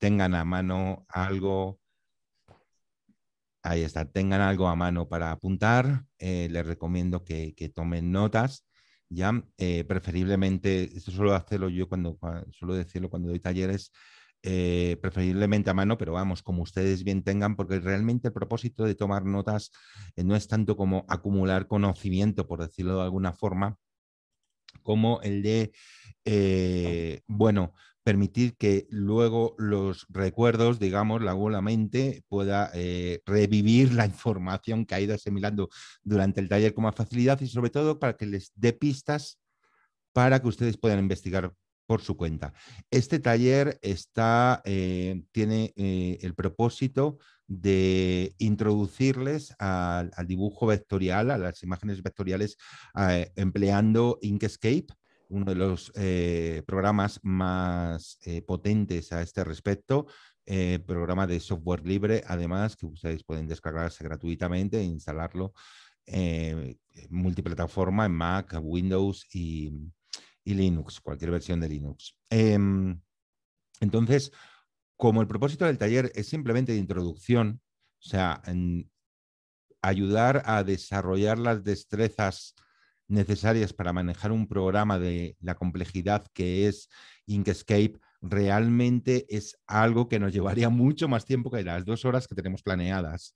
tengan a mano algo. Ahí está, tengan algo a mano para apuntar. Eh, les recomiendo que, tomen notas. Ya, eh, preferiblemente, esto suelo hacerlo yo cuando, suelo decirlo cuando doy talleres, eh, preferiblemente a mano, pero vamos, como ustedes bien tengan, porque realmente el propósito de tomar notas no es tanto como acumular conocimiento, por decirlo de alguna forma, como el de, bueno, permitir que luego los recuerdos, digamos, la la mente pueda eh, revivir la información que ha ido asimilando durante el taller con más facilidad y sobre todo para que les dé pistas para que ustedes puedan investigar por su cuenta. Este taller está, eh, tiene eh, el propósito de introducirles al, dibujo vectorial, a las imágenes vectoriales, empleando Inkscape uno de los eh, programas más eh, potentes a este respecto, eh, programa de software libre, además que ustedes pueden descargarse gratuitamente e instalarlo en multiplataforma en Mac, Windows y, Linux, cualquier versión de Linux. Em, entonces, como el propósito del taller es simplemente de introducción, o sea, en ayudar a desarrollar las destrezas necesarias para manejar un programa de la complejidad que es Inkscape realmente es algo que nos llevaría mucho más tiempo que las dos horas que tenemos planeadas.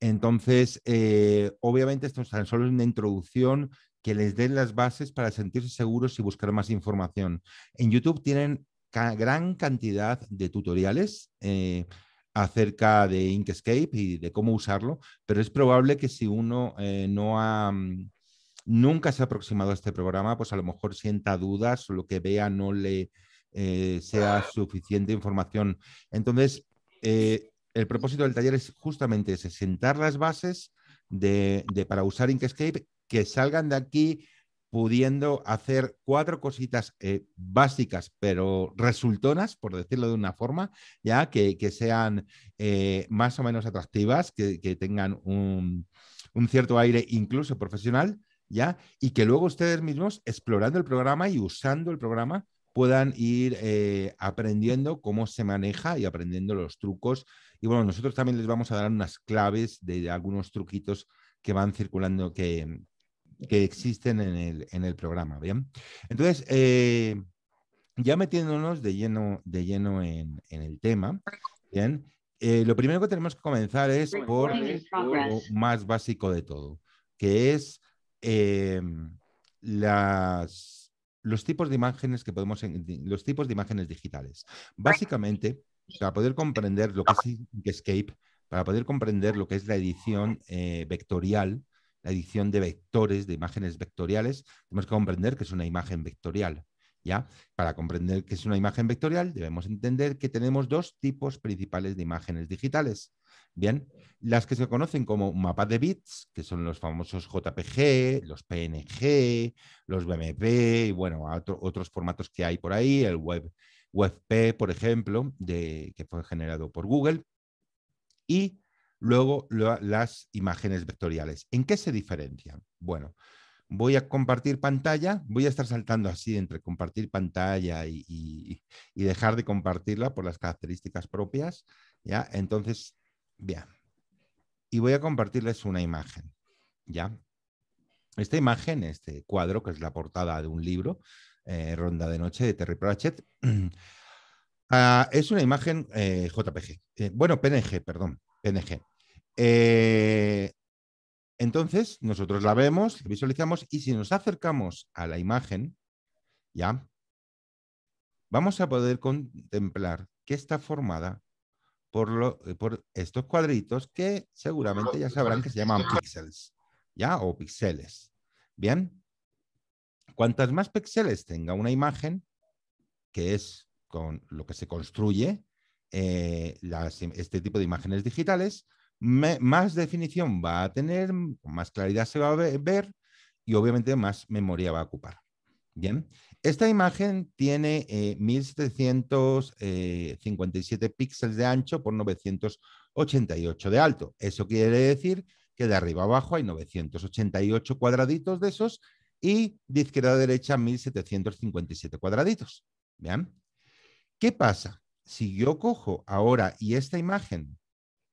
Entonces, eh, obviamente esto es solo una introducción que les dé las bases para sentirse seguros y buscar más información. En YouTube tienen gran cantidad de tutoriales. Eh, acerca de Inkscape y de cómo usarlo, pero es probable que si uno eh, no ha mm, nunca se ha aproximado a este programa, pues a lo mejor sienta dudas o lo que vea no le eh, sea suficiente información. Entonces, eh, el propósito del taller es justamente ese, sentar las bases de, para usar Inkscape, que salgan de aquí pudiendo hacer cuatro cositas eh, básicas, pero resultonas, por decirlo de una forma, ya que, sean más o menos atractivas, que, tengan un cierto aire incluso profesional y que luego ustedes mismos, explorando el programa y usando el programa, puedan ir eh, aprendiendo cómo se maneja y aprendiendo los trucos. Y bueno, nosotros también les vamos a dar unas claves de, algunos truquitos que van circulando, que, que existen en el, programa, ¿bien? Entonces, eh, ya metiéndonos de lleno, de lleno en, el tema, ¿bien? Eh, lo primero que tenemos que comenzar es por lo más básico de todo, que es Em, los tipos de imágenes que podemos, los tipos de imágenes digitales. Básicamente, para poder comprender lo que es Inkscape, para poder comprender lo que es la edición eh, vectorial, la edición de vectores, de imágenes vectoriales, tenemos que comprender que es una imagen vectorial. ¿Ya? Para comprender que es una imagen vectorial, debemos entender que tenemos dos tipos principales de imágenes digitales. Bien, las que se conocen como mapas de bits, que son los famosos JPG, los PNG, los BMP y bueno, otros formatos que hay por ahí, el WebP, por ejemplo, que fue generado por Google. Y luego las imágenes vectoriales. ¿En qué se diferencian? Bueno, voy a compartir pantalla, voy a estar saltando así entre compartir pantalla y, y dejar de compartirla por las características propias. ¿ya? Entonces, Bien. Y voy a compartirles una imagen. ¿Ya? Esta imagen, este cuadro, que es la portada de un libro, eh, Ronda de Noche, de Terry Pratchett, ah, es una imagen eh, JPG. Eh, bueno, PNG, perdón, PNG. entonces, nosotros la vemos, la visualizamos y si nos acercamos a la imagen, ¿ya? Vamos a poder contemplar que está formada por, lo, eh, por estos cuadritos que seguramente ya sabrán que se llaman píxeles, ¿ya? O píxeles. Bien. Cuantas más píxeles tenga una imagen, que es con lo que se construye, eh, este tipo de imágenes digitales, más definición va a tener, más claridad se va a ver y obviamente más memoria va a ocupar. Bien, esta imagen tiene 1757 eh, eh, píxeles de ancho por 988 de alto. Eso quiere decir que de arriba abajo hay 988 cuadraditos de esos y de izquierda a derecha 1757 cuadraditos. ¿Vean? ¿Qué pasa? Si yo cojo ahora y esta imagen,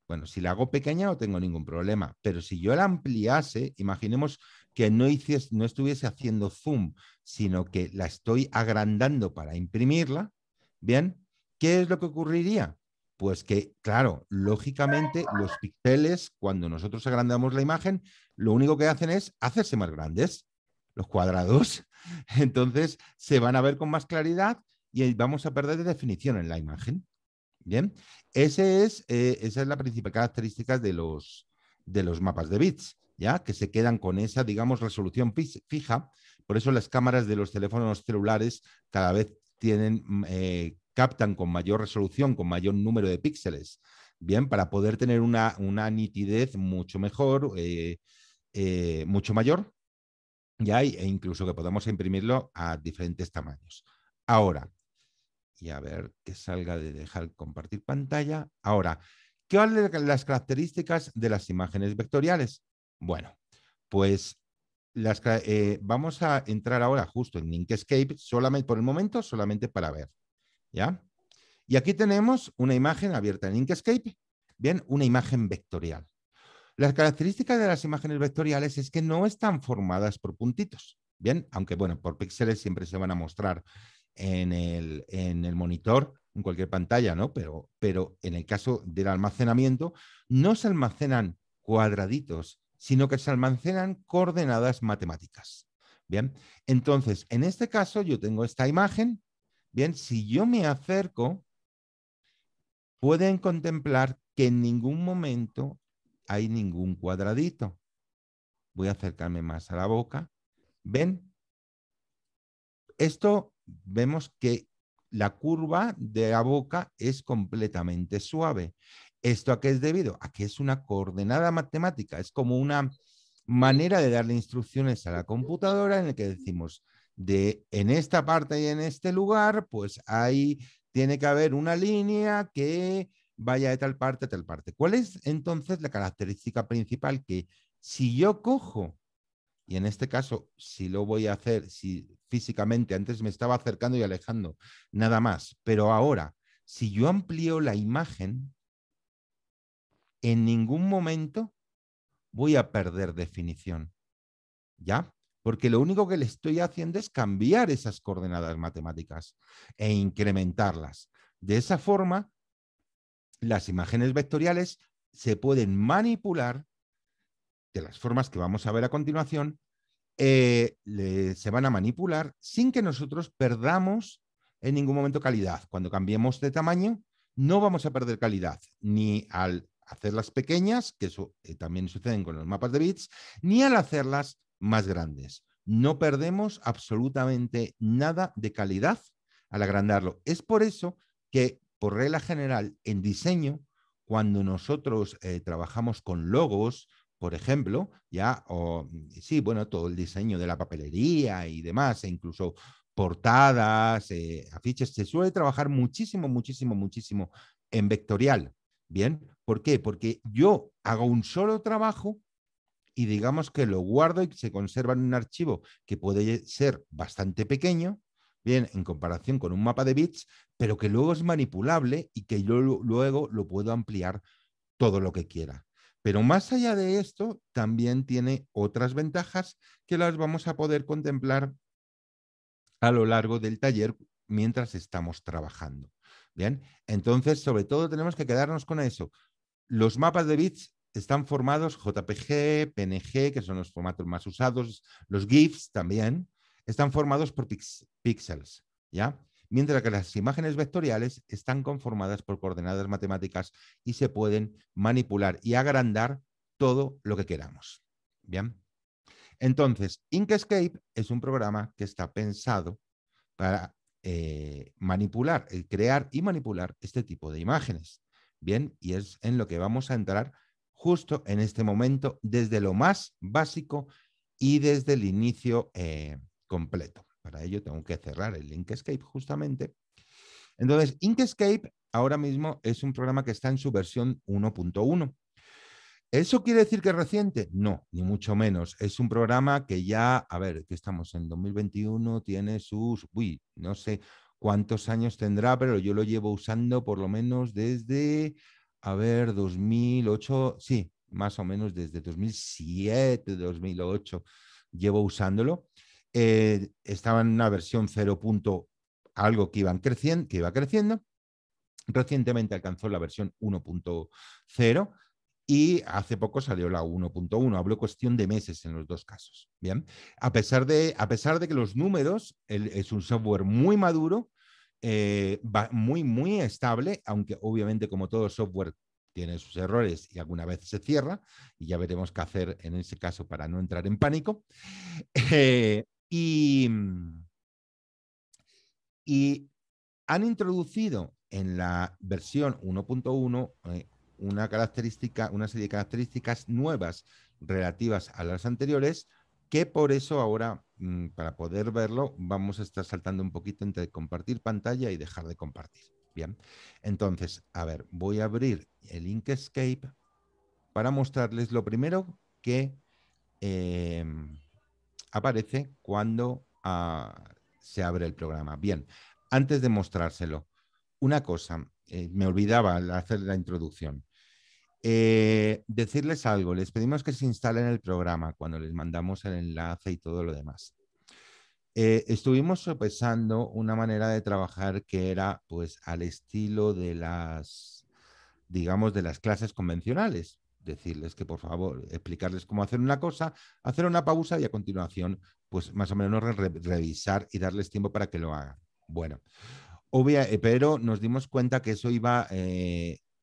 bueno, si la hago pequeña no tengo ningún problema, pero si yo la ampliase, imaginemos que no, no estuviese haciendo zoom, sino que la estoy agrandando para imprimirla, ¿bien? ¿Qué es lo que ocurriría? Pues que, claro, lógicamente los píxeles, cuando nosotros agrandamos la imagen, lo único que hacen es hacerse más grandes, los cuadrados. Entonces se van a ver con más claridad y vamos a perder de definición en la imagen. Bien, es, eh, esa es la principal característica de los, de los mapas de bits que se quedan con esa, digamos, resolución fija. Por eso las cámaras de los teléfonos celulares cada vez tienen, mm, eh, captan con mayor resolución, con mayor número de píxeles, bien, para poder tener una, nitidez mucho mejor, eh, eh, mucho mayor, e incluso que podamos imprimirlo a diferentes tamaños. Ahora, y a ver que salga de dejar compartir pantalla. Ahora, ¿qué son las características de las imágenes vectoriales? Bueno, pues las, eh, vamos a entrar ahora justo en Inkscape, solamente, por el momento solamente para ver. ¿ya? Y aquí tenemos una imagen abierta en Inkscape, bien, una imagen vectorial. Las características de las imágenes vectoriales es que no están formadas por puntitos, bien, aunque bueno, por píxeles siempre se van a mostrar en el, monitor, en cualquier pantalla, ¿no? Pero, pero en el caso del almacenamiento, no se almacenan cuadraditos, sino que se almacenan coordenadas matemáticas. Bien, entonces, en este caso yo tengo esta imagen. Bien, si yo me acerco, pueden contemplar que en ningún momento hay ningún cuadradito. Voy a acercarme más a la boca. ¿Ven? Esto vemos que la curva de la boca es completamente suave. ¿Esto a qué es debido? A que es una coordenada matemática, es como una manera de darle instrucciones a la computadora en la que decimos, de en esta parte y en este lugar, pues ahí tiene que haber una línea que vaya de tal parte a tal parte. ¿Cuál es entonces la característica principal? Que si yo cojo, y en este caso, si lo voy a hacer, si físicamente antes me estaba acercando y alejando, nada más, pero ahora, si yo amplío la imagen, en ningún momento voy a perder definición. ¿Ya? Porque lo único que le estoy haciendo es cambiar esas coordenadas matemáticas e incrementarlas. De esa forma, las imágenes vectoriales se pueden manipular de las formas que vamos a ver a continuación, eh, se van a manipular sin que nosotros perdamos en ningún momento calidad. Cuando cambiemos de tamaño, no vamos a perder calidad, ni al hacerlas pequeñas, que eso eh, también suceden con los mapas de bits, ni al hacerlas más grandes. No perdemos absolutamente nada de calidad al agrandarlo. Es por eso que, por regla general, en diseño, cuando nosotros eh, trabajamos con logos, por ejemplo, ya, o, mm, sí, bueno, todo el diseño de la papelería y demás, e incluso portadas, eh, afiches, se suele trabajar muchísimo, muchísimo, muchísimo en vectorial. Bien, ¿por qué? Porque yo hago un solo trabajo y digamos que lo guardo y se conserva en un archivo que puede ser bastante pequeño, bien, en comparación con un mapa de bits, pero que luego es manipulable y que yo luego lo puedo ampliar todo lo que quiera. Pero más allá de esto, también tiene otras ventajas que las vamos a poder contemplar a lo largo del taller mientras estamos trabajando. Bien, entonces, sobre todo tenemos que quedarnos con eso. Los mapas de bits están formados JPG, PNG, que son los formatos más usados, los GIFs también, están formados por píxeles, ¿ya? Mientras que las imágenes vectoriales están conformadas por coordenadas matemáticas y se pueden manipular y agrandar todo lo que queramos. Bien. Entonces, Inkscape es un programa que está pensado para eh, manipular, crear y manipular este tipo de imágenes. Bien, y es en lo que vamos a entrar justo en este momento desde lo más básico y desde el inicio eh, completo. Para ello tengo que cerrar el Inkscape justamente. Entonces, Inkscape ahora mismo es un programa que está en su versión 1.1. ¿Eso quiere decir que es reciente? No, ni mucho menos. Es un programa que ya, a ver, que estamos en 2021, tiene sus, uy, no sé cuántos años tendrá, pero yo lo llevo usando por lo menos desde, a ver, 2008, sí, más o menos desde 2007, 2008, llevo usándolo. Eh, estaba en una versión 0. algo que, iban creciendo, que iba creciendo. Recientemente alcanzó la versión 1.0 y hace poco salió la 1.1. Hablo cuestión de meses en los dos casos. Bien, a pesar de, a pesar de que los números, es un software muy maduro, eh, va muy, muy estable, aunque obviamente como todo software tiene sus errores y alguna vez se cierra, y ya veremos qué hacer en ese caso para no entrar en pánico. Eh, y, han introducido en la versión 1.1 una característica, una serie de características nuevas relativas a las anteriores, que por eso ahora, mm, para poder verlo, vamos a estar saltando un poquito entre compartir pantalla y dejar de compartir. Bien, entonces, a ver, voy a abrir el Inkscape para mostrarles lo primero que em, aparece cuando ah, se abre el programa. Bien, antes de mostrárselo, una cosa, eh, me olvidaba hacer la introducción. Eh, decirles algo, les pedimos que se instalen el programa cuando les mandamos el enlace y todo lo demás. Eh, estuvimos sopesando una manera de trabajar que era pues al estilo de las, digamos, de las clases convencionales. Decirles que por favor, explicarles cómo hacer una cosa, hacer una pausa y a continuación, pues más o menos revisar y darles tiempo para que lo hagan. Bueno, obvio, eh, pero nos dimos cuenta que eso iba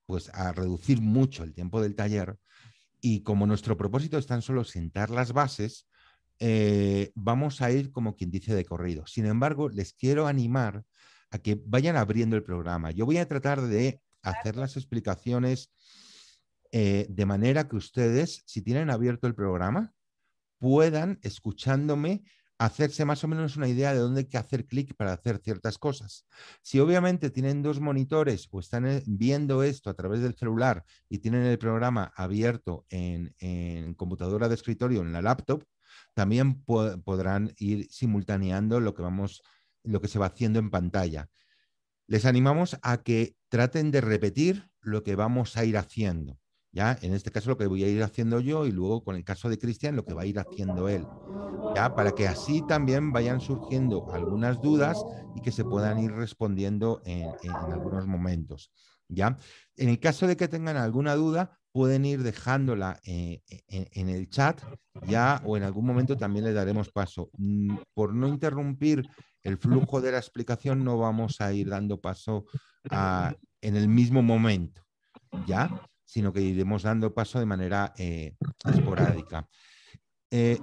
pues a reducir mucho el tiempo del taller y como nuestro propósito es tan solo sentar las bases, eh, vamos a ir como quien dice de corrido. Sin embargo, les quiero animar a que vayan abriendo el programa. Yo voy a tratar de hacer las explicaciones eh, de manera que ustedes, si tienen abierto el programa, puedan, escuchándome, hacerse más o menos una idea de dónde hay que hacer clic para hacer ciertas cosas. Si obviamente tienen dos monitores o están eh, viendo esto a través del celular y tienen el programa abierto en, computadora de escritorio, en la laptop, también podrán ir simultaneando lo que, vamos, lo que se va haciendo en pantalla. Les animamos a que traten de repetir lo que vamos a ir haciendo. En este caso lo que voy a ir haciendo yo y luego con el caso de Cristian lo que va a ir haciendo él, ¿ya? Para que así también vayan surgiendo algunas dudas y que se puedan ir respondiendo en, algunos momentos, ¿ya? En el caso de que tengan alguna duda, pueden ir dejándola eh, en, el chat, ¿ya? O en algún momento también le daremos paso. Mm, por no interrumpir el flujo de la explicación, no vamos a ir dando paso en el mismo momento, ¿ya? sino que iremos dando paso de manera eh, esporádica. Eh,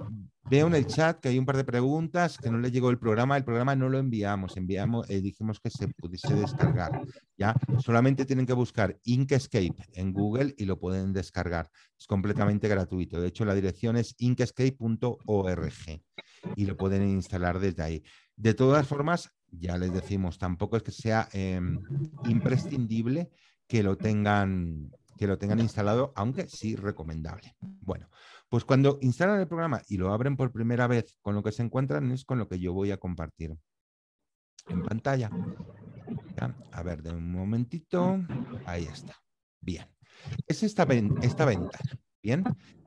veo en el chat que hay un par de preguntas que no les llegó el programa. El programa no lo enviamos, enviamos, y eh, dijimos que se pudiese descargar. Ya solamente tienen que buscar Inkscape en Google y lo pueden descargar. Es completamente gratuito. De hecho, la dirección es inkscape.org y lo pueden instalar desde ahí. De todas formas, ya les decimos, tampoco es que sea em, imprescindible que lo tengan que lo tengan instalado, aunque sí recomendable. Bueno, pues cuando instalan el programa y lo abren por primera vez, con lo que se encuentran es con lo que yo voy a compartir en pantalla. A ver, de un momentito. Ahí está. Bien. Es esta, esta ventana. Bien.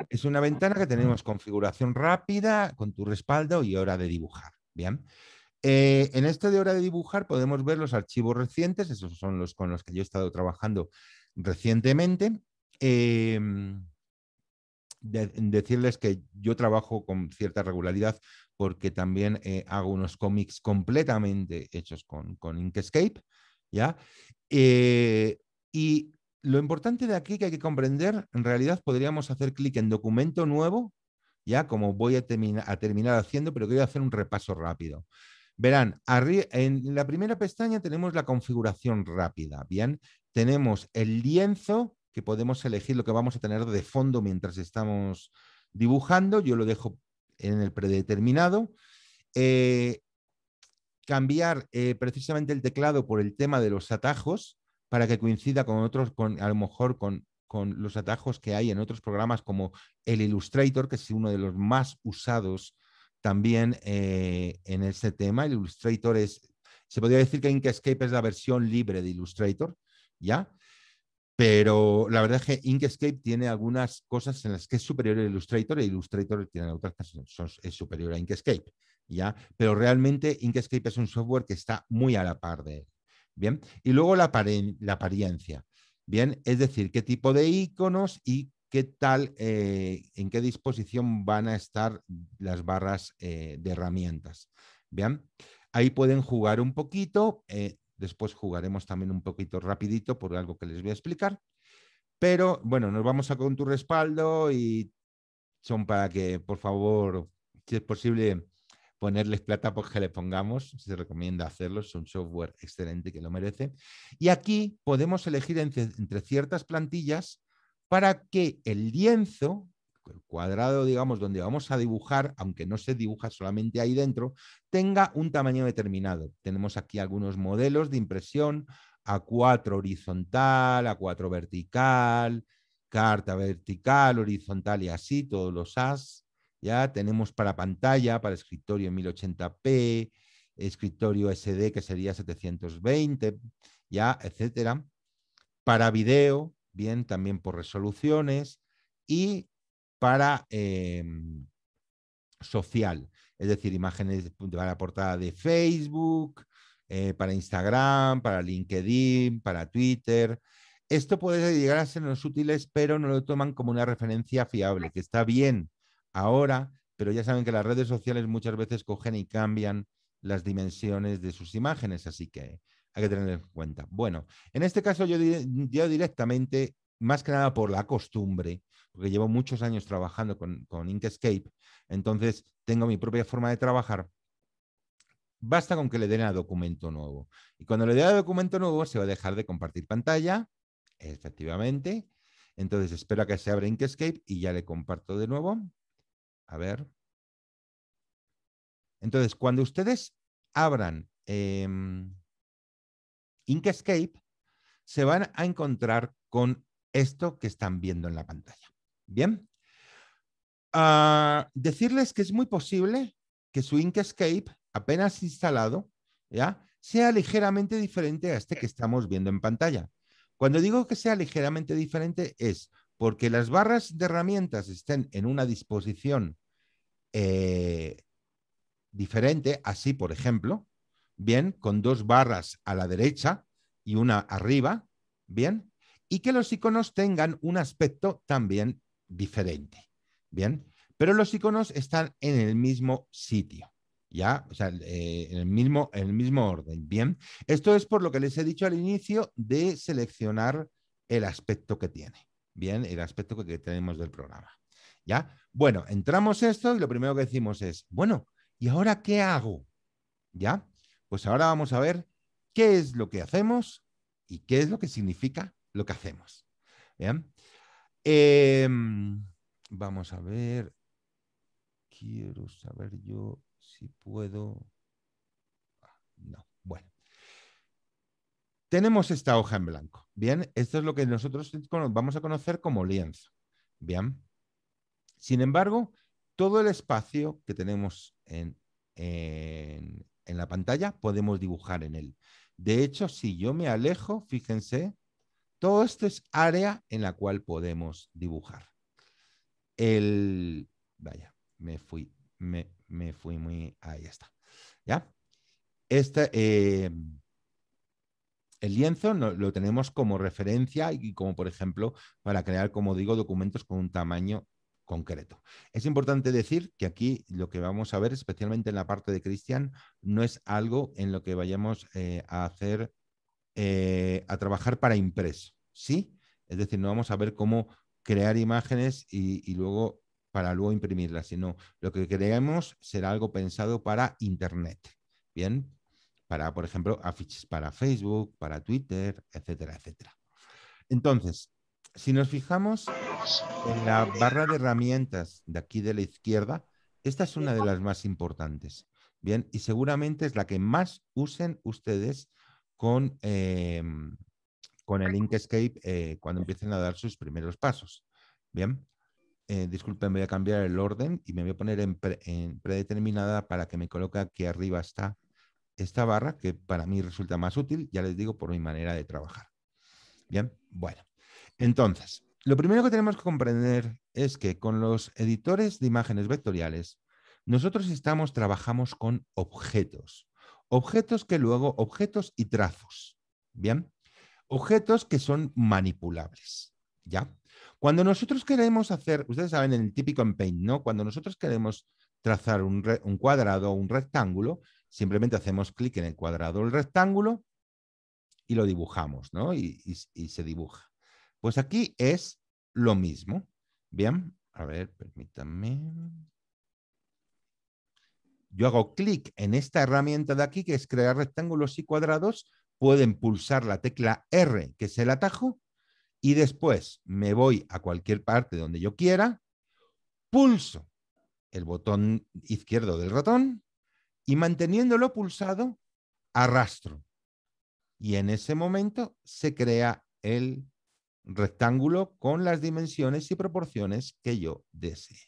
Es una ventana que tenemos configuración rápida, con tu respaldo y hora de dibujar. Bien. Eh, en esto de hora de dibujar podemos ver los archivos recientes, esos son los con los que yo he estado trabajando recientemente. Em, decirles que yo trabajo con cierta regularidad porque también eh, hago unos cómics completamente hechos con, con Inkscape, ¿ya? Eh, y lo importante de aquí que hay que comprender, en realidad podríamos hacer clic en documento nuevo, ya como voy a, a terminar haciendo, pero quiero hacer un repaso rápido. Verán, en la primera pestaña tenemos la configuración rápida, ¿bien? tenemos el lienzo que podemos elegir lo que vamos a tener de fondo mientras estamos dibujando. Yo lo dejo en el predeterminado. Eh, cambiar eh, precisamente el teclado por el tema de los atajos para que coincida con otros, a lo mejor con, los atajos que hay en otros programas como el Illustrator, que es uno de los más usados también eh, en este tema. El Illustrator es, se podría decir que Inkscape es la versión libre de Illustrator, ¿ya? Pero la verdad es que Inkscape tiene algunas cosas en las que es superior a Illustrator e Illustrator tiene otras que es superior a Inkscape, ¿ya? Pero realmente Inkscape es un software que está muy a la par de él, ¿bien? Y luego la, la apariencia, ¿bien? Es decir, qué tipo de iconos y qué tal, eh, en qué disposición van a estar las barras eh, de herramientas, ¿bien? Ahí pueden jugar un poquito. Eh, Después jugaremos también un poquito rapidito por algo que les voy a explicar. Pero bueno, nos vamos a con tu respaldo y son para que, por favor, si es posible, ponerles plata porque pues, le pongamos. Se recomienda hacerlo, es un software excelente que lo merece. Y aquí podemos elegir entre, entre ciertas plantillas para que el lienzo el cuadrado, digamos, donde vamos a dibujar, aunque no se dibuja solamente ahí dentro, tenga un tamaño determinado. Tenemos aquí algunos modelos de impresión A4 horizontal, A4 vertical, carta vertical, horizontal y así, todos los as. Ya tenemos para pantalla, para escritorio 1080p, escritorio SD que sería 720, ya, etcétera. Para video, bien, también por resoluciones y para em, social, es decir, imágenes para la portada de Facebook, eh, para Instagram, para LinkedIn, para Twitter. Esto puede llegar a los útiles, pero no lo toman como una referencia fiable, que está bien ahora, pero ya saben que las redes sociales muchas veces cogen y cambian las dimensiones de sus imágenes, así que hay que tener en cuenta. Bueno, en este caso yo, yo directamente, más que nada por la costumbre, porque llevo muchos años trabajando con, Inkscape, entonces tengo mi propia forma de trabajar. Basta con que le den a documento nuevo. Y cuando le den a documento nuevo, se va a dejar de compartir pantalla, efectivamente. Entonces espero a que se abra Inkscape y ya le comparto de nuevo. A ver. Entonces, cuando ustedes abran em, Inkscape, se van a encontrar con esto que están viendo en la pantalla. Bien. Ah, decirles que es muy posible que su Inkscape, apenas instalado, ¿ya? sea ligeramente diferente a este que estamos viendo en pantalla. Cuando digo que sea ligeramente diferente es porque las barras de herramientas estén en una disposición eh, diferente, así por ejemplo, bien, con dos barras a la derecha y una arriba, bien, y que los iconos tengan un aspecto también diferente. Bien, pero los iconos están en el mismo sitio. ¿ya? O sea, eh, en, el mismo, el mismo orden, ¿bien? Esto es por lo que les he dicho al inicio de seleccionar el aspecto que tiene, ¿bien? El aspecto que, tenemos del programa, ¿ya? Bueno, entramos esto y lo primero que decimos es, bueno, ¿y ahora qué hago? ¿Ya? Pues ahora vamos a ver qué es lo que hacemos y qué es lo que significa lo que hacemos, ¿bien? Em, vamos a ver. Quiero saber yo si puedo. Ah, no, bueno. Tenemos esta hoja en blanco. Bien, esto es lo que nosotros vamos a conocer como lienzo. Bien. Sin embargo, todo el espacio que tenemos en la pantalla podemos dibujar en él. De hecho, si yo me alejo, fíjense todo esto es área en la cual podemos dibujar. El, vaya, me fui, me, fui muy, ahí está. ¿Ya? Este, eh, el lienzo lo, tenemos como referencia y como, por ejemplo, para crear, como digo, documentos con un tamaño concreto. Es importante decir que aquí lo que vamos a ver, especialmente en la parte de Cristian, no es algo en lo que vayamos eh, a hacer eh, a trabajar para impreso, ¿sí? Es decir, no vamos a ver cómo crear imágenes y, luego para luego imprimirlas, sino lo que creemos será algo pensado para Internet, ¿bien? Para, por ejemplo, afiches para Facebook, para Twitter, etcétera, etcétera. Entonces, si nos fijamos en la barra de herramientas de aquí de la izquierda, esta es una de las más importantes, ¿bien? Y seguramente es la que más usen ustedes con, em, con el Inkscape eh, cuando empiecen a dar sus primeros pasos. Bien, eh, disculpen, voy a cambiar el orden y me voy a poner en, predeterminada para que me coloque aquí arriba esta, esta barra que para mí resulta más útil, ya les digo, por mi manera de trabajar. Bien, bueno. Entonces, lo primero que tenemos que comprender es que con los editores de imágenes vectoriales, nosotros estamos, trabajamos con objetos. Objetos que luego, objetos y trazos. Bien. Objetos que son manipulables. ¿Ya? Cuando nosotros queremos hacer, ustedes saben en el típico en Paint, ¿no? Cuando nosotros queremos trazar un, cuadrado o un rectángulo, simplemente hacemos clic en el cuadrado o el rectángulo y lo dibujamos, ¿no? y, se dibuja. Pues aquí es lo mismo. Bien, a ver, permítanme. Yo hago clic en esta herramienta de aquí, que es crear rectángulos y cuadrados. Pueden pulsar la tecla R, que es el atajo, y después me voy a cualquier parte donde yo quiera, pulso el botón izquierdo del ratón y manteniéndolo pulsado, arrastro. Y en ese momento se crea el rectángulo con las dimensiones y proporciones que yo desee.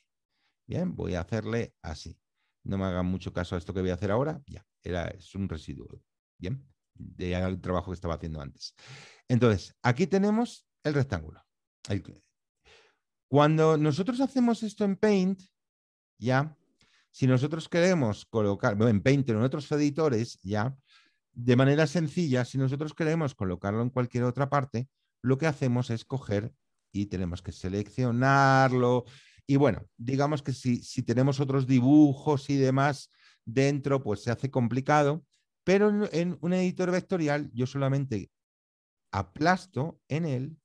Bien, voy a hacerle así no me hagan mucho caso a esto que voy a hacer ahora, ya, era, es un residuo, ¿bien? De el trabajo que estaba haciendo antes. Entonces, aquí tenemos el rectángulo. Cuando nosotros hacemos esto en Paint, ya, si nosotros queremos colocar, en Paint o en otros editores, ya, de manera sencilla, si nosotros queremos colocarlo en cualquier otra parte, lo que hacemos es coger y tenemos que seleccionarlo, y bueno, digamos que si, tenemos otros dibujos y demás dentro, pues se hace complicado. Pero en, un editor vectorial yo solamente aplasto en él,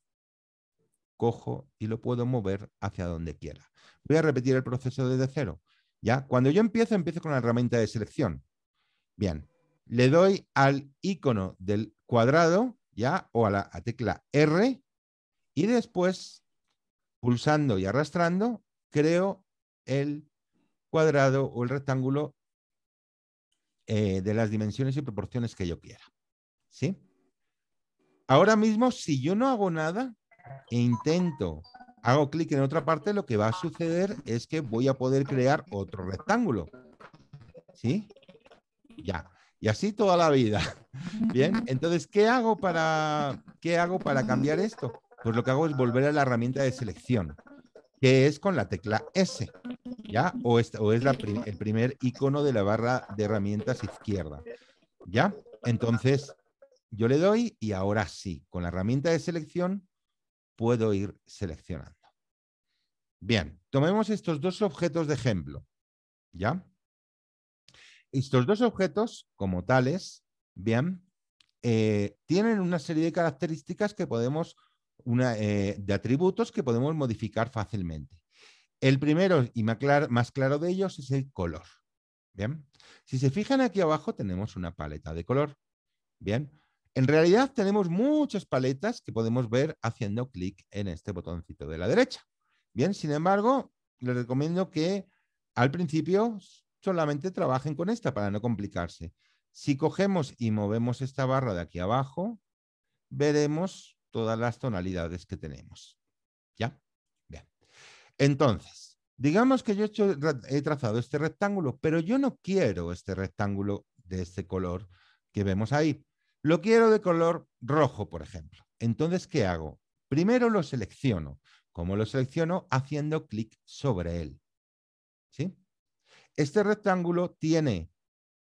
cojo y lo puedo mover hacia donde quiera. Voy a repetir el proceso desde cero. ¿ya? Cuando yo empiezo, empiezo con la herramienta de selección. Bien, le doy al icono del cuadrado, ¿ya? O a la tecla R y después, pulsando y arrastrando, creo el cuadrado o el rectángulo eh, de las dimensiones y proporciones que yo quiera. ¿Sí? Ahora mismo, si yo no hago nada e intento, hago clic en otra parte, lo que va a suceder es que voy a poder crear otro rectángulo. ¿Sí? Ya. Y así toda la vida. Bien, entonces, ¿qué hago para, qué hago para cambiar esto? Pues lo que hago es volver a la herramienta de selección que es con la tecla S, ¿ya? O es, es el primer icono de la barra de herramientas izquierda, ¿ya? Entonces, yo le doy y ahora sí, con la herramienta de selección puedo ir seleccionando. Bien, tomemos estos dos objetos de ejemplo, ¿ya? Estos dos objetos, como tales, bien, eh, tienen una serie de características que podemos una, eh, de atributos que podemos modificar fácilmente. El primero y más claro, de ellos es el color. Bien, si se fijan aquí abajo tenemos una paleta de color. Bien, en realidad tenemos muchas paletas que podemos ver haciendo clic en este botoncito de la derecha. Bien, sin embargo, les recomiendo que al principio solamente trabajen con esta para no complicarse. Si cogemos y movemos esta barra de aquí abajo, veremos todas las tonalidades que tenemos. ¿Ya? Bien. Entonces, digamos que yo he, trazado este rectángulo, pero yo no quiero este rectángulo de este color que vemos ahí. Lo quiero de color rojo, por ejemplo. Entonces, ¿qué hago? Primero lo selecciono. ¿Cómo lo selecciono? Haciendo clic sobre él. ¿Sí? Este rectángulo tiene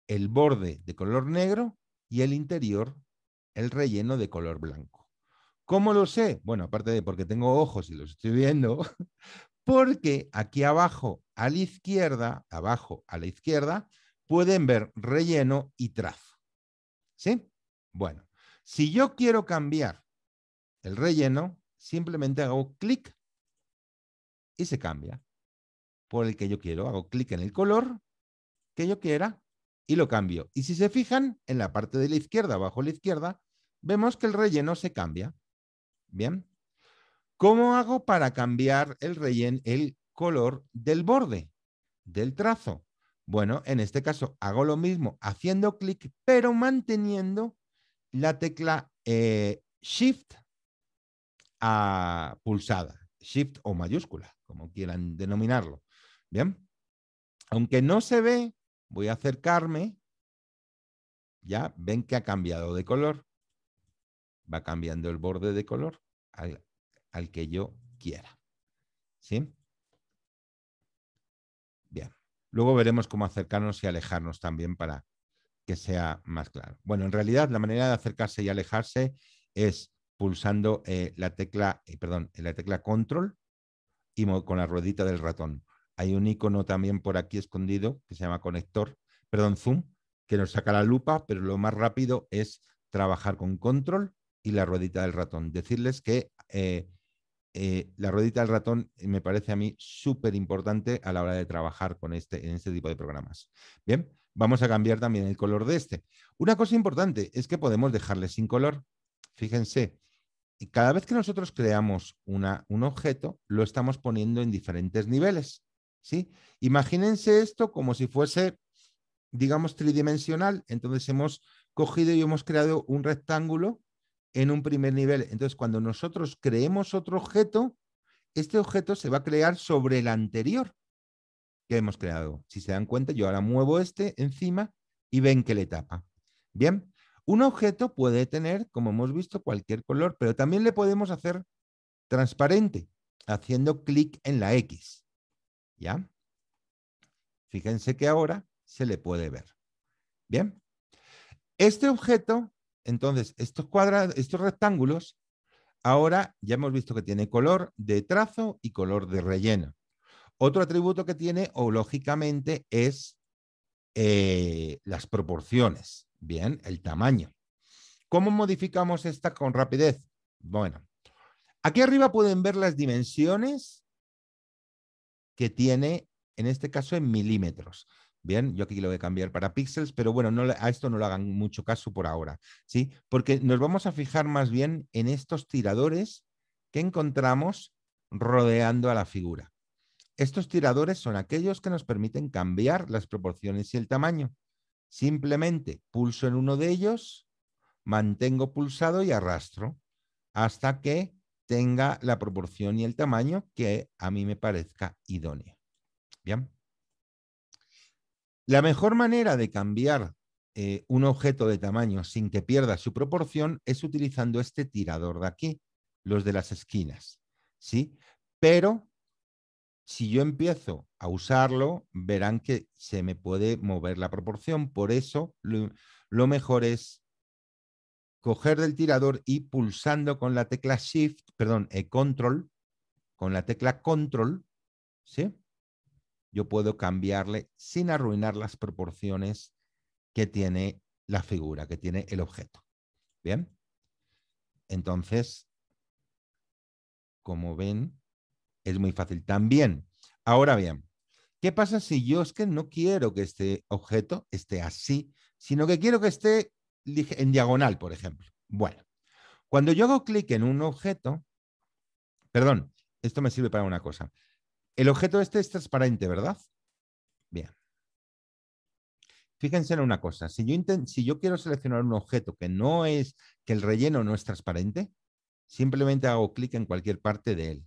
el borde de color negro y el interior, el relleno de color blanco. ¿Cómo lo sé? Bueno, aparte de porque tengo ojos y los estoy viendo, porque aquí abajo a la izquierda, abajo a la izquierda, pueden ver relleno y trazo. ¿Sí? Bueno, si yo quiero cambiar el relleno, simplemente hago clic y se cambia por el que yo quiero. Hago clic en el color que yo quiera y lo cambio. Y si se fijan, en la parte de la izquierda, abajo a la izquierda, vemos que el relleno se cambia. Bien. ¿Cómo hago para cambiar el rellen el color del borde, del trazo? Bueno, en este caso hago lo mismo haciendo clic, pero manteniendo la tecla eh, Shift a pulsada, Shift o mayúscula, como quieran denominarlo. Bien. Aunque no se ve, voy a acercarme. Ya ven que ha cambiado de color va cambiando el borde de color al, que yo quiera. ¿Sí? Bien. Luego veremos cómo acercarnos y alejarnos también para que sea más claro. Bueno, en realidad la manera de acercarse y alejarse es pulsando eh, la tecla, eh, perdón, la tecla control y con la ruedita del ratón. Hay un icono también por aquí escondido que se llama conector, perdón, zoom, que nos saca la lupa, pero lo más rápido es trabajar con control y la ruedita del ratón. Decirles que eh, eh, la ruedita del ratón me parece a mí súper importante a la hora de trabajar con este, en este tipo de programas. Bien, vamos a cambiar también el color de este. Una cosa importante es que podemos dejarle sin color. Fíjense, cada vez que nosotros creamos una, un objeto, lo estamos poniendo en diferentes niveles. ¿sí? Imagínense esto como si fuese, digamos, tridimensional. Entonces hemos cogido y hemos creado un rectángulo en un primer nivel. Entonces, cuando nosotros creemos otro objeto, este objeto se va a crear sobre el anterior que hemos creado. Si se dan cuenta, yo ahora muevo este encima y ven que le tapa. Bien, un objeto puede tener, como hemos visto, cualquier color, pero también le podemos hacer transparente haciendo clic en la X. ¿Ya? Fíjense que ahora se le puede ver. Bien. Este objeto entonces, estos, estos rectángulos, ahora ya hemos visto que tiene color de trazo y color de relleno. Otro atributo que tiene, o lógicamente, es eh, las proporciones, bien, el tamaño. ¿Cómo modificamos esta con rapidez? Bueno, aquí arriba pueden ver las dimensiones que tiene, en este caso, en milímetros. Bien, yo aquí lo voy a cambiar para píxeles, pero bueno, no, a esto no le hagan mucho caso por ahora, ¿sí? Porque nos vamos a fijar más bien en estos tiradores que encontramos rodeando a la figura. Estos tiradores son aquellos que nos permiten cambiar las proporciones y el tamaño. Simplemente pulso en uno de ellos, mantengo pulsado y arrastro hasta que tenga la proporción y el tamaño que a mí me parezca idónea. Bien. La mejor manera de cambiar eh, un objeto de tamaño sin que pierda su proporción es utilizando este tirador de aquí, los de las esquinas. ¿sí? Pero si yo empiezo a usarlo, verán que se me puede mover la proporción. Por eso lo, mejor es coger del tirador y pulsando con la tecla Shift, perdón, eh, Control, con la tecla Control, ¿sí? yo puedo cambiarle sin arruinar las proporciones que tiene la figura, que tiene el objeto. Bien. Entonces, como ven, es muy fácil. También, ahora bien, ¿qué pasa si yo es que no quiero que este objeto esté así, sino que quiero que esté en diagonal, por ejemplo? Bueno, cuando yo hago clic en un objeto, perdón, esto me sirve para una cosa. El objeto este, este es transparente, ¿verdad? Bien. Fíjense en una cosa, si yo, si yo quiero seleccionar un objeto que no es, que el relleno no es transparente, simplemente hago clic en cualquier parte de él.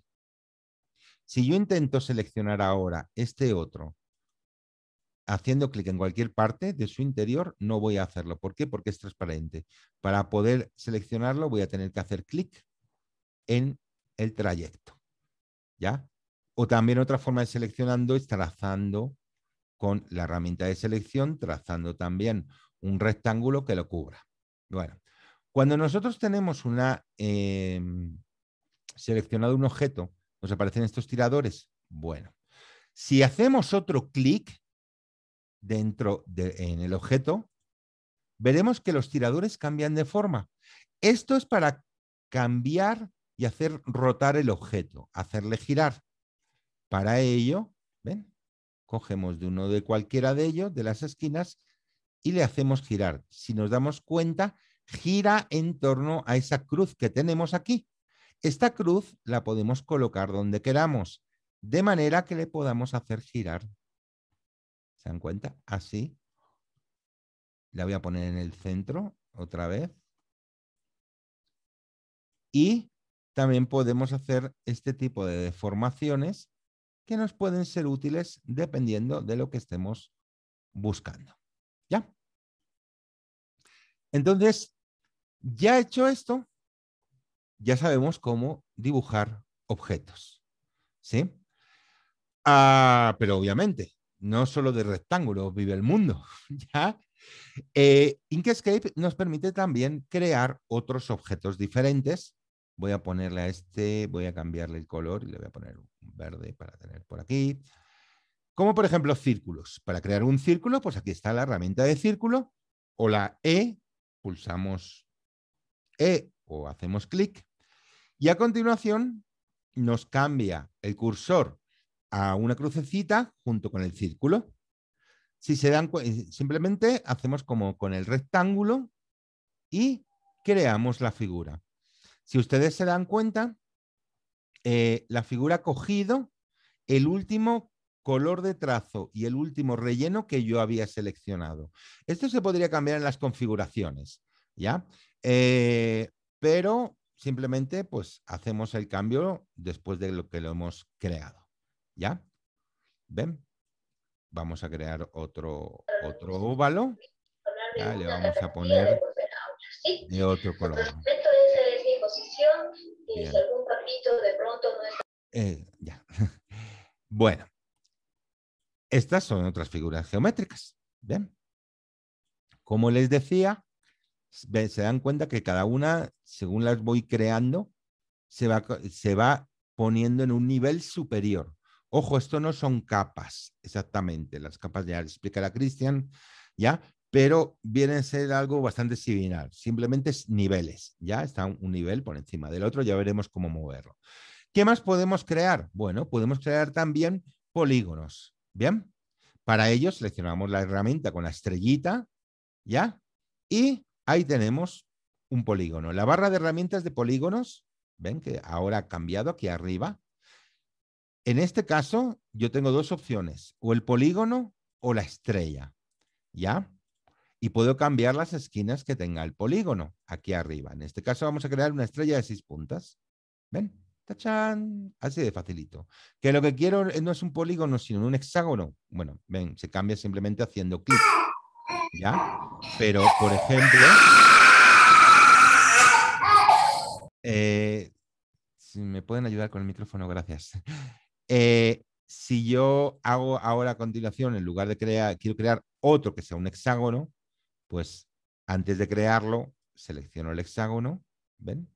Si yo intento seleccionar ahora este otro, haciendo clic en cualquier parte de su interior, no voy a hacerlo. ¿Por qué? Porque es transparente. Para poder seleccionarlo voy a tener que hacer clic en el trayecto. ¿Ya? O también otra forma de seleccionando es trazando con la herramienta de selección, trazando también un rectángulo que lo cubra. Bueno, cuando nosotros tenemos una, em, seleccionado un objeto, nos aparecen estos tiradores. Bueno, si hacemos otro clic dentro del en el objeto, veremos que los tiradores cambian de forma. Esto es para cambiar y hacer rotar el objeto, hacerle girar. Para ello, Cogemos de uno de cualquiera de ellos, de las esquinas, y le hacemos girar. Si nos damos cuenta, gira en torno a esa cruz que tenemos aquí. Esta cruz la podemos colocar donde queramos, de manera que le podamos hacer girar. ¿Se dan cuenta? Así. La voy a poner en el centro otra vez. Y también podemos hacer este tipo de deformaciones que nos pueden ser útiles dependiendo de lo que estemos buscando. ¿Ya? Entonces, ya hecho esto, ya sabemos cómo dibujar objetos. ¿Sí? Ah, pero obviamente, no solo de rectángulos vive el mundo. ¿ya? Eh, Inkscape nos permite también crear otros objetos diferentes Voy a ponerle a este, voy a cambiarle el color y le voy a poner un verde para tener por aquí. Como por ejemplo círculos. Para crear un círculo, pues aquí está la herramienta de círculo o la E, pulsamos E o hacemos clic y a continuación nos cambia el cursor a una crucecita junto con el círculo. Si se dan simplemente hacemos como con el rectángulo y creamos la figura. Si ustedes se dan cuenta, eh, la figura ha cogido el último color de trazo y el último relleno que yo había seleccionado. Esto se podría cambiar en las configuraciones, ¿ya? Eh, pero simplemente pues hacemos el cambio después de lo que lo hemos creado, ¿ya? ¿Ven? Vamos a crear otro, otro óvalo. le vamos a poner de otro color. Eh, ya. Bueno, estas son otras figuras geométricas. Bien. Como les decía, se dan cuenta que cada una, según las voy creando, se va, se va poniendo en un nivel superior. Ojo, esto no son capas exactamente, las capas ya les explicará Cristian, ¿ya? pero viene a ser algo bastante similar, simplemente es niveles, ya está un nivel por encima del otro, ya veremos cómo moverlo. ¿Qué más podemos crear? Bueno, podemos crear también polígonos, ¿bien? Para ello seleccionamos la herramienta con la estrellita, ¿ya? Y ahí tenemos un polígono. La barra de herramientas de polígonos, ven que ahora ha cambiado aquí arriba. En este caso, yo tengo dos opciones, o el polígono o la estrella, ¿ya? y puedo cambiar las esquinas que tenga el polígono aquí arriba. En este caso vamos a crear una estrella de seis puntas. ¿Ven? ¡Tachán! Así de facilito. Que lo que quiero no es un polígono, sino un hexágono. Bueno, ven, se cambia simplemente haciendo clic. ¿Ya? Pero, por ejemplo... Eh, si me pueden ayudar con el micrófono, gracias. Eh, si yo hago ahora a continuación, en lugar de crear, quiero crear otro que sea un hexágono, pues antes de crearlo, selecciono el hexágono, ¿ven?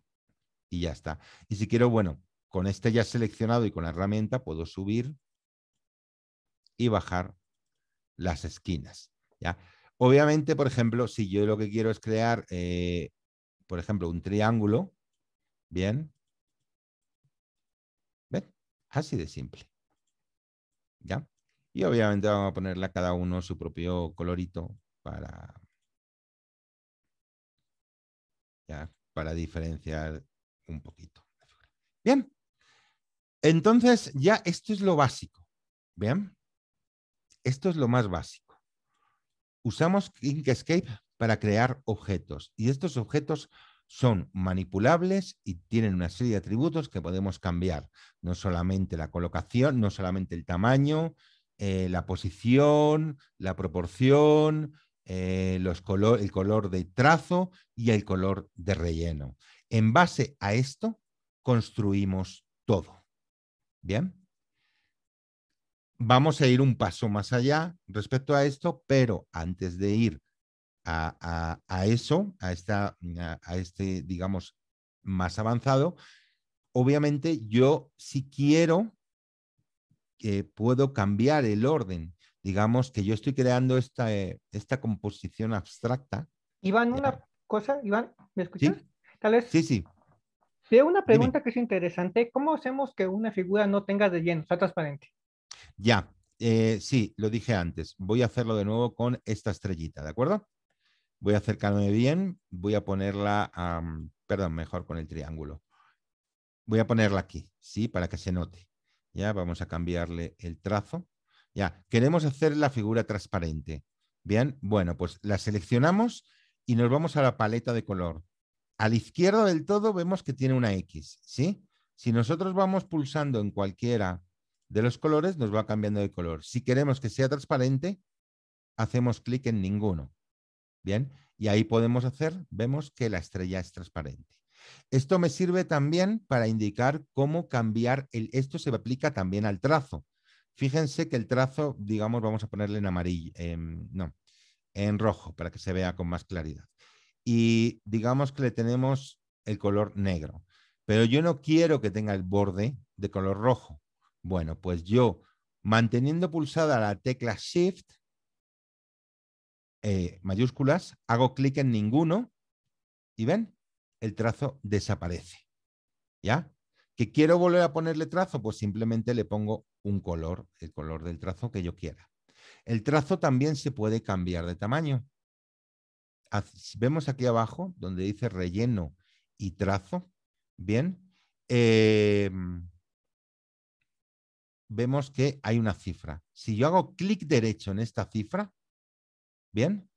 Y ya está. Y si quiero, bueno, con este ya seleccionado y con la herramienta puedo subir y bajar las esquinas, ¿ya? Obviamente, por ejemplo, si yo lo que quiero es crear, eh, por ejemplo, un triángulo, ¿bien? ¿Ven? Así de simple, ¿ya? Y obviamente vamos a ponerle a cada uno su propio colorito para para diferenciar un poquito. Bien, entonces ya esto es lo básico. Bien, esto es lo más básico. Usamos Inkscape para crear objetos y estos objetos son manipulables y tienen una serie de atributos que podemos cambiar. No solamente la colocación, no solamente el tamaño, eh, la posición, la proporción, eh, los color, el color de trazo y el color de relleno. En base a esto construimos todo. Bien. Vamos a ir un paso más allá respecto a esto, pero antes de ir a, eso, a, a este, digamos, más avanzado, obviamente yo si quiero que puedo cambiar el orden digamos que yo estoy creando esta, eh, esta composición abstracta. Iván, una cosa, Iván, ¿me escuchas? ¿Sí? Tal Sí, sí. una pregunta que es interesante. ¿Cómo hacemos que una figura no tenga de lleno, sea transparente? Ya, eh, sí, lo dije antes. Voy a hacerlo de nuevo con esta estrellita, ¿de acuerdo? Voy a acercarme bien, voy a ponerla, perdón, mejor con el triángulo. Voy a ponerla aquí, ¿sí? Para que se note. Ya, vamos a cambiarle el trazo. Ya, queremos hacer la figura transparente. Bien, bueno, pues la seleccionamos y nos vamos a la paleta de color. A la izquierda del todo vemos que tiene una X, ¿sí? Si nosotros vamos pulsando en cualquiera de los colores, nos va cambiando de color. Si queremos que sea transparente, hacemos clic en ninguno. Bien, y ahí podemos hacer, vemos que la estrella es transparente. Esto me sirve también para indicar cómo cambiar, el, esto se aplica también al trazo. Fíjense que el trazo, digamos, vamos a ponerle en amarillo, no, en rojo, para que se vea con más claridad. Y digamos que le tenemos el color negro, pero yo no quiero que tenga el borde de color rojo. Bueno, pues yo, manteniendo pulsada la tecla Shift, eh, mayúsculas, hago clic en ninguno y ven, el trazo desaparece. ¿Ya? ¿Que quiero volver a ponerle trazo? Pues simplemente le pongo un color, el color del trazo que yo quiera. El trazo también se puede cambiar de tamaño. Vemos aquí abajo donde dice relleno y trazo. Bien. Em, vemos que hay una cifra. Si yo hago clic derecho en esta cifra, bien,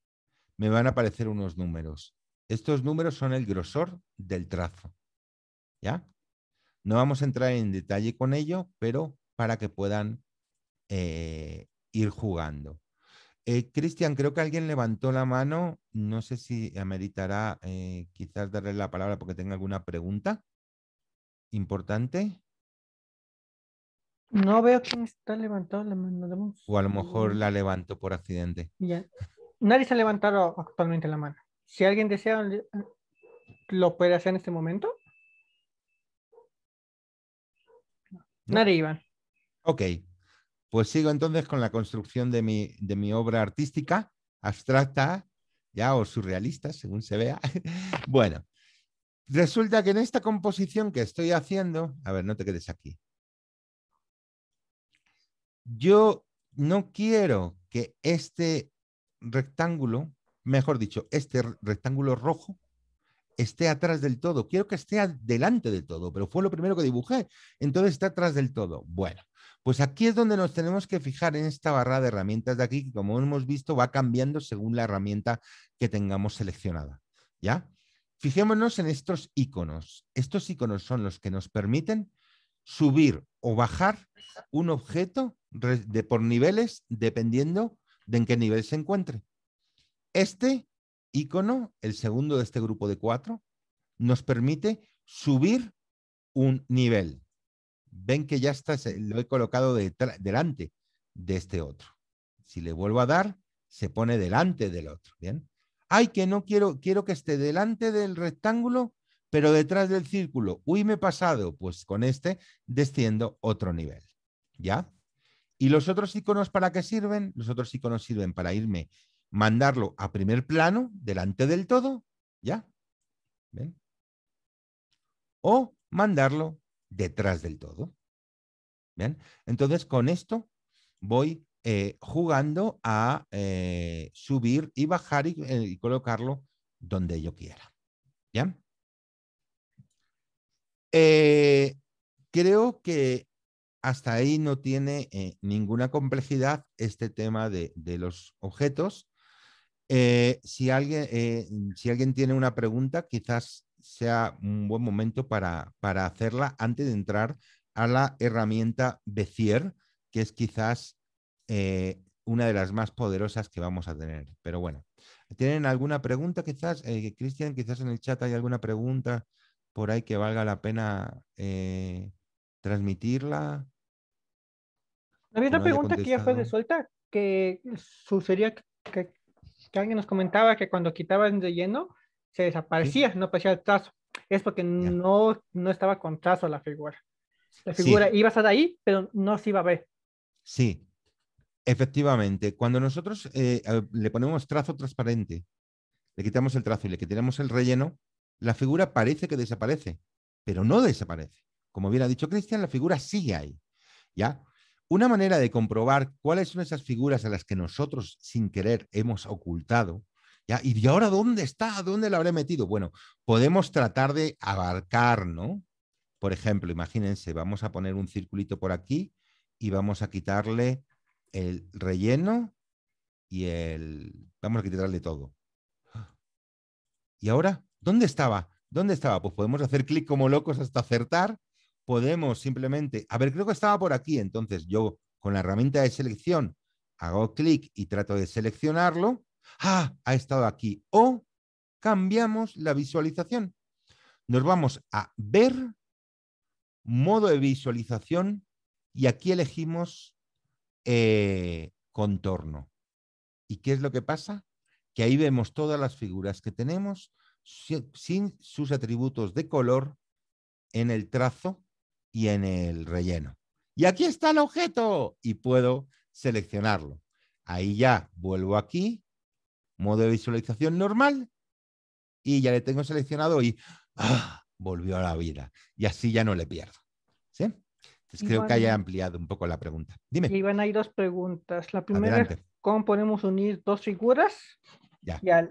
me van a aparecer unos números. Estos números son el grosor del trazo. ¿Ya? No vamos a entrar en detalle con ello, pero para que puedan eh, ir jugando. Eh, Cristian, creo que alguien levantó la mano. No sé si ameritará eh, quizás darle la palabra porque tenga alguna pregunta importante. No veo quién está levantado la mano. O a lo mejor la levanto por accidente. Nadie se ha levantado actualmente la mano. Si alguien desea, lo puede hacer en este momento. iba. Ok, pues sigo entonces con la construcción de mi, de mi obra artística, abstracta ya o surrealista, según se vea. bueno, resulta que en esta composición que estoy haciendo, a ver, no te quedes aquí. Yo no quiero que este rectángulo, mejor dicho, este rectángulo rojo, esté atrás del todo. Quiero que esté delante del todo, pero fue lo primero que dibujé. Entonces está atrás del todo. Bueno, pues aquí es donde nos tenemos que fijar en esta barra de herramientas de aquí, que como hemos visto va cambiando según la herramienta que tengamos seleccionada. ¿Ya? Fijémonos en estos iconos. Estos iconos son los que nos permiten subir o bajar un objeto de por niveles dependiendo de en qué nivel se encuentre. Este icono, el segundo de este grupo de cuatro, nos permite subir un nivel. Ven que ya está, lo he colocado delante de este otro. Si le vuelvo a dar, se pone delante del otro. Bien. Ay, que no quiero, quiero que esté delante del rectángulo, pero detrás del círculo. Uy, me he pasado. Pues con este desciendo otro nivel. ¿Ya? ¿Y los otros iconos para qué sirven? Los otros iconos sirven para irme mandarlo a primer plano, delante del todo, ¿ya? ¿Ven? O mandarlo detrás del todo. ¿Ven? Entonces, con esto voy eh, jugando a eh, subir y bajar eh, y, colocarlo donde yo quiera. ¿Ya? creo que hasta ahí no tiene ninguna complejidad este tema de los objetos. Eh, si, alguien, eh, si alguien tiene una pregunta, quizás sea un buen momento para, para hacerla antes de entrar a la herramienta Bezier, que es quizás eh, una de las más poderosas que vamos a tener. Pero bueno, ¿tienen alguna pregunta quizás? Cristian, quizás en el chat hay alguna pregunta por ahí que valga la pena transmitirla. Había una pregunta que ya fue suelta, que sugería que, que alguien nos comentaba que cuando quitaban el relleno, se desaparecía, no aparecía el trazo. Es porque no, no estaba con trazo la figura. La figura iba a estar ahí, pero no se iba a ver. Sí, efectivamente. Cuando nosotros eh, le ponemos trazo transparente, le quitamos el trazo y le quitamos el relleno, la figura parece que desaparece, pero no desaparece. Como bien ha dicho Cristian, la figura sigue ahí. ¿Ya? Una manera de comprobar cuáles son esas figuras a las que nosotros sin querer hemos ocultado, ¿ya? ¿Y ahora dónde está? ¿Dónde la habré metido? Bueno, podemos tratar de abarcar, ¿no? Por ejemplo, imagínense, vamos a poner un circulito por aquí y vamos a quitarle el relleno y el... Vamos a quitarle todo. ¿Y ahora? ¿Dónde estaba? ¿Dónde estaba? Pues podemos hacer clic como locos hasta acertar podemos simplemente, a ver, creo que estaba por aquí, entonces yo con la herramienta de selección hago clic y trato de seleccionarlo, ah, ha estado aquí, o cambiamos la visualización. Nos vamos a ver, modo de visualización, y aquí elegimos eh, contorno. ¿Y qué es lo que pasa? Que ahí vemos todas las figuras que tenemos sin sus atributos de color en el trazo y en el relleno. Y aquí está el objeto y puedo seleccionarlo. Ahí ya vuelvo aquí, modo de visualización normal y ya le tengo seleccionado y ¡ah! volvió a la vida. Y así ya no le pierdo. ¿Sí? creo que haya ampliado un poco la pregunta. Dime. van a ir dos preguntas. La primera es cómo podemos unir dos figuras. Ya. ya.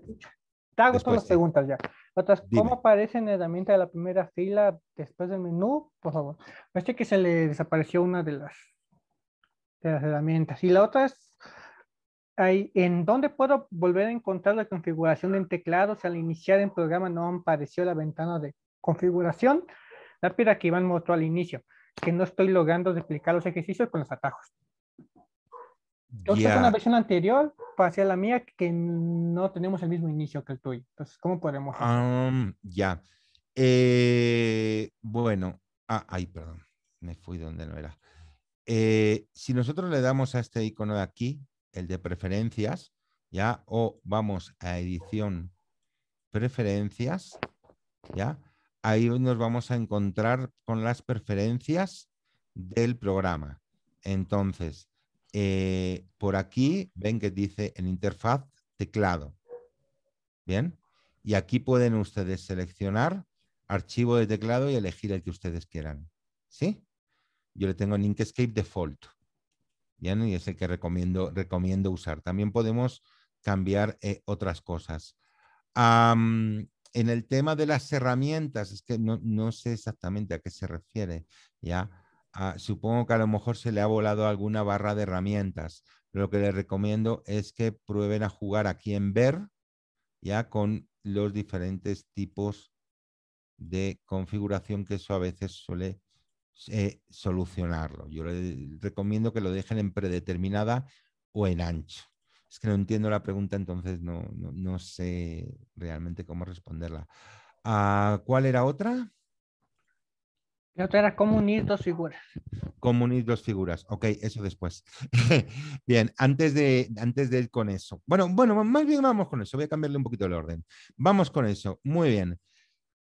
Te hago todas las preguntas ya. Otras, ¿cómo aparecen herramientas de la primera fila después del menú? Por favor. Parece pues que se le desapareció una de las, las herramientas. Y la otra es, ¿en dónde puedo volver a encontrar la configuración del de si al iniciar el programa no apareció la ventana de configuración, la que Iván mostró al inicio, que no estoy logrando replicar los ejercicios con los atajos una versión anterior para la mía que no tenemos el mismo inicio que el tuyo. Entonces, ¿cómo podemos ya. Eh, bueno, ah, ay, perdón, me fui donde no era. Eh, si nosotros le damos a este icono de aquí, el de preferencias, ya, o vamos a edición preferencias, ya, ahí nos vamos a encontrar con las preferencias del programa. Entonces, eh, por aquí ven que dice en interfaz teclado. Bien. Y aquí pueden ustedes seleccionar archivo de teclado y elegir el que ustedes quieran. ¿Sí? Yo le tengo en Inkscape Default. Bien, y es el que recomiendo, recomiendo usar. También podemos cambiar eh, otras cosas. en el tema de las herramientas, es que no, no, sé exactamente a qué se refiere, ¿ya? Ah, supongo que a lo mejor se le ha volado alguna barra de herramientas. Lo que les recomiendo es que prueben a jugar aquí en ver, ya con los diferentes tipos de configuración que eso a veces suele eh, solucionarlo. Yo les recomiendo que lo dejen en predeterminada o en ancho. Es que no entiendo la pregunta, entonces no, no, sé realmente cómo responderla. Ah, ¿Cuál era otra? La otra era cómo unir dos figuras. Cómo unir dos figuras. Ok, eso después. bien, antes de, antes de ir con eso. Bueno, bueno, más bien vamos con eso. Voy a cambiarle un poquito el orden. Vamos con eso. Muy bien.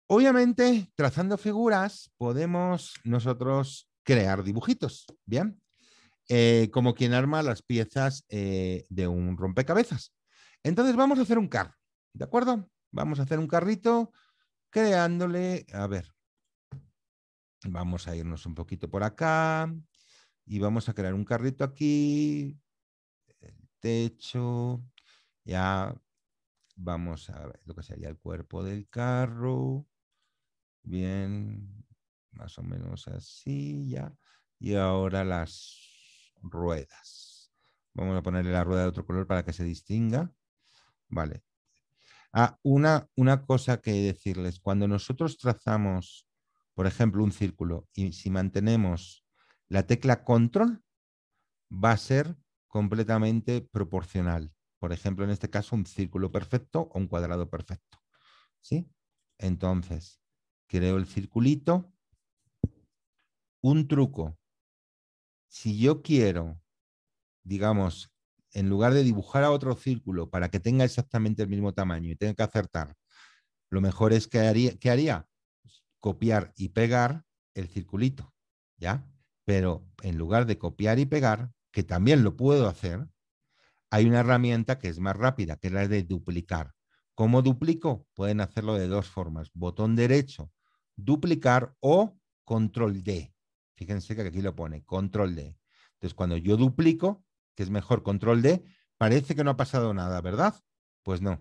Obviamente, trazando figuras, podemos nosotros crear dibujitos. Bien. Eh, como quien arma las piezas eh, de un rompecabezas. Entonces vamos a hacer un carro, ¿de acuerdo? Vamos a hacer un carrito creándole, a ver, Vamos a irnos un poquito por acá y vamos a crear un carrito aquí, el techo, ya vamos a ver lo que sería el cuerpo del carro, bien, más o menos así ya, y ahora las ruedas. Vamos a ponerle la rueda de otro color para que se distinga. Vale. Ah, una, una cosa que decirles, cuando nosotros trazamos por ejemplo, un círculo, y si mantenemos la tecla control, va a ser completamente proporcional. Por ejemplo, en este caso, un círculo perfecto o un cuadrado perfecto. ¿Sí? Entonces, creo el circulito. Un truco. Si yo quiero, digamos, en lugar de dibujar a otro círculo para que tenga exactamente el mismo tamaño y tenga que acertar, lo mejor es que haría, haría? copiar y pegar el circulito, ¿ya? Pero en lugar de copiar y pegar, que también lo puedo hacer, hay una herramienta que es más rápida, que es la de duplicar. ¿Cómo duplico? Pueden hacerlo de dos formas. Botón derecho, duplicar o control D. Fíjense que aquí lo pone, control D. Entonces, cuando yo duplico, que es mejor control D, parece que no ha pasado nada, ¿verdad? Pues no.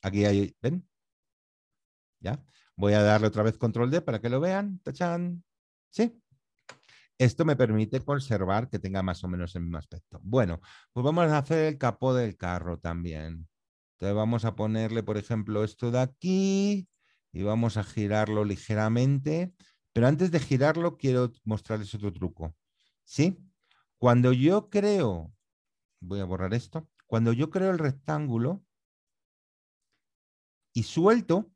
Aquí hay, ¿ven? ¿Ya? Voy a darle otra vez control D para que lo vean. Tachan. ¿Sí? Esto me permite conservar que tenga más o menos el mismo aspecto. Bueno, pues vamos a hacer el capó del carro también. Entonces vamos a ponerle, por ejemplo, esto de aquí y vamos a girarlo ligeramente. Pero antes de girarlo, quiero mostrarles otro truco. ¿Sí? Cuando yo creo, voy a borrar esto, cuando yo creo el rectángulo y suelto,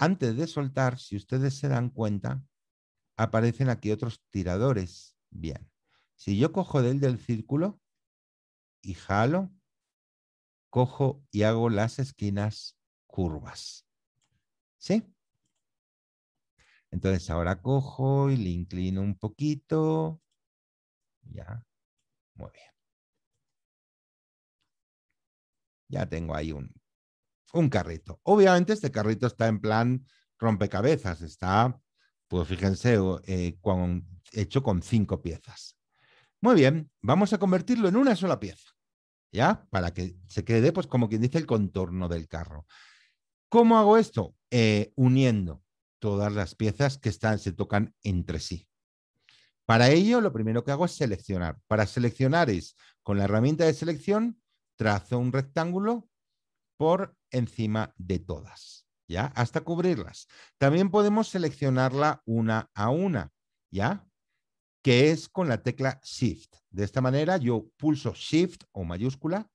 antes de soltar, si ustedes se dan cuenta, aparecen aquí otros tiradores. Bien. Si yo cojo del del círculo y jalo, cojo y hago las esquinas curvas. ¿Sí? Entonces ahora cojo y le inclino un poquito. Ya. Muy bien. Ya tengo ahí un un carrito. Obviamente este carrito está en plan rompecabezas, está, pues fíjense, eh, hecho con cinco piezas. Muy bien, vamos a convertirlo en una sola pieza, ¿ya? Para que se quede, pues como quien dice, el contorno del carro. ¿Cómo hago esto? Eh, uniendo todas las piezas que están, se tocan entre sí. Para ello, lo primero que hago es seleccionar. Para seleccionar es, con la herramienta de selección, trazo un rectángulo por encima de todas, ¿ya? Hasta cubrirlas. También podemos seleccionarla una a una, ¿ya? Que es con la tecla Shift. De esta manera yo pulso Shift o mayúscula,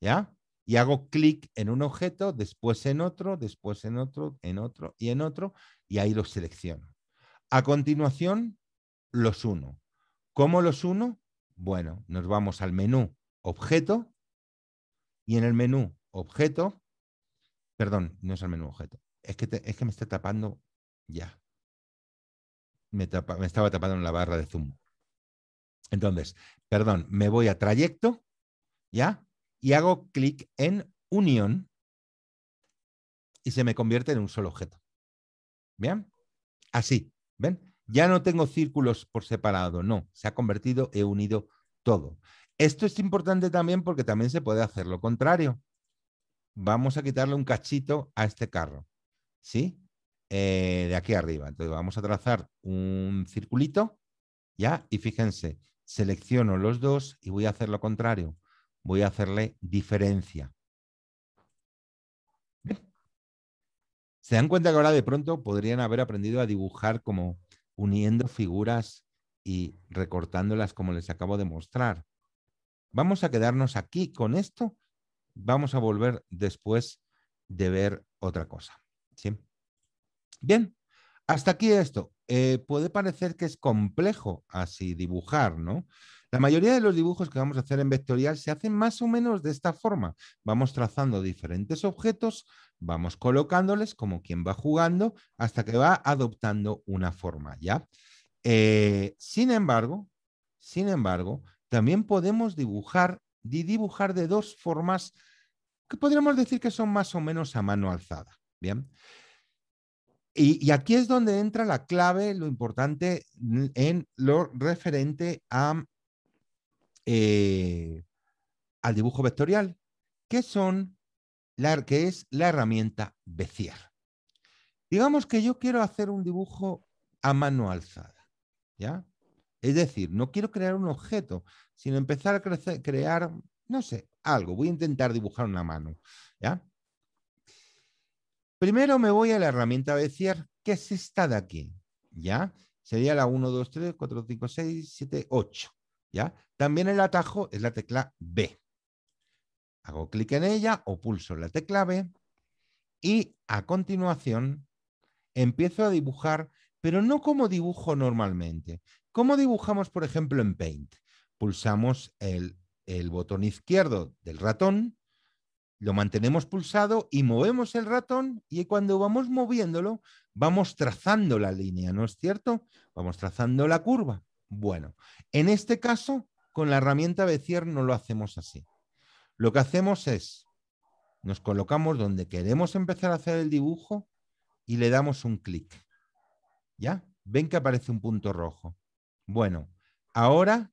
¿ya? Y hago clic en un objeto, después en otro, después en otro, en otro y en otro, y ahí los selecciono. A continuación, los uno. ¿Cómo los uno? Bueno, nos vamos al menú Objeto y en el menú Objeto Perdón, no es el menú objeto. Es que, es que me está tapando ya. Me, estaba tapando en la barra de zoom. Entonces, perdón, me voy a trayecto, ¿ya? Y hago clic en unión y se me convierte en un solo objeto. ¿Bien? Así, ¿ven? Ya no tengo círculos por separado, no. Se ha convertido, he unido todo. Esto es importante también porque también se puede hacer lo contrario vamos a quitarle un cachito a este carro, ¿sí? Eh, de aquí arriba. Entonces vamos a trazar un circulito, ¿ya? Y fíjense, selecciono los dos y voy a hacer lo contrario. Voy a hacerle diferencia. ¿Se dan cuenta que ahora de pronto podrían haber aprendido a dibujar como uniendo figuras y recortándolas como les acabo de mostrar? Vamos a quedarnos aquí con esto vamos a volver después de ver otra cosa. ¿sí? Bien, hasta aquí esto. Eh, puede parecer que es complejo así dibujar, ¿no? La mayoría de los dibujos que vamos a hacer en vectorial se hacen más o menos de esta forma. Vamos trazando diferentes objetos, vamos colocándoles como quien va jugando hasta que va adoptando una forma, ¿ya? Eh, sin embargo, sin embargo, también podemos dibujar dibujar de dos formas que podríamos decir que son más o menos a mano alzada. Bien. Y, aquí es donde entra la clave, lo importante en lo referente a, eh, al dibujo vectorial, que, son la, que es la herramienta Bezier. Digamos que yo quiero hacer un dibujo a mano alzada, ¿ya? Es decir, no quiero crear un objeto, sino empezar a crear no sé, algo. Voy a intentar dibujar una mano. ¿Ya? Primero me voy a la herramienta cierre, que es esta de aquí. ¿Ya? Sería la 1, 2, 3, 4, 5, 6, 7, 8. ¿Ya? También el atajo es la tecla B. Hago clic en ella o pulso la tecla B y a continuación empiezo a dibujar, pero no como dibujo normalmente. ¿Cómo dibujamos, por ejemplo, en Paint? Pulsamos el el botón izquierdo del ratón, lo mantenemos pulsado y movemos el ratón y cuando vamos moviéndolo, vamos trazando la línea, ¿no es cierto? Vamos trazando la curva. Bueno, en este caso, con la herramienta Bezier no lo hacemos así. Lo que hacemos es, nos colocamos donde queremos empezar a hacer el dibujo y le damos un clic. ¿Ya? Ven que aparece un punto rojo. Bueno, ahora,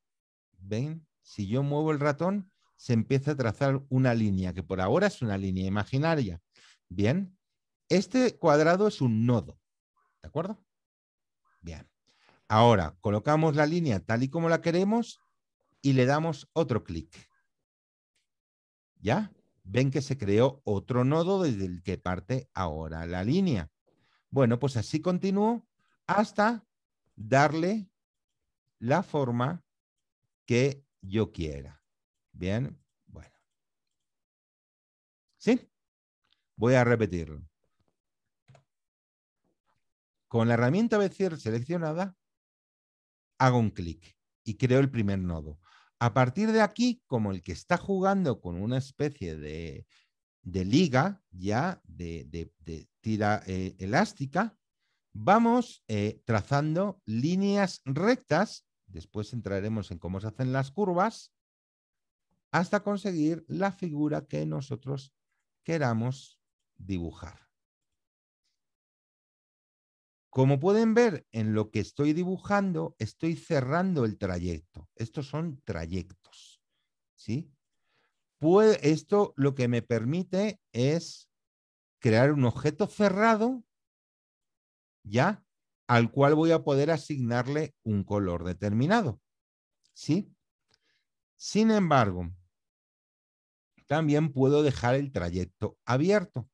ven, si yo muevo el ratón, se empieza a trazar una línea, que por ahora es una línea imaginaria. Bien, este cuadrado es un nodo, ¿de acuerdo? Bien, ahora colocamos la línea tal y como la queremos y le damos otro clic. ¿Ya? Ven que se creó otro nodo desde el que parte ahora la línea. Bueno, pues así continúo hasta darle la forma que yo quiera. Bien, bueno. ¿Sí? Voy a repetirlo. Con la herramienta BCR seleccionada, hago un clic y creo el primer nodo. A partir de aquí, como el que está jugando con una especie de, liga ya de, tira eh, elástica, vamos eh, trazando líneas rectas Después entraremos en cómo se hacen las curvas hasta conseguir la figura que nosotros queramos dibujar. Como pueden ver en lo que estoy dibujando, estoy cerrando el trayecto. Estos son trayectos. ¿sí? esto lo que me permite es crear un objeto cerrado, ¿ya? al cual voy a poder asignarle un color determinado. ¿Sí? Sin embargo, también puedo dejar el trayecto abierto.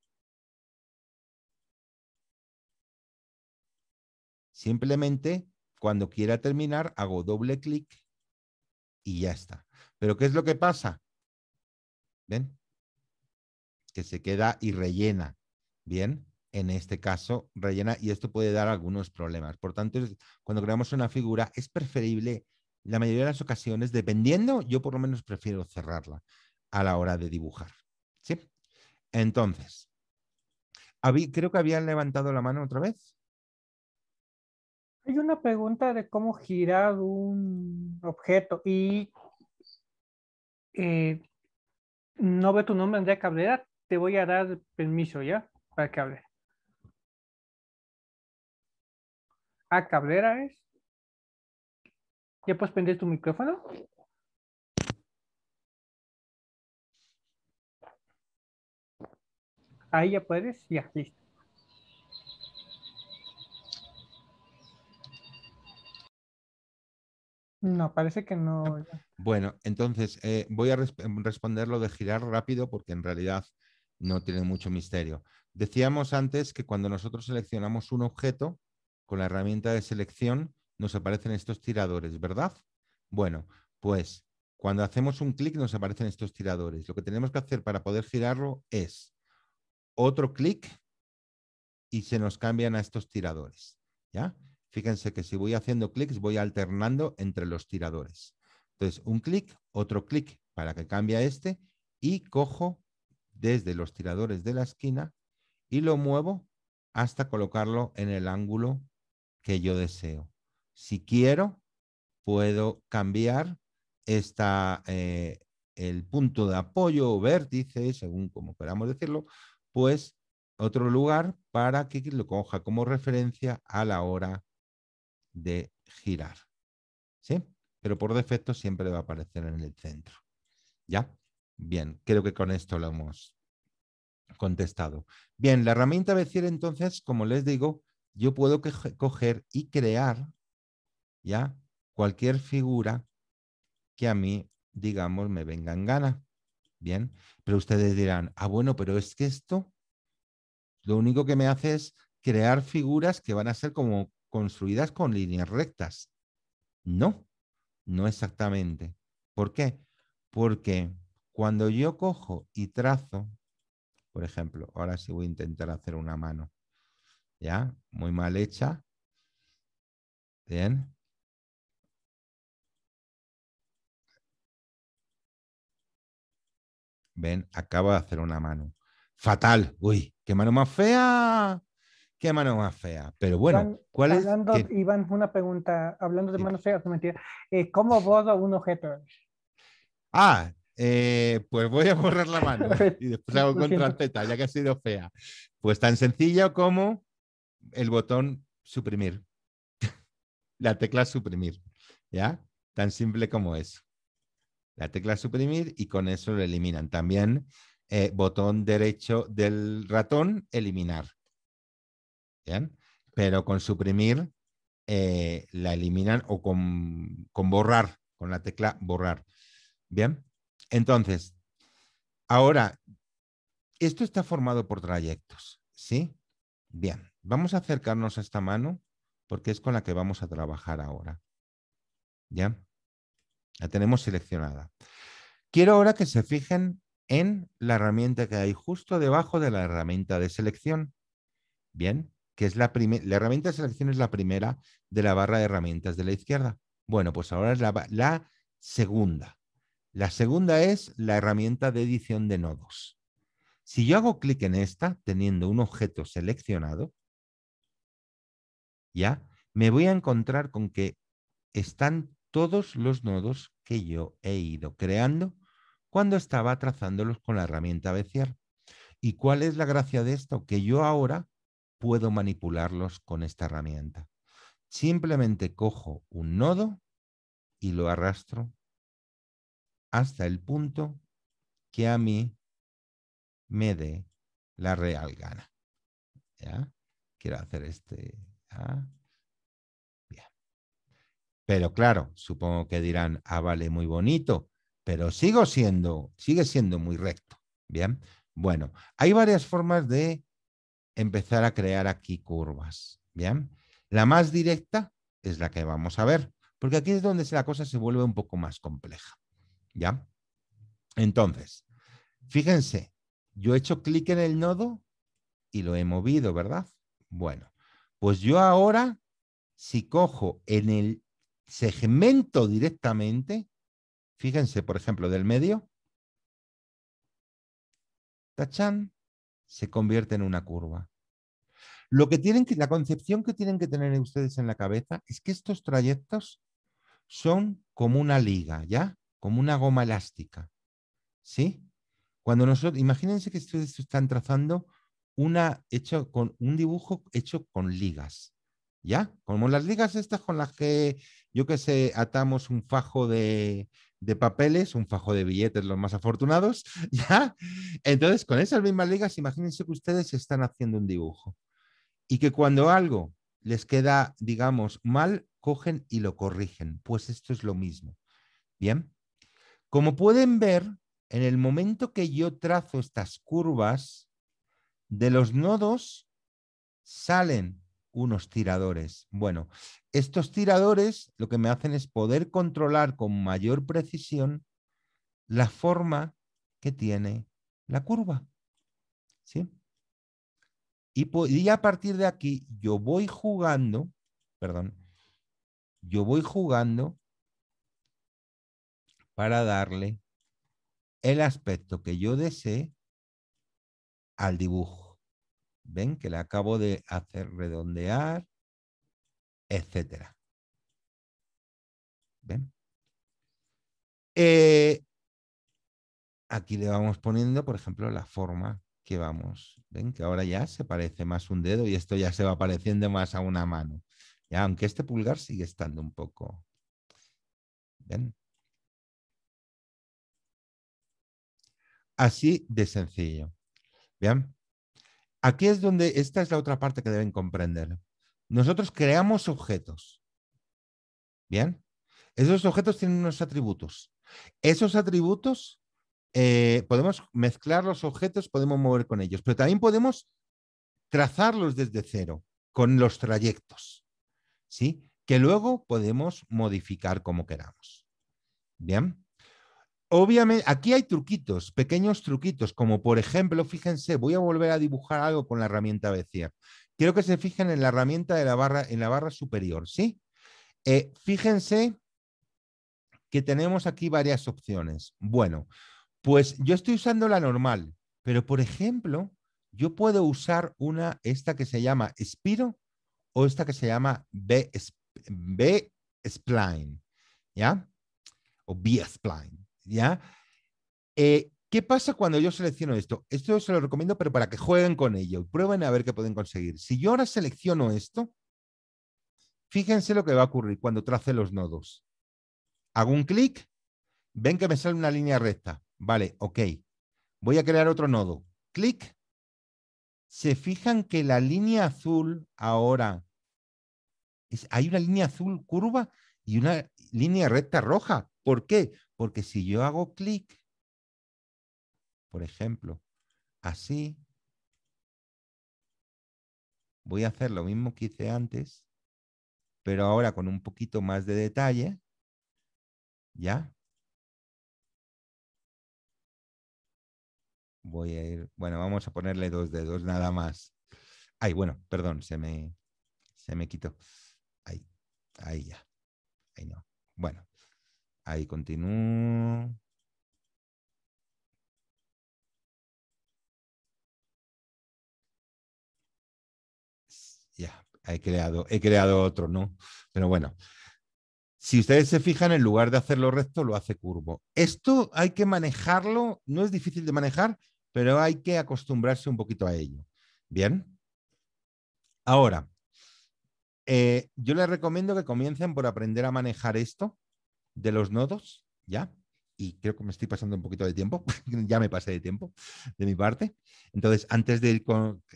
Simplemente, cuando quiera terminar, hago doble clic y ya está. Pero ¿qué es lo que pasa? ¿Ven? Que se queda y rellena. ¿Bien? en este caso rellena y esto puede dar algunos problemas. Por tanto, cuando creamos una figura es preferible, la mayoría de las ocasiones, dependiendo, yo por lo menos prefiero cerrarla a la hora de dibujar. ¿Sí? Entonces, creo que habían levantado la mano otra vez. Hay una pregunta de cómo girar un objeto y eh, no veo tu nombre, Andrea Cabrera. Te voy a dar permiso ya para que hable. A Cabrera es. ¿Ya puedes prender tu micrófono? Ahí ya puedes, ya, listo. No, parece que no. Bueno, entonces eh, voy a responderlo responder lo de girar rápido porque en realidad no tiene mucho misterio. Decíamos antes que cuando nosotros seleccionamos un objeto, con la herramienta de selección nos aparecen estos tiradores, ¿verdad? Bueno, pues cuando hacemos un clic nos aparecen estos tiradores. Lo que tenemos que hacer para poder girarlo es otro clic y se nos cambian a estos tiradores. ¿ya? Fíjense que si voy haciendo clics voy alternando entre los tiradores. Entonces, un clic, otro clic para que cambie este y cojo desde los tiradores de la esquina y lo muevo hasta colocarlo en el ángulo que yo deseo. Si quiero, puedo cambiar esta, eh, el punto de apoyo o vértice, según como queramos decirlo, pues otro lugar para que lo coja como referencia a la hora de girar. ¿Sí? Pero por defecto siempre va a aparecer en el centro. ¿Ya? Bien, creo que con esto lo hemos contestado. Bien, la herramienta cierre entonces, como les digo, yo puedo coger y crear ya cualquier figura que a mí, digamos, me venga en gana. Bien, pero ustedes dirán, ah, bueno, pero es que esto lo único que me hace es crear figuras que van a ser como construidas con líneas rectas. No, no exactamente. ¿Por qué? Porque cuando yo cojo y trazo, por ejemplo, ahora sí voy a intentar hacer una mano. ¿ya? Muy mal hecha. Bien. Ven, acabo de hacer una mano. Fatal. Uy, qué mano más fea. Qué mano más fea. Pero bueno, ¿cuál es? Iván, una pregunta. Hablando de manos feas, mentira. Eh, ¿Cómo bordo un objeto? Ah, eh, pues voy a borrar la mano y después hago contra Z, ya que ha sido fea. Pues tan sencillo como el botón suprimir, la tecla suprimir, ¿ya? Tan simple como eso. La tecla suprimir y con eso lo eliminan. También eh, botón derecho del ratón, eliminar. ¿Bien? Pero con suprimir eh, la eliminan o con, con borrar, con la tecla borrar. Bien, entonces, ahora, esto está formado por trayectos, ¿sí? Bien. Vamos a acercarnos a esta mano porque es con la que vamos a trabajar ahora. ¿Ya? La tenemos seleccionada. Quiero ahora que se fijen en la herramienta que hay justo debajo de la herramienta de selección. Bien, que es la primera, la herramienta de selección es la primera de la barra de herramientas de la izquierda. Bueno, pues ahora es la, la segunda. La segunda es la herramienta de edición de nodos. Si yo hago clic en esta, teniendo un objeto seleccionado, ¿ya? Me voy a encontrar con que están todos los nodos que yo he ido creando cuando estaba trazándolos con la herramienta Beciar. ¿Y cuál es la gracia de esto? Que yo ahora puedo manipularlos con esta herramienta. Simplemente cojo un nodo y lo arrastro hasta el punto que a mí me dé la real gana. ¿Ya? Quiero hacer este pero claro, supongo que dirán, ah, vale, muy bonito, pero sigo siendo, sigue siendo muy recto. Bien. Bueno, hay varias formas de empezar a crear aquí curvas. Bien. La más directa es la que vamos a ver, porque aquí es donde la cosa se vuelve un poco más compleja. ¿Ya? Entonces, fíjense, yo he hecho clic en el nodo y lo he movido, ¿verdad? Bueno, pues yo ahora, si cojo en el segmento directamente, fíjense, por ejemplo, del medio, tachan, se convierte en una curva. Lo que tienen la concepción que tienen que tener ustedes en la cabeza es que estos trayectos son como una liga, ¿ya? Como una goma elástica. ¿Sí? Cuando nosotros, imagínense que ustedes están trazando una hecho con un dibujo hecho con ligas, ¿ya? Como las ligas estas con las que, yo que sé, atamos un fajo de, de papeles, un fajo de billetes, los más afortunados, ¿ya? Entonces, con esas mismas ligas, imagínense que ustedes están haciendo un dibujo y que cuando algo les queda, digamos, mal, cogen y lo corrigen. Pues esto es lo mismo. Bien. Como pueden ver, en el momento que yo trazo estas curvas, de los nodos salen unos tiradores. Bueno, estos tiradores lo que me hacen es poder controlar con mayor precisión la forma que tiene la curva. ¿Sí? Y, y a partir de aquí yo voy jugando, perdón, yo voy jugando para darle el aspecto que yo desee al dibujo. Ven que le acabo de hacer redondear, etcétera. ¿Ven? Eh, aquí le vamos poniendo, por ejemplo, la forma que vamos. ¿Ven? Que ahora ya se parece más un dedo y esto ya se va pareciendo más a una mano. aunque este pulgar sigue estando un poco. ¿Ven? Así de sencillo. ¿Bien? Aquí es donde esta es la otra parte que deben comprender. Nosotros creamos objetos. ¿Bien? Esos objetos tienen unos atributos. Esos atributos eh, podemos mezclar los objetos, podemos mover con ellos, pero también podemos trazarlos desde cero con los trayectos, ¿sí? Que luego podemos modificar como queramos. ¿Bien? obviamente, aquí hay truquitos, pequeños truquitos, como por ejemplo, fíjense, voy a volver a dibujar algo con la herramienta Bezier. Quiero que se fijen en la herramienta de la barra, en la barra superior, ¿sí? Eh, fíjense que tenemos aquí varias opciones. Bueno, pues yo estoy usando la normal, pero por ejemplo, yo puedo usar una, esta que se llama Spiro o esta que se llama B-Spline, ¿ya? O B-Spline, ¿ya? Eh, ¿Qué pasa cuando yo selecciono esto? Esto se lo recomiendo, pero para que jueguen con ello y prueben a ver qué pueden conseguir. Si yo ahora selecciono esto, fíjense lo que va a ocurrir cuando trace los nodos. Hago un clic, ven que me sale una línea recta. Vale, ok. Voy a crear otro nodo. Clic. Se fijan que la línea azul ahora, hay una línea azul curva y una línea recta roja. ¿Por qué? Porque si yo hago clic, por ejemplo, así, voy a hacer lo mismo que hice antes, pero ahora con un poquito más de detalle, ¿ya? Voy a ir, bueno, vamos a ponerle dos dedos nada más. Ay, bueno, perdón, se me, se me quitó. Ahí, ahí ya. Ahí no. Bueno, Ahí continúo. Ya, he creado, he creado otro, ¿no? Pero bueno, si ustedes se fijan, en lugar de hacerlo recto, lo hace curvo. Esto hay que manejarlo, no es difícil de manejar, pero hay que acostumbrarse un poquito a ello. Bien. Ahora, eh, yo les recomiendo que comiencen por aprender a manejar esto de los nodos, ¿ya? Y creo que me estoy pasando un poquito de tiempo, ya me pasé de tiempo de mi parte. Entonces, antes de,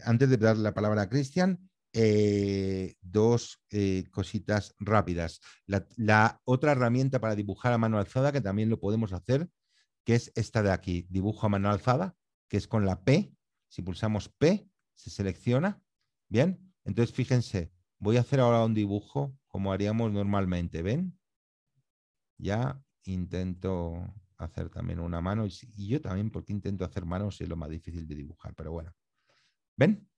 antes de dar la palabra a Cristian, eh, dos eh, cositas rápidas. La, la otra herramienta para dibujar a mano alzada, que también lo podemos hacer, que es esta de aquí, dibujo a mano alzada, que es con la P. Si pulsamos P, se selecciona. Bien, entonces fíjense, voy a hacer ahora un dibujo como haríamos normalmente, ¿ven? ya intento hacer también una mano y yo también porque intento hacer manos es lo más difícil de dibujar, pero bueno. ¿Ven?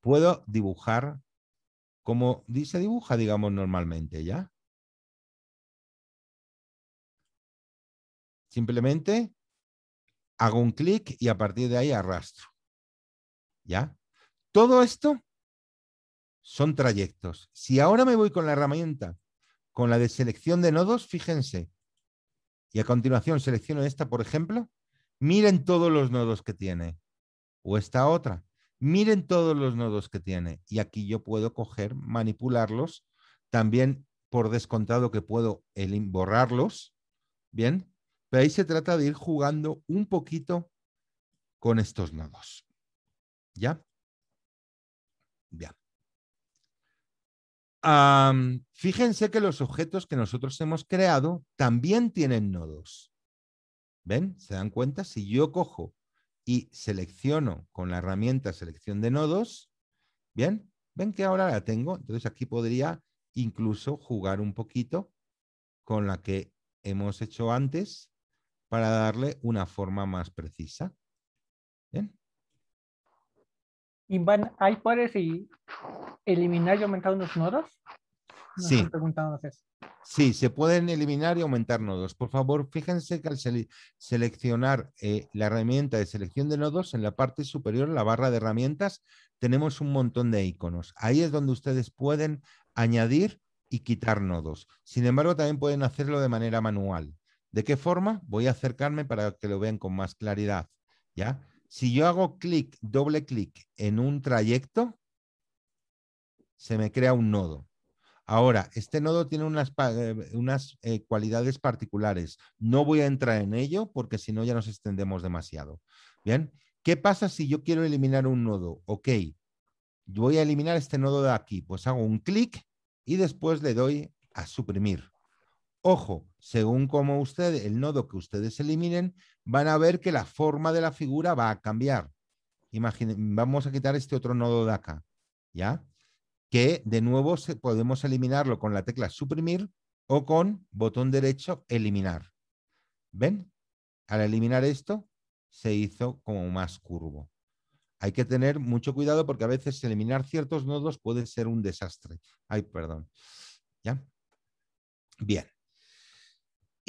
Puedo dibujar como dice dibuja, digamos, normalmente, ¿ya? Simplemente hago un clic y a partir de ahí arrastro. ¿Ya? Todo esto son trayectos. Si ahora me voy con la herramienta con la de selección de nodos, fíjense, y a continuación selecciono esta, por ejemplo, miren todos los nodos que tiene, o esta otra, miren todos los nodos que tiene, y aquí yo puedo coger, manipularlos, también por descontado que puedo borrarlos, ¿bien? Pero ahí se trata de ir jugando un poquito con estos nodos, ¿ya? Bien fíjense que los objetos que nosotros hemos creado también tienen nodos. ¿Ven? ¿Se dan cuenta? Si yo cojo y selecciono con la herramienta selección de nodos, ¿bien? ¿Ven que ahora la tengo? Entonces aquí podría incluso jugar un poquito con la que hemos hecho antes para darle una forma más precisa. ¿Bien? ¿Y van, y eliminar y aumentar unos nodos? sí. Sí, se pueden eliminar y aumentar nodos. Por favor, fíjense que al seleccionar eh, la herramienta de selección de nodos, en la parte superior, la barra de herramientas, tenemos un montón de iconos. Ahí es donde ustedes pueden añadir y quitar nodos. Sin embargo, también pueden hacerlo de manera manual. ¿De qué forma? Voy a acercarme para que lo vean con más claridad. ¿ya? si yo hago clic, doble clic en un trayecto, se me crea un nodo. Ahora, este nodo tiene unas, eh, eh, cualidades particulares. No voy a entrar en ello porque si no ya nos extendemos demasiado. Bien, ¿qué pasa si yo quiero eliminar un nodo? Ok, voy a eliminar este nodo de aquí. Pues hago un clic y después le doy a suprimir. Ojo, según como ustedes, el nodo que ustedes eliminen, van a ver que la forma de la figura va a cambiar. vamos a quitar este otro nodo de acá, ¿ya? Que de nuevo se, podemos eliminarlo con la tecla suprimir o con botón derecho eliminar. ¿Ven? Al eliminar esto, se hizo como más curvo. Hay que tener mucho cuidado porque a veces eliminar ciertos nodos puede ser un desastre. Ay, perdón. ¿Ya? Bien.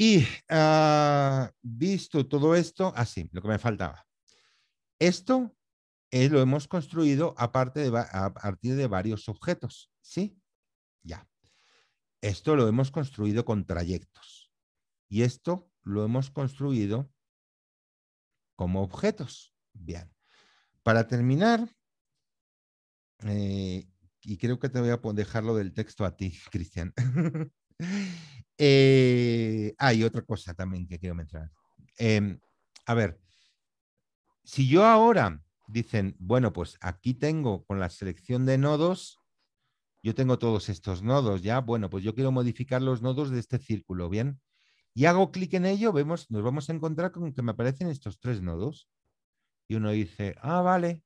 Y ah, visto todo esto, así, ah, lo que me faltaba. Esto eh, lo hemos construido a, partir de varios objetos, ¿sí? Ya. Esto lo hemos construido con trayectos. Y esto lo hemos construido como objetos. Bien. Para terminar, eh, y creo que te voy a dejar lo del texto a ti, Cristian. hay eh, ah, otra cosa también que quiero mencionar. Em, a ver, si yo ahora dicen, bueno, pues aquí tengo con la selección de nodos, yo tengo todos estos nodos ya, bueno, pues yo quiero modificar los nodos de este círculo, ¿bien? Y hago clic en ello, vemos, nos vamos a encontrar con que me aparecen estos tres nodos. Y uno dice, ah, vale,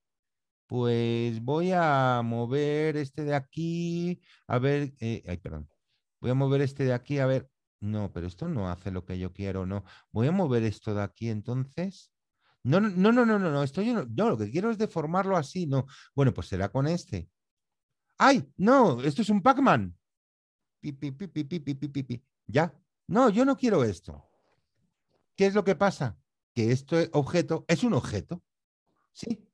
pues voy a mover este de aquí, a ver, eh, ay, perdón, voy a mover este de aquí, a ver, no, pero esto no hace lo que yo quiero, no, voy a mover esto de aquí entonces. No, no, no, no, no, no, esto yo, no, yo lo que quiero es deformarlo así, no. Bueno, pues será con este. ¡Ay! No, esto es un Pac-Man. Pi, pi, pi, pi, pi, pi, pi, pi. Ya. No, yo no quiero esto. ¿Qué es lo que pasa? Que este objeto es un objeto. Sí.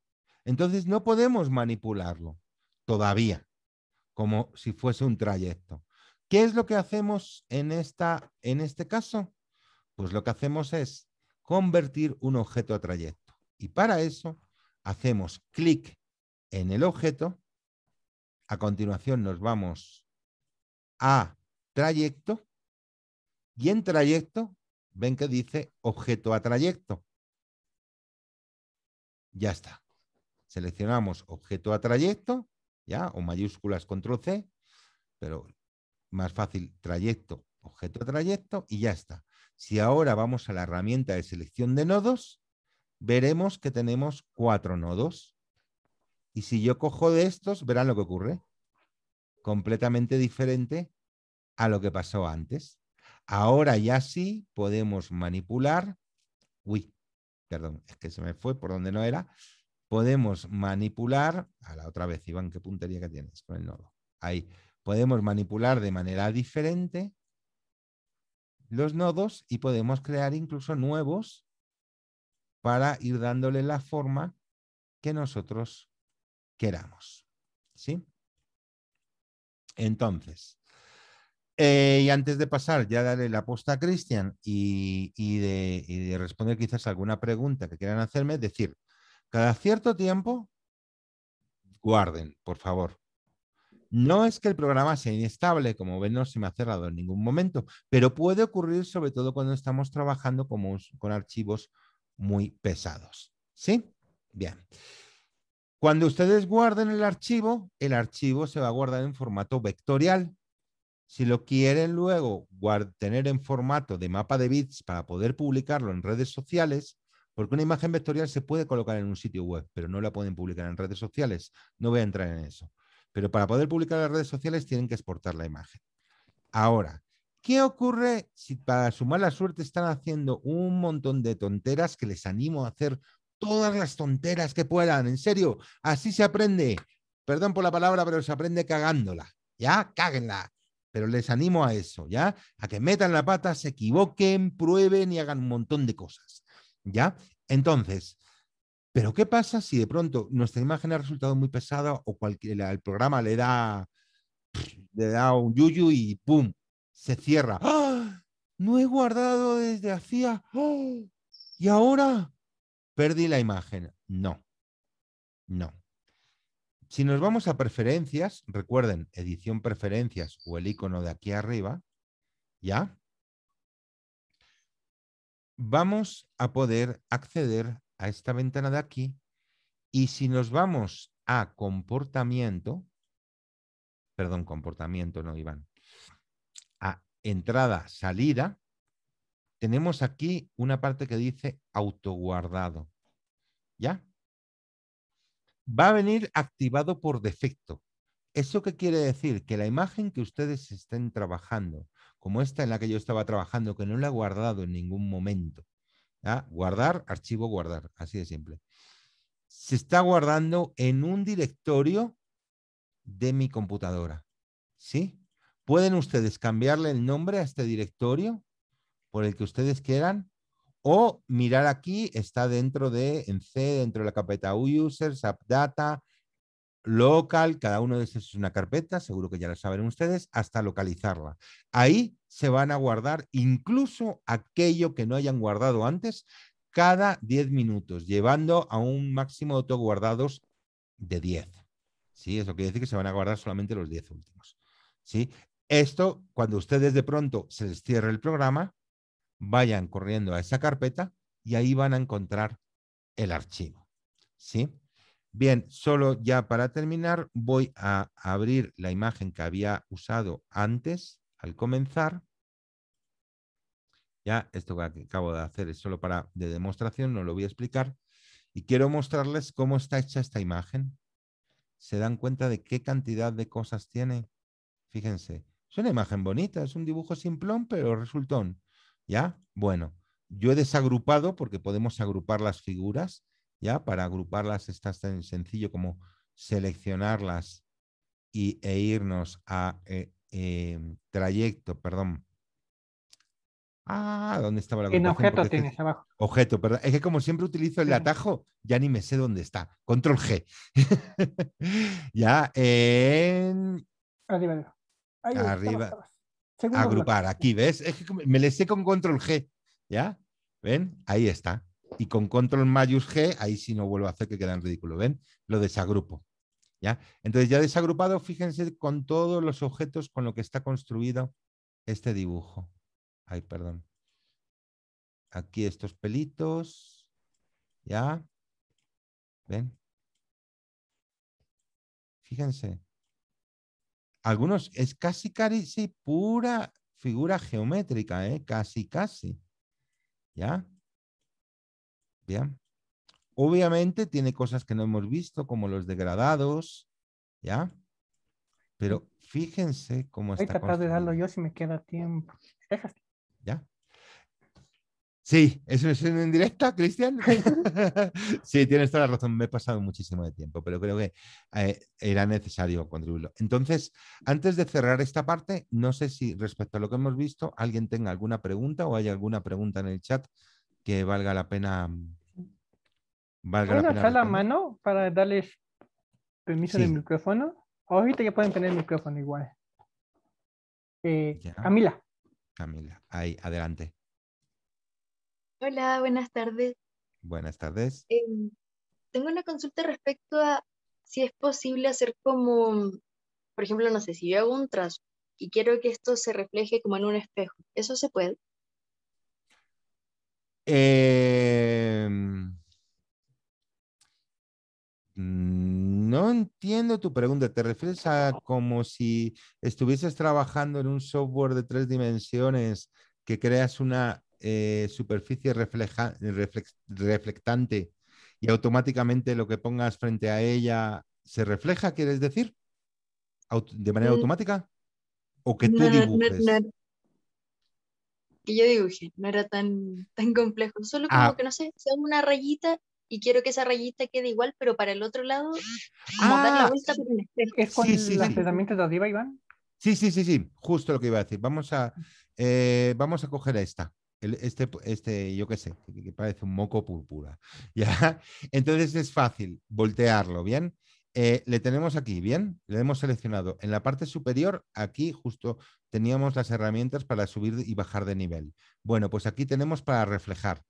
Entonces no podemos manipularlo todavía como si fuese un trayecto. ¿Qué es lo que hacemos en, esta, en este caso? Pues lo que hacemos es convertir un objeto a trayecto. Y para eso hacemos clic en el objeto. A continuación nos vamos a trayecto. Y en trayecto, ven que dice objeto a trayecto. Ya está. Seleccionamos objeto a trayecto, ya, o mayúsculas control C, pero más fácil trayecto, objeto trayecto y ya está. Si ahora vamos a la herramienta de selección de nodos, veremos que tenemos cuatro nodos. Y si yo cojo de estos, verán lo que ocurre. Completamente diferente a lo que pasó antes. Ahora ya sí podemos manipular. Uy, perdón, es que se me fue por donde no era. Podemos manipular. A la otra vez, Iván, qué puntería que tienes con el nodo. Ahí podemos manipular de manera diferente los nodos y podemos crear incluso nuevos para ir dándole la forma que nosotros queramos. Entonces, eh, y antes de pasar, ya daré la posta a Cristian y, de, responder quizás alguna pregunta que quieran hacerme, es decir, cada cierto tiempo, guarden, por favor, no es que el programa sea inestable, como ven, no se me ha cerrado en ningún momento, pero puede ocurrir sobre todo cuando estamos trabajando con archivos muy pesados. ¿Sí? Bien. Cuando ustedes guarden el archivo, el archivo se va a guardar en formato vectorial. Si lo quieren luego tener en formato de mapa de bits para poder publicarlo en redes sociales, porque una imagen vectorial se puede colocar en un sitio web, pero no la pueden publicar en redes sociales. No voy a entrar en eso. Pero para poder publicar en las redes sociales tienen que exportar la imagen. Ahora, ¿qué ocurre si para su mala suerte están haciendo un montón de tonteras que les animo a hacer todas las tonteras que puedan? En serio, así se aprende. Perdón por la palabra, pero se aprende cagándola. ¿Ya? Cáguenla pero les animo a eso, ¿ya? A que metan la pata, se equivoquen, prueben y hagan un montón de cosas, ¿ya? Entonces, pero ¿qué pasa si de pronto nuestra imagen ha resultado muy pesada o cualquiera, el programa le da, le da un yuyu y ¡pum! Se cierra. ¡Ah! No he guardado desde hacía... ¡Ah! Y ahora perdí la imagen. No, no. Si nos vamos a preferencias, recuerden, edición preferencias o el icono de aquí arriba, ¿ya? Vamos a poder acceder a esta ventana de aquí y si nos vamos a comportamiento, perdón, comportamiento, no, Iván, a entrada, salida, tenemos aquí una parte que dice autoguardado. ¿Ya? Va a venir activado por defecto. ¿Eso qué quiere decir? Que la imagen que ustedes estén trabajando, como esta en la que yo estaba trabajando, que no la he guardado en ningún momento, Guardar, archivo, guardar, así de simple. Se está guardando en un directorio de mi computadora. ¿Sí? Pueden ustedes cambiarle el nombre a este directorio por el que ustedes quieran o mirar aquí, está dentro de, en C, dentro de la carpeta users, app data, local, cada uno de esos es una carpeta, seguro que ya lo saben ustedes, hasta localizarla. Ahí se van a guardar incluso aquello que no hayan guardado antes cada 10 minutos, llevando a un máximo de guardados de 10. ¿Sí? Eso quiere decir que se van a guardar solamente los 10 últimos. ¿Sí? Esto, cuando ustedes de pronto se cierre el programa, vayan corriendo a esa carpeta y ahí van a encontrar el archivo. ¿Sí? Bien, solo ya para terminar voy a abrir la imagen que había usado antes al comenzar. Ya esto que acabo de hacer es solo para de demostración, no lo voy a explicar. Y quiero mostrarles cómo está hecha esta imagen. ¿Se dan cuenta de qué cantidad de cosas tiene? Fíjense, es una imagen bonita, es un dibujo simplón, pero resultón. ¿Ya? Bueno, yo he desagrupado porque podemos agrupar las figuras ¿ya? Para agruparlas está tan sencillo como seleccionarlas y, e irnos a eh, em, trayecto, perdón. Ah, ¿dónde estaba la En objeto tienes abajo? Objeto, perdón. Es que como siempre utilizo el atajo, ya ni me sé dónde está. Control G. ya, en... Arriba, Arriba. Agrupar, aquí, ¿ves? Es que me le sé con Control G. ¿Ya? ¿Ven? Ahí está. Y con control mayús G, ahí si no vuelvo a hacer que queda en ridículo. ¿Ven? Lo desagrupo. ¿ya? Entonces ya desagrupado, fíjense con todos los objetos con lo que está construido este dibujo. Ay, perdón. Aquí estos pelitos. ¿Ya? ¿Ven? Fíjense. Algunos, es casi casi pura figura geométrica, ¿eh? Casi, casi. ¿Ya? Obviamente tiene cosas que no hemos visto, como los degradados, ¿ya? Pero fíjense cómo está. Voy a tratar de darlo yo si me queda tiempo. ¿Ya? Sí, eso es en directa, Cristian. sí, tienes toda la razón. Me he pasado muchísimo de tiempo, pero creo que eh, era necesario contribuirlo. Entonces, antes de cerrar esta parte, no sé si respecto a lo que hemos visto, alguien tenga alguna pregunta o hay alguna pregunta en el chat que valga la pena mm, ¿Puedo ¿puedo la mano para darles permiso del micrófono? Ahorita ya pueden tener el micrófono igual. Eh, Camila. Camila, ahí, adelante. Hola, buenas tardes. Buenas tardes. Em, tengo una consulta respecto a si es posible hacer como, por ejemplo, no sé, si yo hago un trazo y quiero que esto se refleje como en un espejo, ¿eso se puede? Eh, Mm, no entiendo tu pregunta. ¿Te refieres a como si estuvieses trabajando en un software de tres dimensiones que creas una eh, superficie refleja, reflectante y automáticamente lo que pongas frente a ella se refleja, quieres decir? ¿De manera mm. automática? ¿O que tú dibujes? Que yo dibujé no era tan, tan complejo. Solo ah. como que, no sé, sea una rayita y quiero que esa rayita quede igual, pero para el otro lado, como ah, dar la vuelta ¿Es con sí, sí, de sí. Iván? Sí, sí, sí, sí, justo lo que iba a decir. Vamos a, eh, vamos a coger esta. este, este, yo qué sé, que, parece un moco púrpura. ¿Ya? Entonces es fácil voltearlo, ¿bien? Eh, le tenemos aquí, ¿bien? Le hemos seleccionado. En la parte superior, aquí justo teníamos las herramientas para subir y bajar de nivel. Bueno, pues aquí tenemos para reflejar.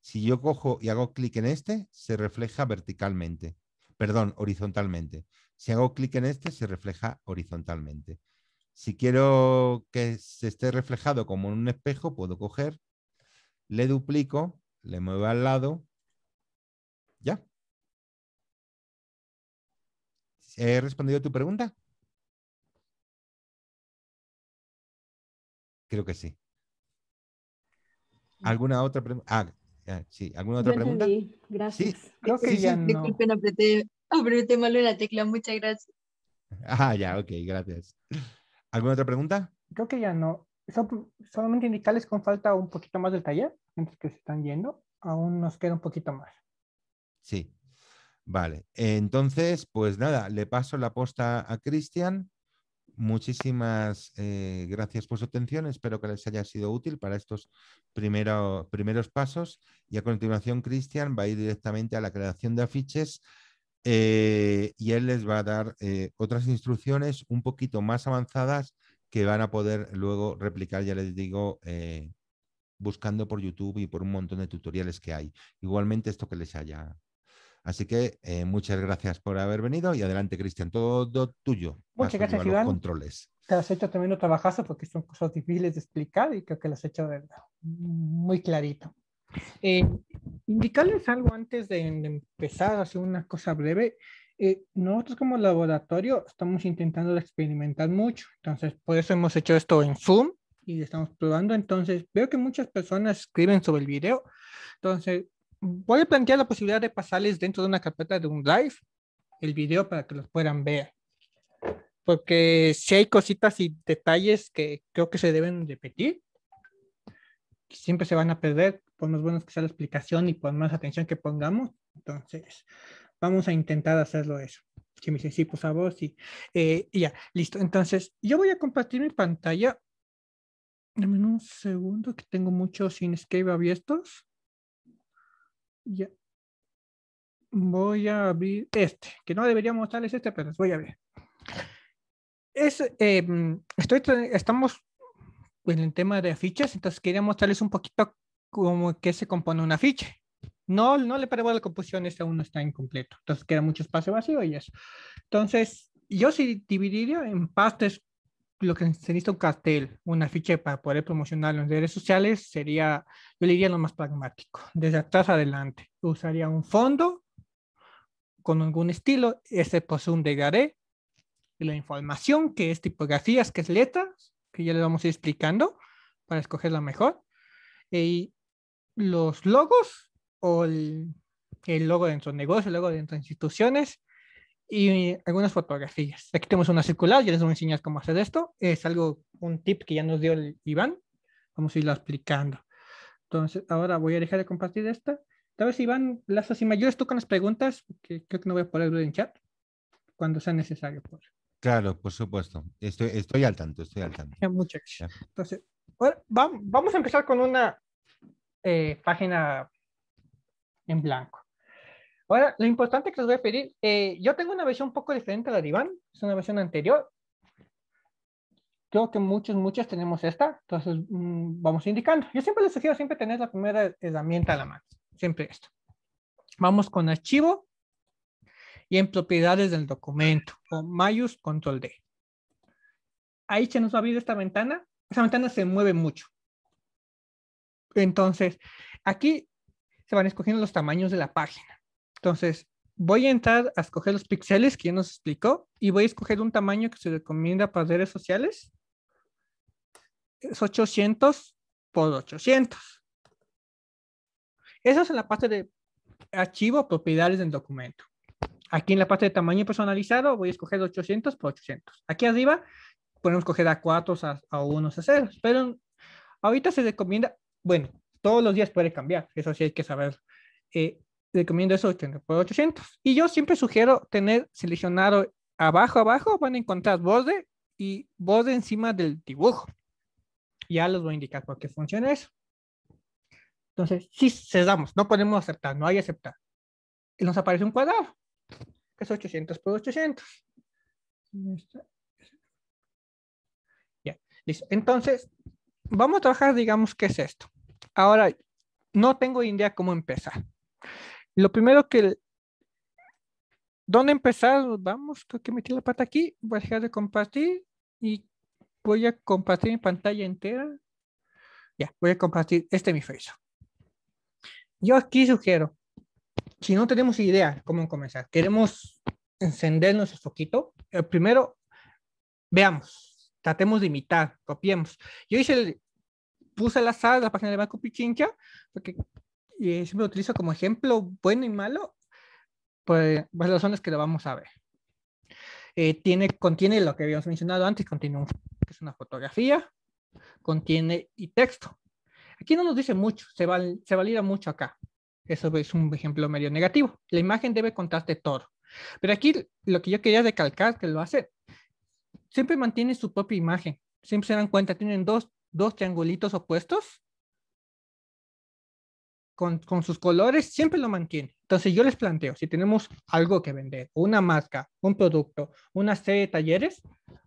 Si yo cojo y hago clic en este, se refleja verticalmente, perdón, horizontalmente. Si hago clic en este, se refleja horizontalmente. Si quiero que se esté reflejado como en un espejo, puedo coger, le duplico, le muevo al lado, ya. ¿He respondido a tu pregunta? Creo que sí. Mm. ¿Alguna otra pregunta? Ah, sí. ¿Alguna otra pregunta? Gracias. Sí, creo que ya Disculpen, apreté, mal la tecla. Muchas gracias. Ah, ya, ok, gracias. ¿Alguna otra pregunta? Creo que ya no. solamente indicarles con falta un poquito más del taller, antes que se están yendo. Aún nos queda un poquito más. Sí. Vale. Entonces, pues nada, le paso la posta a Cristian Muchísimas eh, gracias por su atención. Espero que les haya sido útil para estos primeros pasos. Y a continuación, Cristian va a ir directamente a la creación de afiches eh, y él les va a dar eh, otras instrucciones un poquito más avanzadas que van a poder luego replicar, ya les digo, buscando por YouTube y por un montón de tutoriales que hay. Igualmente, esto que les haya Así que eh, muchas gracias por haber venido y adelante, Cristian, todo tuyo. Muchas gracias, Iván. Controles. Te has hecho también un trabajazo porque son cosas difíciles de explicar y creo que las has hecho verdad muy clarito. Eh, indicarles algo antes de, empezar, hacer una cosa breve. Eh, nosotros como laboratorio estamos intentando experimentar mucho, entonces por eso hemos hecho esto en Zoom y estamos probando, entonces veo que muchas personas escriben sobre el video, entonces voy a plantear la posibilidad de pasarles dentro de una carpeta de un live el video para que los puedan ver. Porque si hay cositas y detalles que creo que se deben repetir, siempre se van a perder por más buenas que sea la explicación y por más atención que pongamos. Entonces, vamos a intentar hacerlo eso. Si me dicen sí, por favor, sí. Eh, ya, listo. Entonces, yo voy a compartir mi pantalla. Dame un segundo que tengo muchos Inkscape abiertos. Voy a abrir este, que no debería mostrarles este, pero les voy a abrir. Es, em, estoy, estamos en el tema de fichas, entonces quería mostrarles un poquito cómo que se compone una ficha. No, no le paramos la composición, este aún no está incompleto. Entonces queda mucho espacio vacío y eso. Entonces, yo sí dividiría en partes lo que se necesita un cartel, una ficha para poder promocionarlo en redes sociales sería, yo le diría lo más pragmático, desde atrás adelante. Usaría un fondo con algún estilo, ese posee un garé y la información que es tipografías, que es letras, que ya le vamos a ir explicando para escoger la mejor. Y los logos o el, logo dentro de negocio, el logo dentro de instituciones, y eh, algunas fotografías. Aquí tenemos una circular, ya les voy a enseñar cómo hacer esto. Es algo, un tip que ya nos dio el Iván. Vamos a irlo explicando Entonces, ahora voy a dejar de compartir esta. Tal vez, Iván, Las así mayores tú con las preguntas, que creo que no voy a ponerlo en chat, cuando sea necesario. Por. Claro, por supuesto. Estoy, estoy al tanto, estoy al tanto. Muchas gracias. Entonces, vamos a empezar con una eh, página en blanco. Ahora, lo importante que les voy a pedir, eh, yo tengo una versión un poco diferente a la de Iván, es una versión anterior. Creo que muchos, muchas tenemos esta, entonces mm, vamos indicando. Yo siempre les sugiero siempre tener la primera herramienta a la mano, siempre esto. Vamos con archivo y en propiedades del documento, con Mayus Control D. Ahí se nos va a abrir esta ventana. Esa ventana se mueve mucho. Entonces, aquí se van escogiendo los tamaños de la página. Entonces, voy a entrar a escoger los píxeles que ya nos explicó y voy a escoger un tamaño que se recomienda para redes sociales. Es 800 por 800. Eso es en la parte de archivo, propiedades del documento. Aquí en la parte de tamaño personalizado voy a escoger 800 por 800. Aquí arriba podemos escoger a 4, a, a 1, a 0. Pero ahorita se recomienda, bueno, todos los días puede cambiar. Eso sí hay que saber eh, recomiendo eso, tener por 800. Y yo siempre sugiero tener seleccionado abajo, abajo, van a encontrar borde y borde encima del dibujo. Ya les voy a indicar por qué funciona eso. Entonces, si cerramos, no podemos aceptar, no hay aceptar. Y nos aparece un cuadrado, que es 800 por 800. Ya, listo. Entonces, vamos a trabajar, digamos, qué es esto. Ahora, no tengo idea cómo empezar. Lo primero que... ¿Dónde empezar? Vamos, creo que metí la pata aquí. Voy a dejar de compartir y voy a compartir mi pantalla entera. Ya, voy a compartir este mi Facebook. Yo aquí sugiero, si no tenemos idea cómo comenzar, queremos encendernos un poquito, eh, primero, veamos, tratemos de imitar, copiemos. Yo hice puse la sala la página de Banco Pichincha, porque y siempre lo utilizo como ejemplo bueno y malo por pues, pues, las razones que lo vamos a ver. Eh, tiene, contiene lo que habíamos mencionado antes, contiene que es una fotografía, contiene y texto. Aquí no nos dice mucho, se, se valida mucho acá. Eso es un ejemplo medio negativo. La imagen debe contarte todo. Pero aquí lo que yo quería recalcar que lo hace, siempre mantiene su propia imagen. Siempre se dan cuenta, tienen dos, dos triangulitos opuestos con, sus colores siempre lo mantiene. Entonces yo les planteo, si tenemos algo que vender, una marca, un producto, una serie de talleres,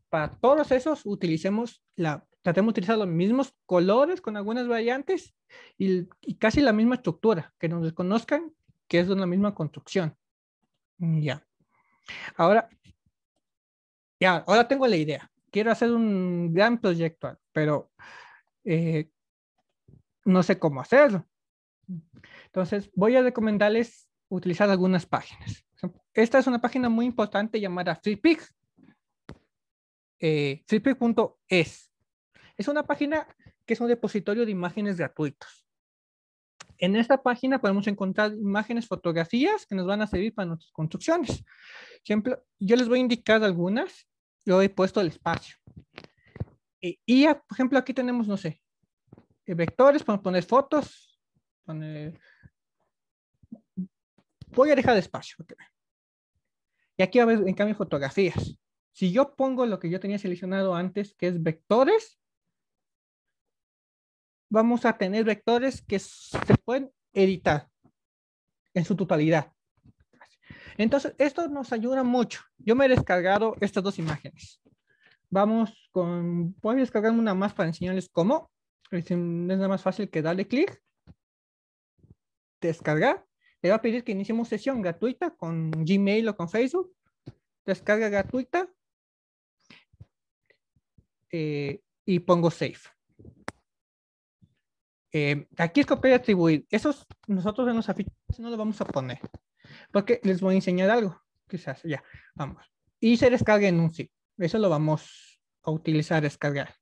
para todos esos utilicemos la, tratemos de utilizar los mismos colores con algunas variantes y, casi la misma estructura, que nos desconozcan que es de la misma construcción. Mm, ya. Ahora, ya, ahora tengo la idea. Quiero hacer un gran proyecto, pero eh, no sé cómo hacerlo. Entonces, voy a recomendarles utilizar algunas páginas. Esta es una página muy importante llamada Freepik Eh, FreePig.es. Es una página que es un repositorio de imágenes gratuitos. En esta página podemos encontrar imágenes, fotografías que nos van a servir para nuestras construcciones. Ejemplo, yo les voy a indicar algunas. Yo he puesto el espacio. Eh, y, por ejemplo, aquí tenemos, no sé, eh, vectores, para poner fotos, Voy a dejar espacio. Y aquí va a ver en cambio, fotografías. Si yo pongo lo que yo tenía seleccionado antes, que es vectores, vamos a tener vectores que se pueden editar en su totalidad. Entonces, esto nos ayuda mucho. Yo me he descargado estas dos imágenes. Vamos con, voy a descargarme una más para enseñarles cómo. es nada más fácil que darle clic descargar, le va a pedir que iniciemos sesión gratuita con Gmail o con Facebook. Descarga gratuita. Eh, y pongo save. Eh, aquí es copiar y atribuir. Esos nosotros en los afiches no lo vamos a poner. Porque les voy a enseñar algo. Quizás, ya, vamos. Y se descarga en un zip. Eso lo vamos a utilizar, descargar.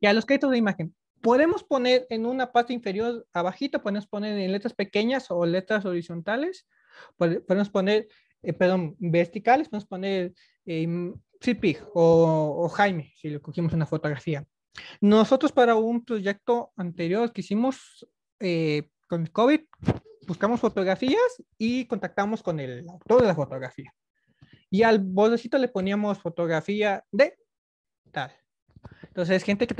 Ya, los créditos de imagen podemos poner en una parte inferior abajito, podemos poner en letras pequeñas o letras horizontales, podemos poner, eh, perdón, verticales, podemos poner eh, o, Jaime, si le cogimos una fotografía. Nosotros para un proyecto anterior que hicimos eh, con COVID, buscamos fotografías y contactamos con el autor de la fotografía. Y al bordecito le poníamos fotografía de tal. Entonces, gente que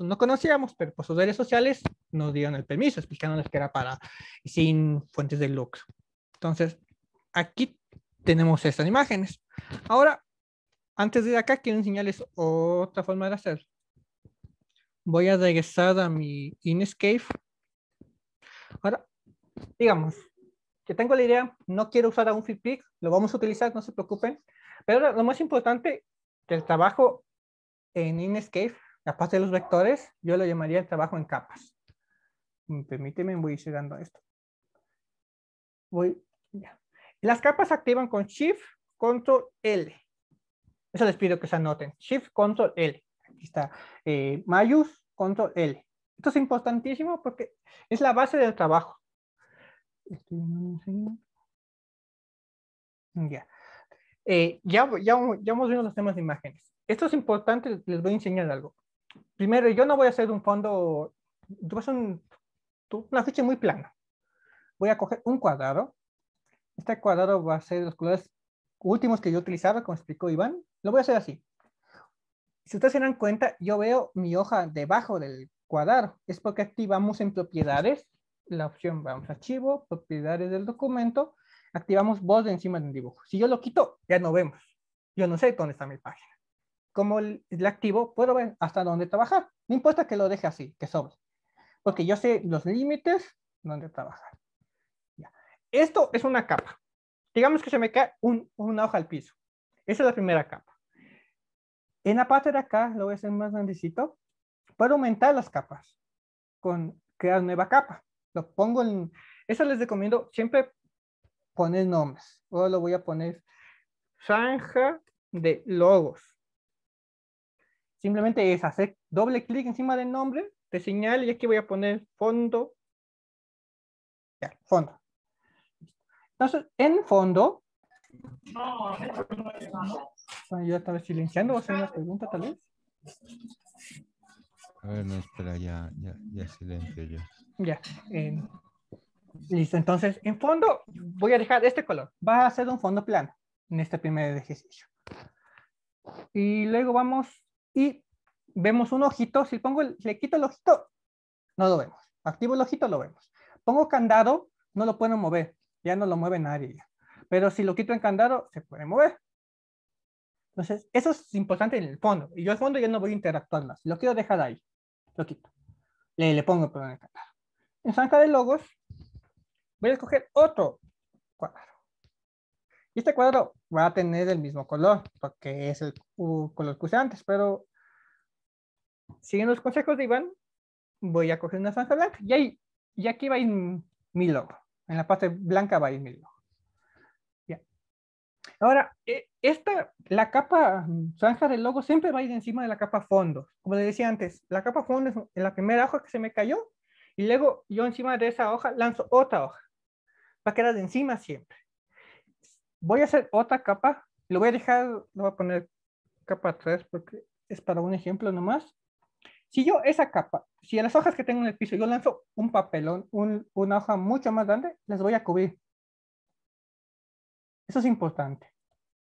no conocíamos, pero por pues, sus redes sociales nos dieron el permiso, explicándoles que era para sin fuentes de luz Entonces, aquí tenemos estas imágenes. Ahora, antes de ir acá, quiero enseñarles otra forma de hacer. Voy a regresar a mi Inescape. Ahora, digamos que tengo la idea, no quiero usar algún un feedback, lo vamos a utilizar, no se preocupen. Pero lo más importante, que el trabajo en la aparte de los vectores, yo lo llamaría el trabajo en capas. Mm, permíteme, voy llegando a esto. Voy, Las capas se activan con Shift, Control, L. Eso les pido que se anoten. Shift, Control, L. Aquí está. Mayús eh, Mayus, Control, L. Esto es importantísimo porque es la base del trabajo. Ya. Eh, ya, ya, ya hemos visto los temas de imágenes. Esto es importante, les voy a enseñar algo. Primero, yo no voy a hacer un fondo, tú vas a una ficha muy plana. Voy a coger un cuadrado. Este cuadrado va a ser los colores últimos que yo utilizaba, como explicó Iván. Lo voy a hacer así. Si ustedes se dan cuenta, yo veo mi hoja debajo del cuadrado. Es porque activamos en propiedades la opción, vamos archivo, propiedades del documento, activamos voz de encima del dibujo. Si yo lo quito, ya no vemos. Yo no sé dónde está mi página como el activo, puedo ver hasta dónde trabajar. No importa que lo deje así, que sobre. Porque yo sé los límites donde trabajar. Ya. Esto es una capa. Digamos que se me cae un, una hoja al piso. Esa es la primera capa. En la parte de acá, lo voy a hacer más grandecito, puedo aumentar las capas con crear nueva capa. Lo pongo en... Eso les recomiendo siempre poner nombres. Ahora lo voy a poner franja de logos. Simplemente es hacer doble clic encima del nombre, te señala y aquí voy a poner fondo. Ya, fondo. Entonces, en fondo. No, yo estaba silenciando, voy a hacer una pregunta tal vez. A ver, no, espera, ya, ya, ya silencio yo. Ya. Eh, listo, entonces, en fondo voy a dejar este color. Va a ser un fondo plano en este primer ejercicio. Y luego vamos y vemos un ojito, si pongo le quito el ojito, no lo vemos. Activo el ojito, lo vemos. Pongo candado, no lo puedo mover, ya no lo mueve nadie. Pero si lo quito en candado, se puede mover. Entonces, eso es importante en el fondo. Y yo el fondo ya no voy a interactuar más. Lo quiero dejar ahí. Lo quito. Le, le pongo, el candado. En Zanja de Logos, voy a escoger otro cuadrado. Y este cuadro va a tener el mismo color, porque es el color que usé antes, pero siguiendo los consejos de Iván, voy a coger una franja blanca y, ahí, y aquí va a ir mi logo. En la parte blanca va a ir mi logo. Ahora, e, esta, la capa franja del logo siempre va a ir encima de la capa fondo. Como les decía antes, la capa fondo es la primera hoja que se me cayó y luego yo encima de esa hoja lanzo otra hoja. Va a quedar de encima siempre voy a hacer otra capa, lo voy a dejar, lo voy a poner capa 3 porque es para un ejemplo nomás. Si yo esa capa, si a las hojas que tengo en el piso yo lanzo un papelón, una hoja mucho más grande, las voy a cubrir. Eso es importante.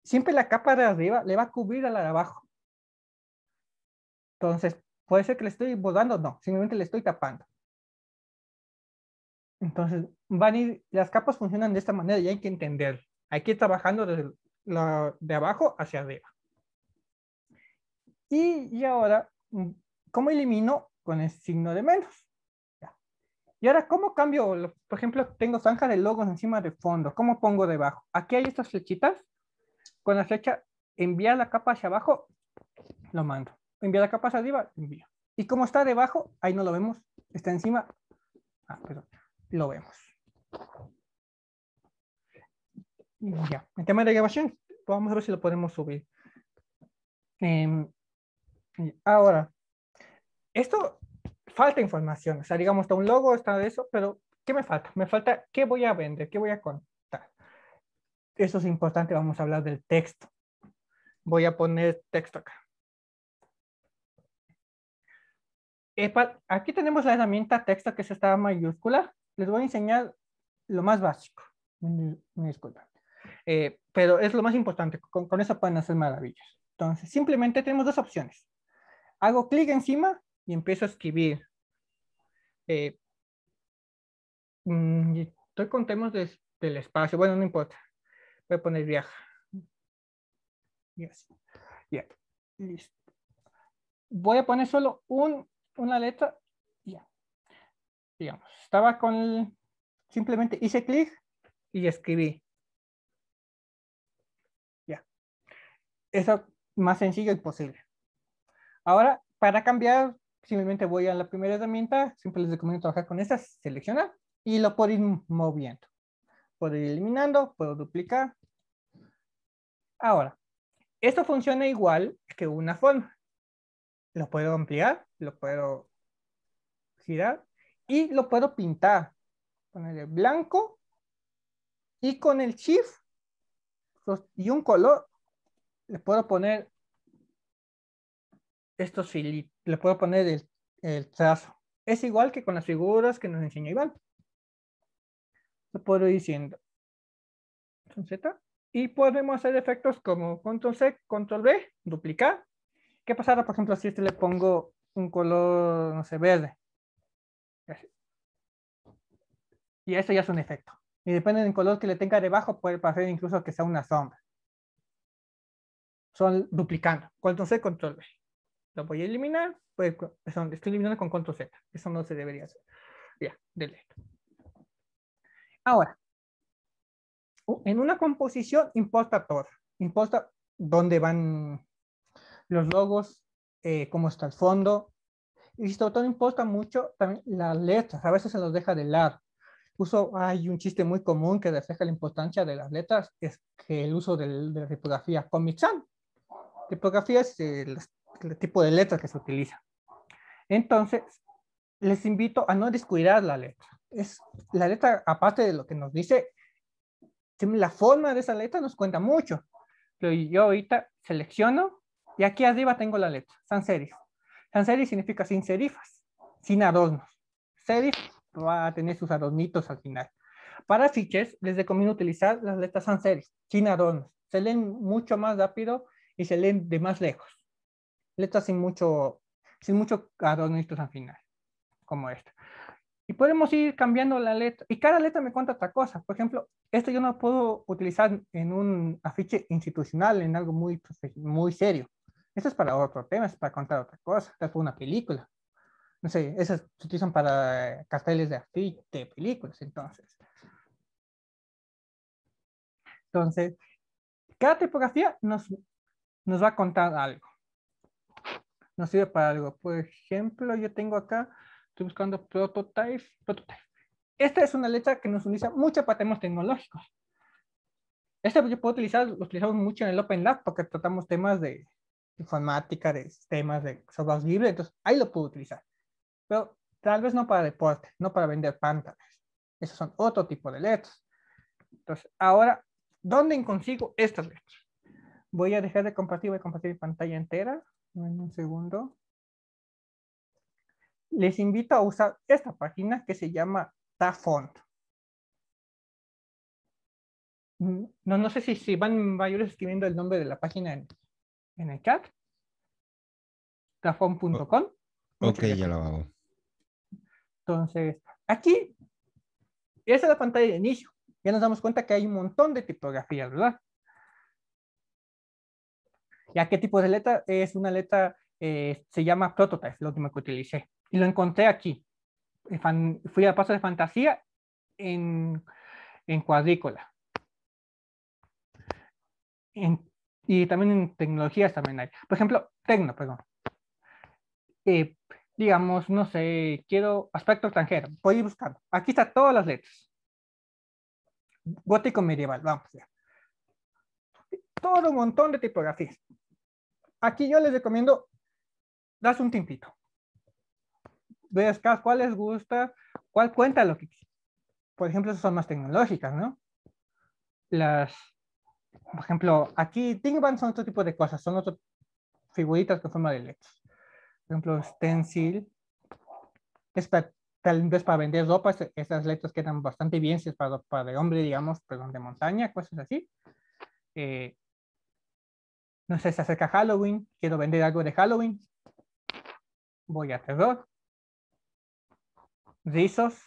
Siempre la capa de arriba le va a cubrir a la de abajo. Entonces, puede ser que le estoy bordando, no, simplemente le estoy tapando. Entonces, van a ir, las capas funcionan de esta manera y hay que entender. Hay que ir trabajando desde de abajo hacia arriba. Y, ahora, mm, ¿cómo elimino con el signo de menos? Y ahora, ¿cómo cambio? Por ejemplo, tengo zanja de logos encima de fondo. ¿Cómo pongo debajo? Aquí hay estas flechitas. Con la flecha, enviar la capa hacia abajo, lo mando. Enviar la capa hacia arriba, envío. Y como está debajo, ahí no lo vemos. Está encima. Ah, perdón. Lo vemos. Ya, el tema de grabación, vamos a ver si lo podemos subir. Em, ahora, esto falta información, o sea, digamos, está un logo, está eso, pero ¿qué me falta? Me falta qué voy a vender, qué voy a contar. Eso es importante, vamos a hablar del texto. Voy a poner texto acá. Aquí tenemos la herramienta texto que es esta mayúscula. Les voy a enseñar lo más básico. Disculpa. Eh, pero es lo más importante, con, eso pueden hacer maravillas. Entonces, simplemente tenemos dos opciones. Hago clic encima y empiezo a escribir. Eh, mm, estoy con temas del espacio, bueno, no importa. Voy a poner viaja. Listo. Voy a poner solo una letra. Ya Digamos, estaba con simplemente hice clic y escribí. es más sencillo y posible. Ahora, para cambiar, simplemente voy a la primera herramienta, siempre les recomiendo trabajar con esta, seleccionar y lo puedo ir moviendo. Puedo ir eliminando, puedo duplicar. Ahora, esto funciona igual que una forma. Lo puedo ampliar, lo puedo girar y lo puedo pintar. Ponerle blanco y con el shift y un color le puedo poner estos le puedo poner el, trazo. Es igual que con las figuras que nos enseñó Iván. Lo puedo ir diciendo. Z. Y podemos hacer efectos como control C, control B, duplicar. ¿Qué pasará, por ejemplo, si este le pongo un color, no sé, verde? Y eso ya es un efecto. Y depende del color que le tenga debajo, puede hacer incluso que sea una sombra son duplicando. Control C, control V. Lo voy a eliminar, pues, estoy eliminando con control Z. Eso no se debería hacer. Ya, delete. Ahora, en una composición importa todo. Importa dónde van los logos, eh, cómo está el fondo. Y si todo este importa mucho también las letras. A veces se los deja de lado. Uso, hay un chiste muy común que refleja la importancia de las letras, es que el uso de, de la tipografía Comic Sans tipografía es el, tipo de letra que se utiliza. Entonces, les invito a no descuidar la letra. Es, la letra, aparte de lo que nos dice, la forma de esa letra nos cuenta mucho. Pero yo ahorita selecciono y aquí arriba tengo la letra, sans serif. Sans serif significa sin serifas, sin adornos. Serif va a tener sus adornitos al final. Para fiches, les recomiendo utilizar las letras sans serif, sin adornos. Se leen mucho más rápido y se leen de más lejos. Letras sin mucho, sin mucho al final, como esta. Y podemos ir cambiando la letra. Y cada letra me cuenta otra cosa. Por ejemplo, esto yo no puedo utilizar en un afiche institucional, en algo muy, muy serio. Esto es para otro tema, es para contar otra cosa, es para una película. No sé, esas se utilizan para carteles de afiche, de películas, entonces. Entonces, cada tipografía nos nos va a contar algo. Nos sirve para algo. Por ejemplo, yo tengo acá, estoy buscando prototype, Esta es una letra que nos utiliza mucho para temas tecnológicos. Esta yo puedo utilizar, lo utilizamos mucho en el Open Lab porque tratamos temas de informática, de temas de software libre, entonces ahí lo puedo utilizar. Pero tal vez no para deporte, no para vender pantalones. Esos son otro tipo de letras. Entonces, ahora, ¿dónde consigo estas letras? Voy a dejar de compartir, voy a compartir pantalla entera. En un segundo. Les invito a usar esta página que se llama Tafont. Mm, no, no sé si, si van mayores escribiendo el nombre de la página en, el chat. Tafont.com. Ok, ya lo hago. Entonces, aquí, es la pantalla de inicio. Ya nos damos cuenta que hay un montón de tipografías, ¿verdad? ¿Ya qué tipo de letra? Es una letra eh, se llama prototype, lo último que utilicé. Y lo encontré aquí. fui a paso de fantasía en, cuadrícula. y también en tecnologías también hay. Por ejemplo, tecno, perdón. Eh, digamos, no sé, quiero aspecto extranjero. Voy a ir buscando. Aquí están todas las letras. Gótico medieval, vamos Todo un montón de tipografías aquí yo les recomiendo, das un tiempito. Ves cuál les gusta, cuál cuenta lo que... Por ejemplo, esas son más tecnológicas, ¿no? Las, por ejemplo, aquí van son otro tipo de cosas, son otras figuritas con forma de letras. Por ejemplo, Stencil, está tal vez para vender ropa, esas letras quedan bastante bien si es para para de hombre, digamos, perdón, de montaña, cosas así. Eh, no sé, se acerca Halloween, quiero vender algo de Halloween. Voy a terror. Rizos.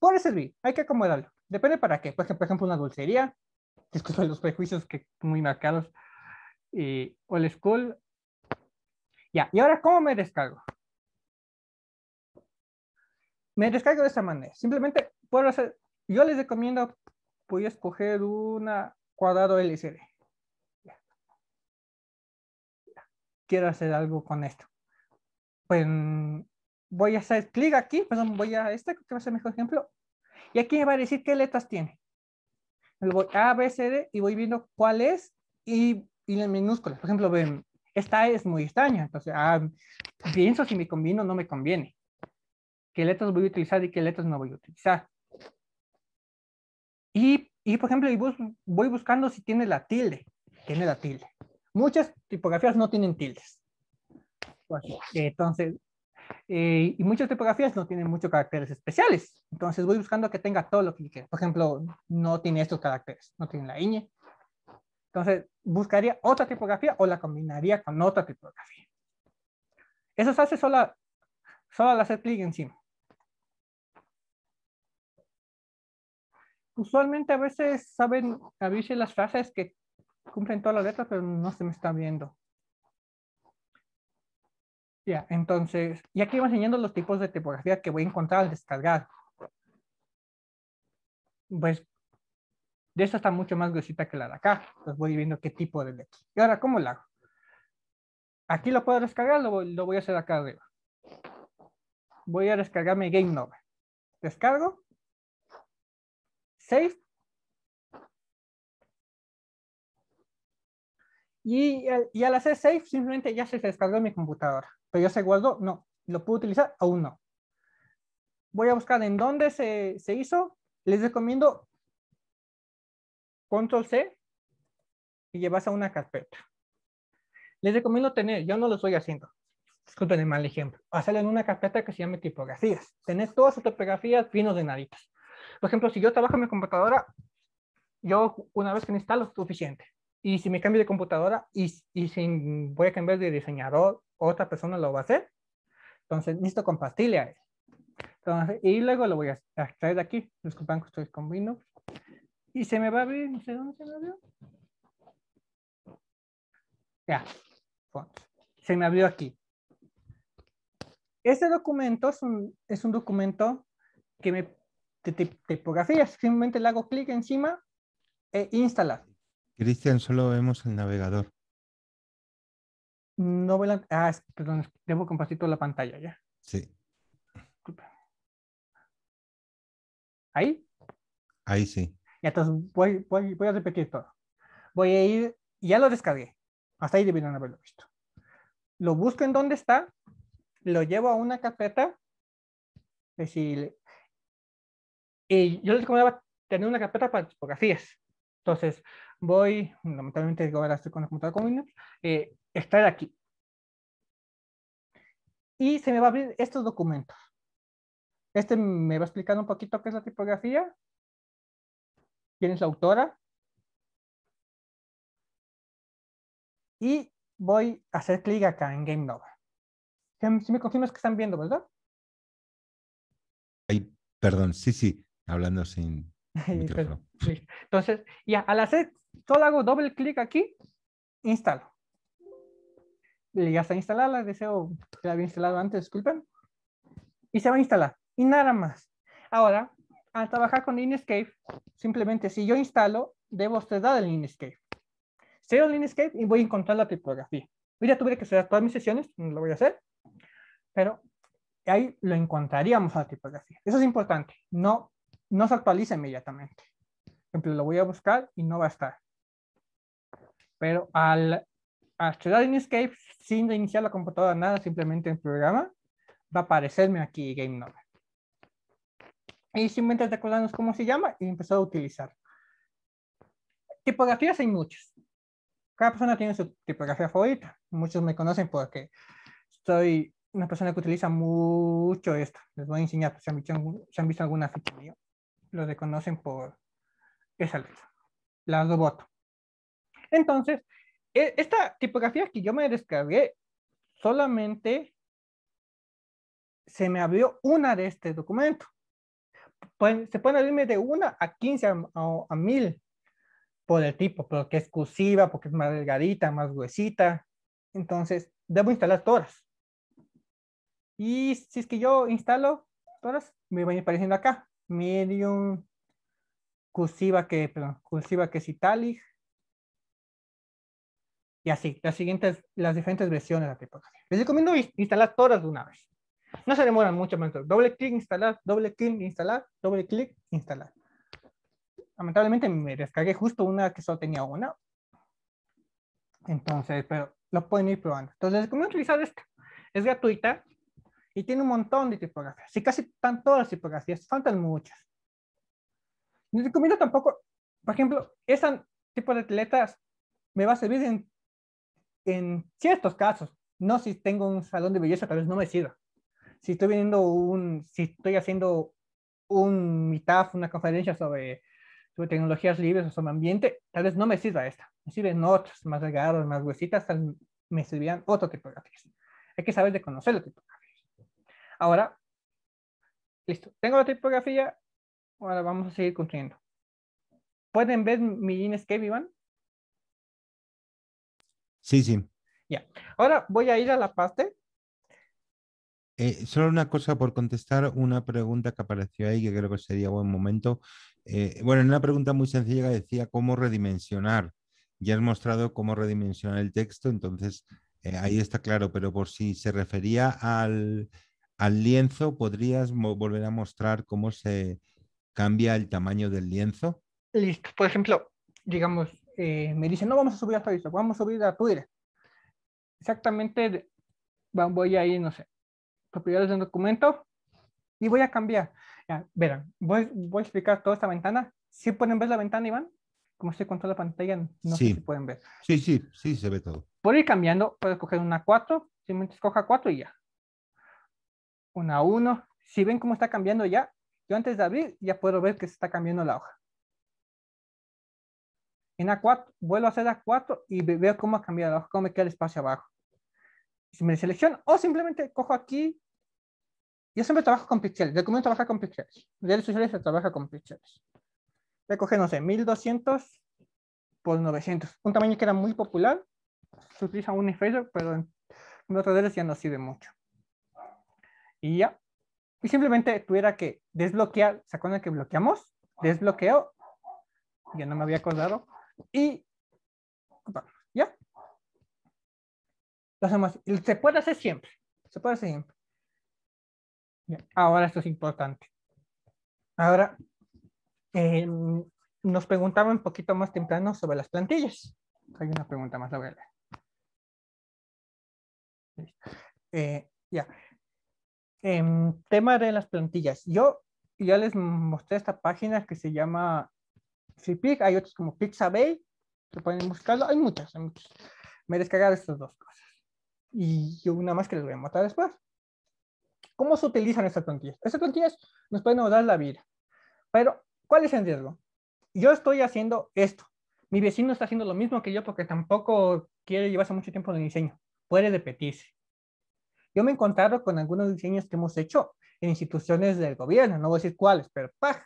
Puede servir, hay que acomodarlo. Depende para qué. Pues, por ejemplo, una dulcería. Disculpen los prejuicios que muy marcados. Y old school. Ya, y ahora, ¿cómo me descargo? Me descargo de esta manera. Simplemente puedo hacer, yo les recomiendo, voy a escoger una cuadrado LCD. quiero hacer algo con esto. Pues mm, voy a hacer clic aquí, perdón, voy a este, que va a ser mejor ejemplo. Y aquí me va a decir qué letras tiene. voy a, B, C, D y voy viendo cuál es y, y las minúsculas. Por ejemplo, ven, esta es muy extraña. Entonces, ah, pienso si me conviene o no me conviene. ¿Qué letras voy a utilizar y qué letras no voy a utilizar? Y, y por ejemplo, voy buscando si tiene la tilde. Tiene la tilde. Muchas tipografías no tienen tildes. Pues, entonces, eh, y muchas tipografías no tienen muchos caracteres especiales. Entonces voy buscando que tenga todo lo que quiera. Por ejemplo, no tiene estos caracteres, no tiene la ñ. Entonces buscaría otra tipografía o la combinaría con otra tipografía. Eso se hace solo, las al hacer clic encima. Usualmente a veces saben abrirse las frases que cumplen todas las letras, pero no se me está viendo. Ya, entonces, y aquí va enseñando los tipos de tipografía que voy a encontrar al descargar. Pues, de esta está mucho más gruesita que la de acá. Entonces voy viendo qué tipo de letra. Y ahora, ¿cómo la hago? Aquí lo puedo descargar, lo, voy a hacer acá arriba. Voy a descargarme Game Nova. Descargo. Save. Y, al hacer save, simplemente ya se descargó en mi computadora. Pero ya se guardó, no. ¿Lo puedo utilizar? Aún no. Voy a buscar en dónde se, hizo. Les recomiendo control C y llevas a una carpeta. Les recomiendo tener, yo no lo estoy haciendo, disculpen el mal ejemplo, hacerlo en una carpeta que se llame tipografías. Tener todas sus tipografías bien ordenaditas. Por ejemplo, si yo trabajo en mi computadora, yo una vez que instalo, suficiente. Y si me cambio de computadora y, y si voy a cambiar de diseñador, otra persona lo va a hacer. Entonces, listo con pastilla. Entonces, y luego lo voy a extraer de aquí. Disculpen que estoy con Windows. Y se me va a abrir, no sé dónde se me abrió. Ya, se me abrió aquí. Este documento es un, es un documento que me tipografía. Simplemente le hago clic encima e instala. Cristian, solo vemos el navegador. No veo la... Ah, perdón, debo compartir la pantalla ya. Sí. ¿Ahí? Ahí sí. Ya entonces voy, a repetir todo. Voy a ir, ya lo descargué. Hasta ahí debieron haberlo visto. Lo busco en dónde está, lo llevo a una carpeta. Es decir, y yo les recomendaba tener una carpeta para tipografías. Entonces, voy, lamentablemente ahora estoy con la computadora con Windows, eh, estar aquí. Y se me va a abrir estos documentos. Este me va a explicar un poquito qué es la tipografía, quién es la autora. Y voy a hacer clic acá en Game Nova. Si me confirmas que están viendo, ¿verdad? Ay, perdón, sí, sí, hablando sin entonces, ya al hacer, solo hago doble clic aquí, instalo. Y ya está instalada, deseo que la había instalado antes, disculpen. Y se va a instalar. Y nada más. Ahora, al trabajar con Inkscape, simplemente si yo instalo, debo cerrar el Inkscape. Cero Inkscape y voy a encontrar la tipografía. Mira, ya tuve que cerrar todas mis sesiones, lo voy a hacer, pero ahí lo encontraríamos a la tipografía. Eso es importante. No no se actualiza inmediatamente. Por ejemplo, lo voy a buscar y no va a estar. Pero al estudiar Inkscape sin iniciar la computadora nada, simplemente en programa, va a aparecerme aquí Game Y simplemente recordarnos cómo se llama y empezó a utilizar. Tipografías hay muchas. Cada persona tiene su tipografía favorita. Muchos me conocen porque soy una persona que utiliza mucho esto. Les voy a enseñar, pues, si, han visto, si han visto, alguna ficha mía lo reconocen por esa letra, la roboto. Entonces, e, esta tipografía que yo me descargué, solamente se me abrió una de este documento. se pueden abrirme de una a 15 a, mil por el tipo, porque es cursiva, porque es más delgadita, más gruesita. Entonces, debo instalar todas. Y si es que yo instalo todas, me van apareciendo acá medium, cursiva que, cursiva que es italic. Y así, las siguientes, las diferentes versiones de la tipografía. Les recomiendo instalar todas de una vez. No se demoran mucho, más. doble clic, instalar, doble clic, instalar, doble clic, instalar. Lamentablemente me descargué justo una que solo tenía una. Entonces, pero lo pueden ir probando. Entonces, les recomiendo utilizar esta. Es gratuita, y tiene un montón de tipografías. si casi están todas las tipografías, faltan muchas. No recomiendo tampoco, por ejemplo, ese tipo de letras me va a servir en, en ciertos casos. No si tengo un salón de belleza, tal vez no me sirva. Si estoy viendo un, si estoy haciendo un mitad una conferencia sobre, sobre tecnologías libres o sobre ambiente, tal vez no me sirva esta. Me sirven otras, más delgadas, más gruesitas, me servirán otro tipografías. Hay que saber de conocer la tipografía. Ahora, listo. Tengo la tipografía. Ahora vamos a seguir construyendo. ¿Pueden ver mi InScape, Iván? Sí, sí. Ya. Ahora voy a ir a la parte. Eh, solo una cosa por contestar, una pregunta que apareció ahí que creo que sería buen momento. Eh, bueno, bueno, una pregunta muy sencilla decía cómo redimensionar. Ya has mostrado cómo redimensionar el texto, entonces eh, ahí está claro, pero por si se refería al, al lienzo, ¿podrías volver a mostrar cómo se cambia el tamaño del lienzo? Listo. Por ejemplo, digamos, eh, me dicen, no vamos a subir a Facebook, vamos a subir a Twitter. Exactamente, voy a ir, no sé, propiedades del documento y voy a cambiar. Ya, verán, voy, a explicar toda esta ventana. ¿Sí pueden ver la ventana, Iván? Como estoy con toda la pantalla, no sé si pueden ver. Sí, sí, sí, se ve todo. Puedo ir cambiando, puedo escoger una 4, simplemente escoja 4 y ya una a uno. Si ven cómo está cambiando ya, yo antes de abrir ya puedo ver que se está cambiando la hoja. En A4, vuelvo a hacer A4 y veo cómo ha cambiado la hoja, cómo me queda el espacio abajo. Si me selecciono o simplemente cojo aquí. Yo siempre trabajo con píxeles, documento trabaja con de Redes sociales se trabaja con píxeles. Voy a coger, no sé, 1200 por 900. Un tamaño que era muy popular. Se utiliza un pero en otras redes ya no sirve mucho y ya. Y simplemente tuviera que desbloquear, ¿se acuerdan que bloqueamos? Desbloqueo. Ya no me había acordado. Y ya. Lo hacemos. Se puede hacer siempre. Se puede hacer siempre. Ahora esto es importante. Ahora, em, nos preguntaba un poquito más temprano sobre las plantillas. Hay una pregunta más, la voy a leer. Eh, ya. Em, tema de las plantillas. Yo ya les mostré esta página que se llama FreePic, hay otros como Pixabay, Se pueden buscarlo, hay muchas, hay Me descargaron estas dos cosas. Y una más que les voy a mostrar después. ¿Cómo se utilizan estas plantillas? Estas plantillas nos pueden dar la vida. Pero, ¿cuál es el riesgo? Yo estoy haciendo esto. Mi vecino está haciendo lo mismo que yo porque tampoco quiere llevarse mucho tiempo en el diseño. Puede repetirse. Yo me he encontrado con algunos diseños que hemos hecho en instituciones del gobierno, no voy a decir cuáles, pero ¡pah!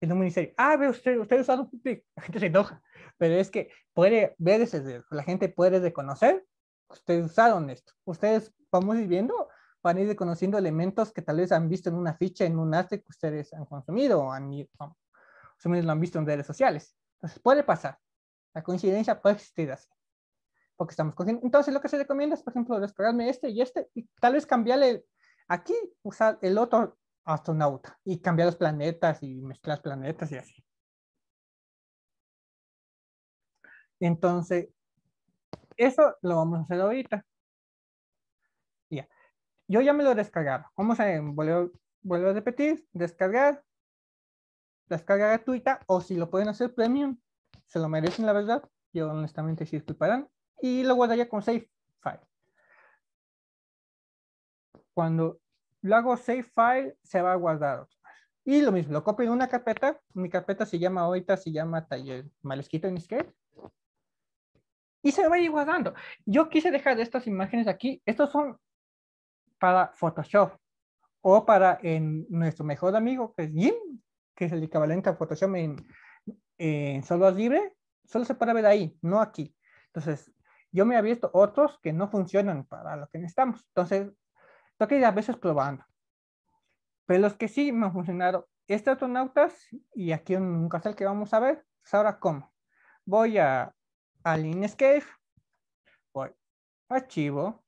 En un ministerio, ah, ve usted, usted ha usado la gente se enoja, pero es que puede ver ese la gente puede reconocer, que ustedes usaron esto, ustedes vamos viendo, van a ir reconociendo elementos que tal vez han visto en una ficha, en un arte que ustedes han consumido, o han, lo han visto en redes sociales. Entonces puede pasar, la coincidencia puede existir así porque estamos cogiendo. Entonces lo que se recomienda es, por ejemplo, descargarme este y este y tal vez cambiarle aquí, usar el otro astronauta y cambiar los planetas y mezclar planetas y así. Entonces, eso lo vamos a hacer ahorita. Ya. Yo ya me lo descargado. Vamos a volver, a repetir, descargar, descarga gratuita o si lo pueden hacer premium, se lo merecen la verdad. Yo honestamente sí estoy y lo guardaría con save file. Cuando lo hago save file, se va a guardar. Y lo mismo, lo copio en una carpeta. Mi carpeta se llama ahorita, se llama taller. Malesquito en Sketch. Y se va a ir guardando. Yo quise dejar estas imágenes aquí. Estos son para Photoshop o para en nuestro mejor amigo, que es Jim, que es el equivalente a Photoshop en, en software libre. Solo se puede ver ahí, no aquí. Entonces, yo me he visto otros que no funcionan para lo que necesitamos. Entonces, toca ir a veces probando. Pero los que sí me funcionaron, este astronautas, y aquí un cartel que vamos a ver, pues ahora cómo. Voy a, al Inkscape, voy a archivo.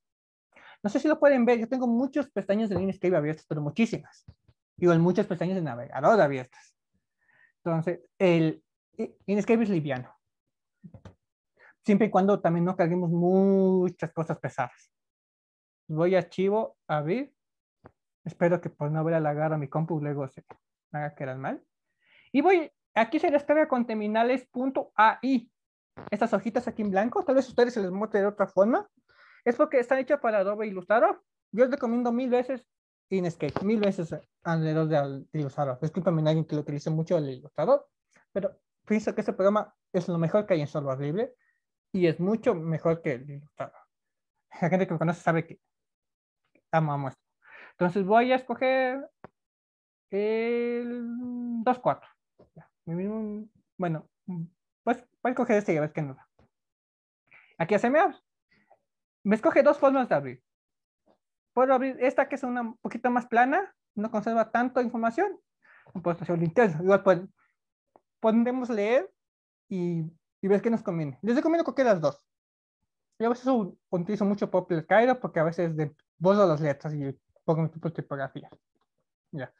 No sé si lo pueden ver, yo tengo muchos pestañas de Inkscape abiertas, pero muchísimas. tengo muchas pestañas de navegador abiertas. Entonces, el eh, Inkscape es liviano siempre y cuando también no carguemos muchas cosas pesadas. Voy a archivo, abrir. Espero que pues no a lagar a mi compu luego se haga eran mal. Y voy, aquí se descarga con terminales.ai. Estas hojitas aquí en blanco, tal vez a ustedes se les muestre de otra forma. Es porque está hecho para Adobe Illustrator. Yo les recomiendo mil veces Inkscape, mil veces alrededor de Illustrator. Disculpenme alguien que lo utilice mucho el Illustrator, pero pienso que este programa es lo mejor que hay en software libre y es mucho mejor que el la gente que me conoce sabe que amo, a esto. Entonces voy a escoger el 2-4. Bueno, pues voy a escoger este y a ver qué nos da. Aquí hace me Me escoge dos formas de abrir. Puedo abrir esta que es una poquito más plana, no conserva tanto información. Puedo hacer lo interno. Igual podemos leer y y ves qué nos conviene. Les recomiendo que las dos. Yo a veces utilizo mucho el Cairo porque a veces de, borro las letras y pongo mi tipo de tipografía. Ya.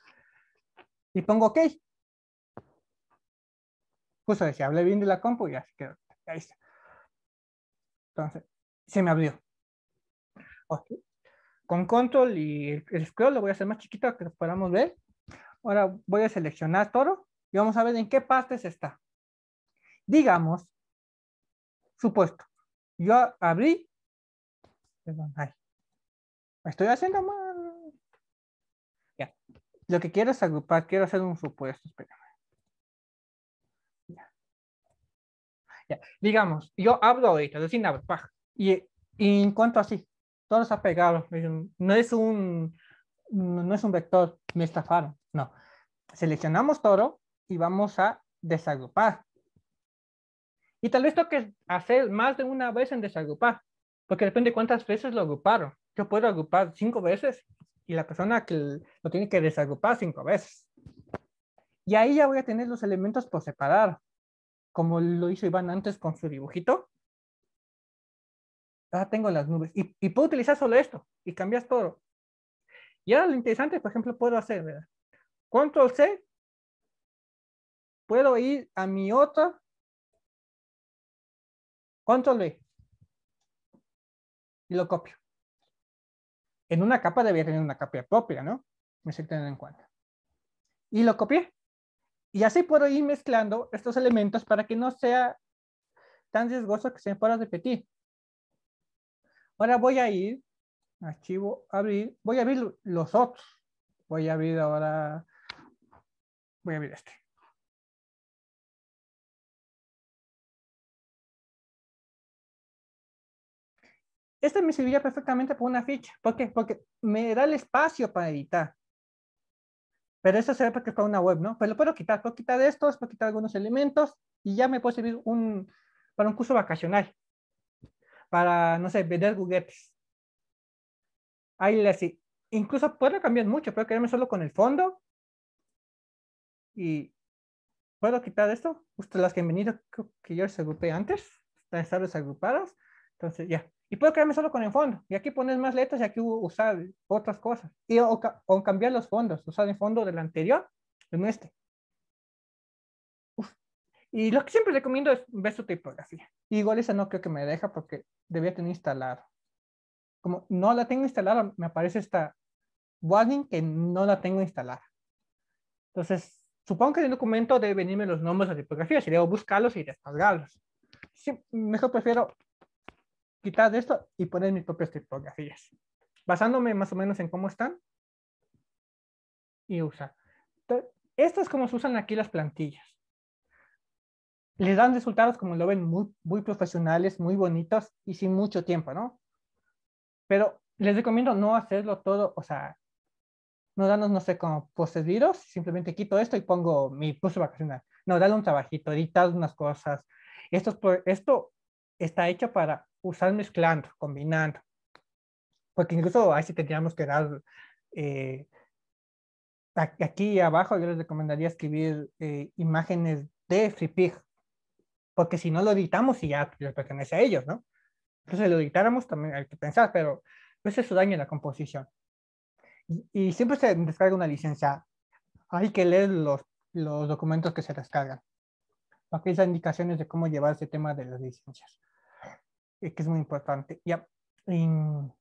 Y pongo OK. Justo decía, hablé bien de la compu y se quedó. Ahí está. Entonces, se me abrió. Con control y el scroll lo voy a hacer más chiquito para que podamos ver. Ahora voy a seleccionar todo y vamos a ver en qué partes está. Digamos, supuesto, yo abrí, perdón, ay, estoy haciendo mal. Ya. Lo que quiero es agrupar, quiero hacer un supuesto, espérame. Ya. Ya. Digamos, yo abro ahorita, recién abro, y, y cuanto así, todo está pegado, no es un, no es un vector, me estafaron, no. Seleccionamos todo y vamos a desagrupar. Y tal vez toque hacer más de una vez en desagrupar, porque depende cuántas veces lo agruparon. Yo puedo agrupar cinco veces y la persona que lo tiene que desagrupar cinco veces. Y ahí ya voy a tener los elementos por separar, como lo hizo Iván antes con su dibujito. Ahora tengo las nubes y, puedo utilizar solo esto y cambias todo. Y ahora lo interesante, por ejemplo, puedo hacer, ¿verdad? Control C, puedo ir a mi otra Control V. Y lo copio. En una capa debía tener una capa propia, ¿no? Me sé tener en cuenta. Y lo copié. Y así puedo ir mezclando estos elementos para que no sea tan riesgoso que se me pueda repetir. Ahora voy a ir, archivo, abrir, voy a abrir los otros. Voy a abrir ahora, voy a abrir este. Esto me serviría perfectamente para una ficha. ¿Por qué? Porque me da el espacio para editar. Pero eso será porque es para una web, ¿no? Pero lo puedo quitar. Puedo quitar estos, puedo quitar algunos elementos y ya me puede servir un, para un curso vacacional. Para, no sé, vender juguetes. Ahí le así. Incluso puedo cambiar mucho. Puedo quedarme solo con el fondo. Y puedo quitar esto. Justo las que han venido, creo que yo les agrupé antes. Están agrupadas. Entonces, ya. Y puedo quedarme solo con el fondo. Y aquí pones más letras y aquí usar otras cosas. Y, o, cambiar los fondos. Usar el fondo del anterior en este. Y lo que siempre recomiendo es ver su tipografía. Y igual esa no creo que me deja porque debía tener instalado. Como no la tengo instalada, me aparece esta warning que no la tengo instalada. Entonces, supongo que en el documento deben venirme los nombres de tipografía. debo buscarlos y descargarlos. Sí, mejor prefiero quitar esto y poner mis propias tipografías. Basándome más o menos en cómo están y usar. Esto es como se usan aquí las plantillas. Les dan resultados, como lo ven, muy, profesionales, muy bonitos y sin mucho tiempo, ¿no? Pero les recomiendo no hacerlo todo, o sea, no danos, no sé, como procedidos, simplemente quito esto y pongo mi curso vacacional. No, dale un trabajito, editar unas cosas. Esto, esto está hecho para usar mezclando, combinando. Porque incluso ahí sí tendríamos que dar, eh, aquí abajo yo les recomendaría escribir eh, imágenes de FreePig, porque si no lo editamos y ya les pertenece a ellos, ¿no? Entonces lo editáramos también hay que pensar, pero ese es su daño en la composición. Y, siempre se descarga una licencia. Hay que leer los, los documentos que se descargan. Porque esas indicaciones de cómo llevar ese tema de las licencias que es muy importante. Ya, yeah. en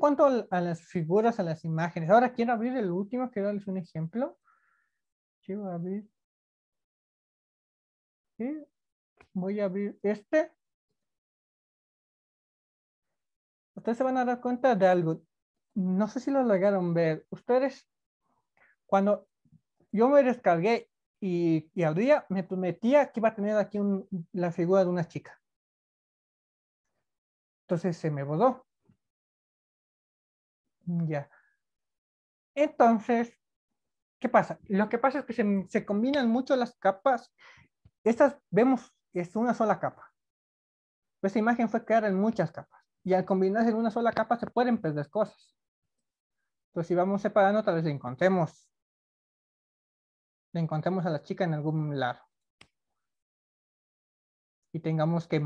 cuanto a, las figuras, a las imágenes. Ahora quiero abrir el último, quiero darles un ejemplo. Quiero abrir. Voy a abrir este. Ustedes se van a dar cuenta de algo. No sé si lo lograron ver. Ustedes, cuando yo me descargué y, y abría, me prometía que iba a tener aquí la figura de una chica. Entonces se me bodó. Ya. Entonces, ¿qué pasa? Lo que pasa es que se, combinan mucho las capas. Estas vemos es una sola capa. Esa esta imagen fue creada en muchas capas. Y al combinarse en una sola capa se pueden perder cosas. Entonces, si vamos separando, tal vez le encontremos. Le encontremos a la chica en algún lado. Y tengamos que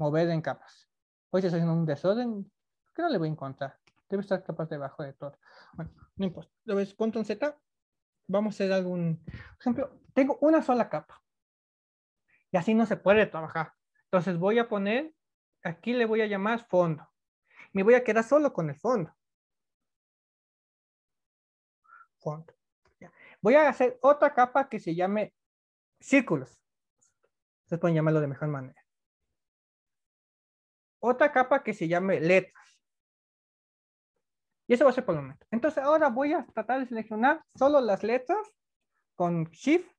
mover en capas. Hoy se está haciendo un desorden, ¿qué no le voy a encontrar. Debe estar capas debajo de todo. Bueno, no importa. Entonces, control Z, vamos a hacer algún... Por ejemplo, tengo una sola capa. Y así no se puede trabajar. Entonces voy a poner, aquí le voy a llamar fondo. Me voy a quedar solo con el fondo. Fondo. Voy a hacer otra capa que se llame círculos. Ustedes pueden llamarlo de mejor manera otra capa que se llame letras. Y eso va a ser por el momento. Entonces ahora voy a tratar de seleccionar solo las letras con Shift.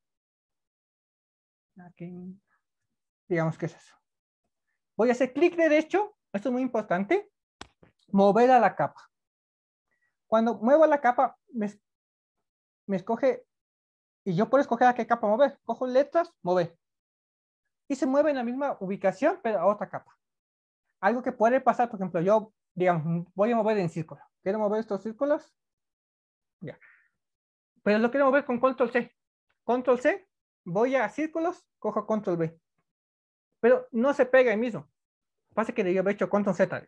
Aquí, digamos que es eso. Voy a hacer clic derecho, esto es muy importante, mover a la capa. Cuando muevo la capa, me, me escoge, y yo puedo escoger a qué capa mover. Cojo letras, mover. Y se mueve en la misma ubicación, pero a otra capa algo que puede pasar, por ejemplo, yo, digamos, voy a mover en círculo. Quiero mover estos círculos. Ya. Pero lo quiero mover con control C. Control C, voy a círculos, cojo control B. Pero no se pega el mismo. Pasa que yo he hecho control Z.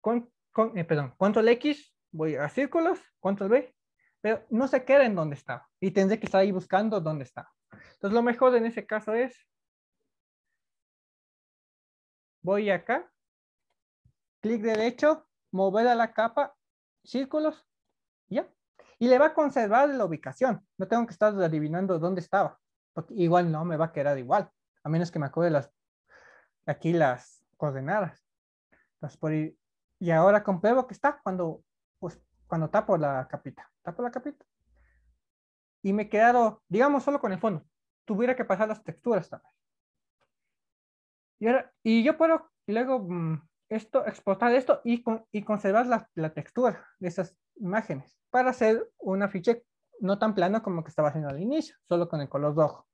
Con, eh, perdón, control X, voy a círculos, control B, pero no se queda en donde estaba y tendré que estar ahí buscando dónde está. Entonces lo mejor en ese caso es voy acá, clic derecho, mover a la capa, círculos, ya. Y le va a conservar la ubicación. No tengo que estar adivinando dónde estaba, igual no me va a quedar igual, a menos que me acuerde las, aquí las coordenadas. por y ahora compruebo que está cuando, pues, cuando tapo la capita. Tapo la capita. Y me he quedado, digamos, solo con el fondo. Tuviera que pasar las texturas también. Y, ahora, y yo puedo luego mm, esto, exportar esto y, y conservar la, la, textura de esas imágenes para hacer un afiche no tan plano como que estaba haciendo al inicio, solo con el color rojo.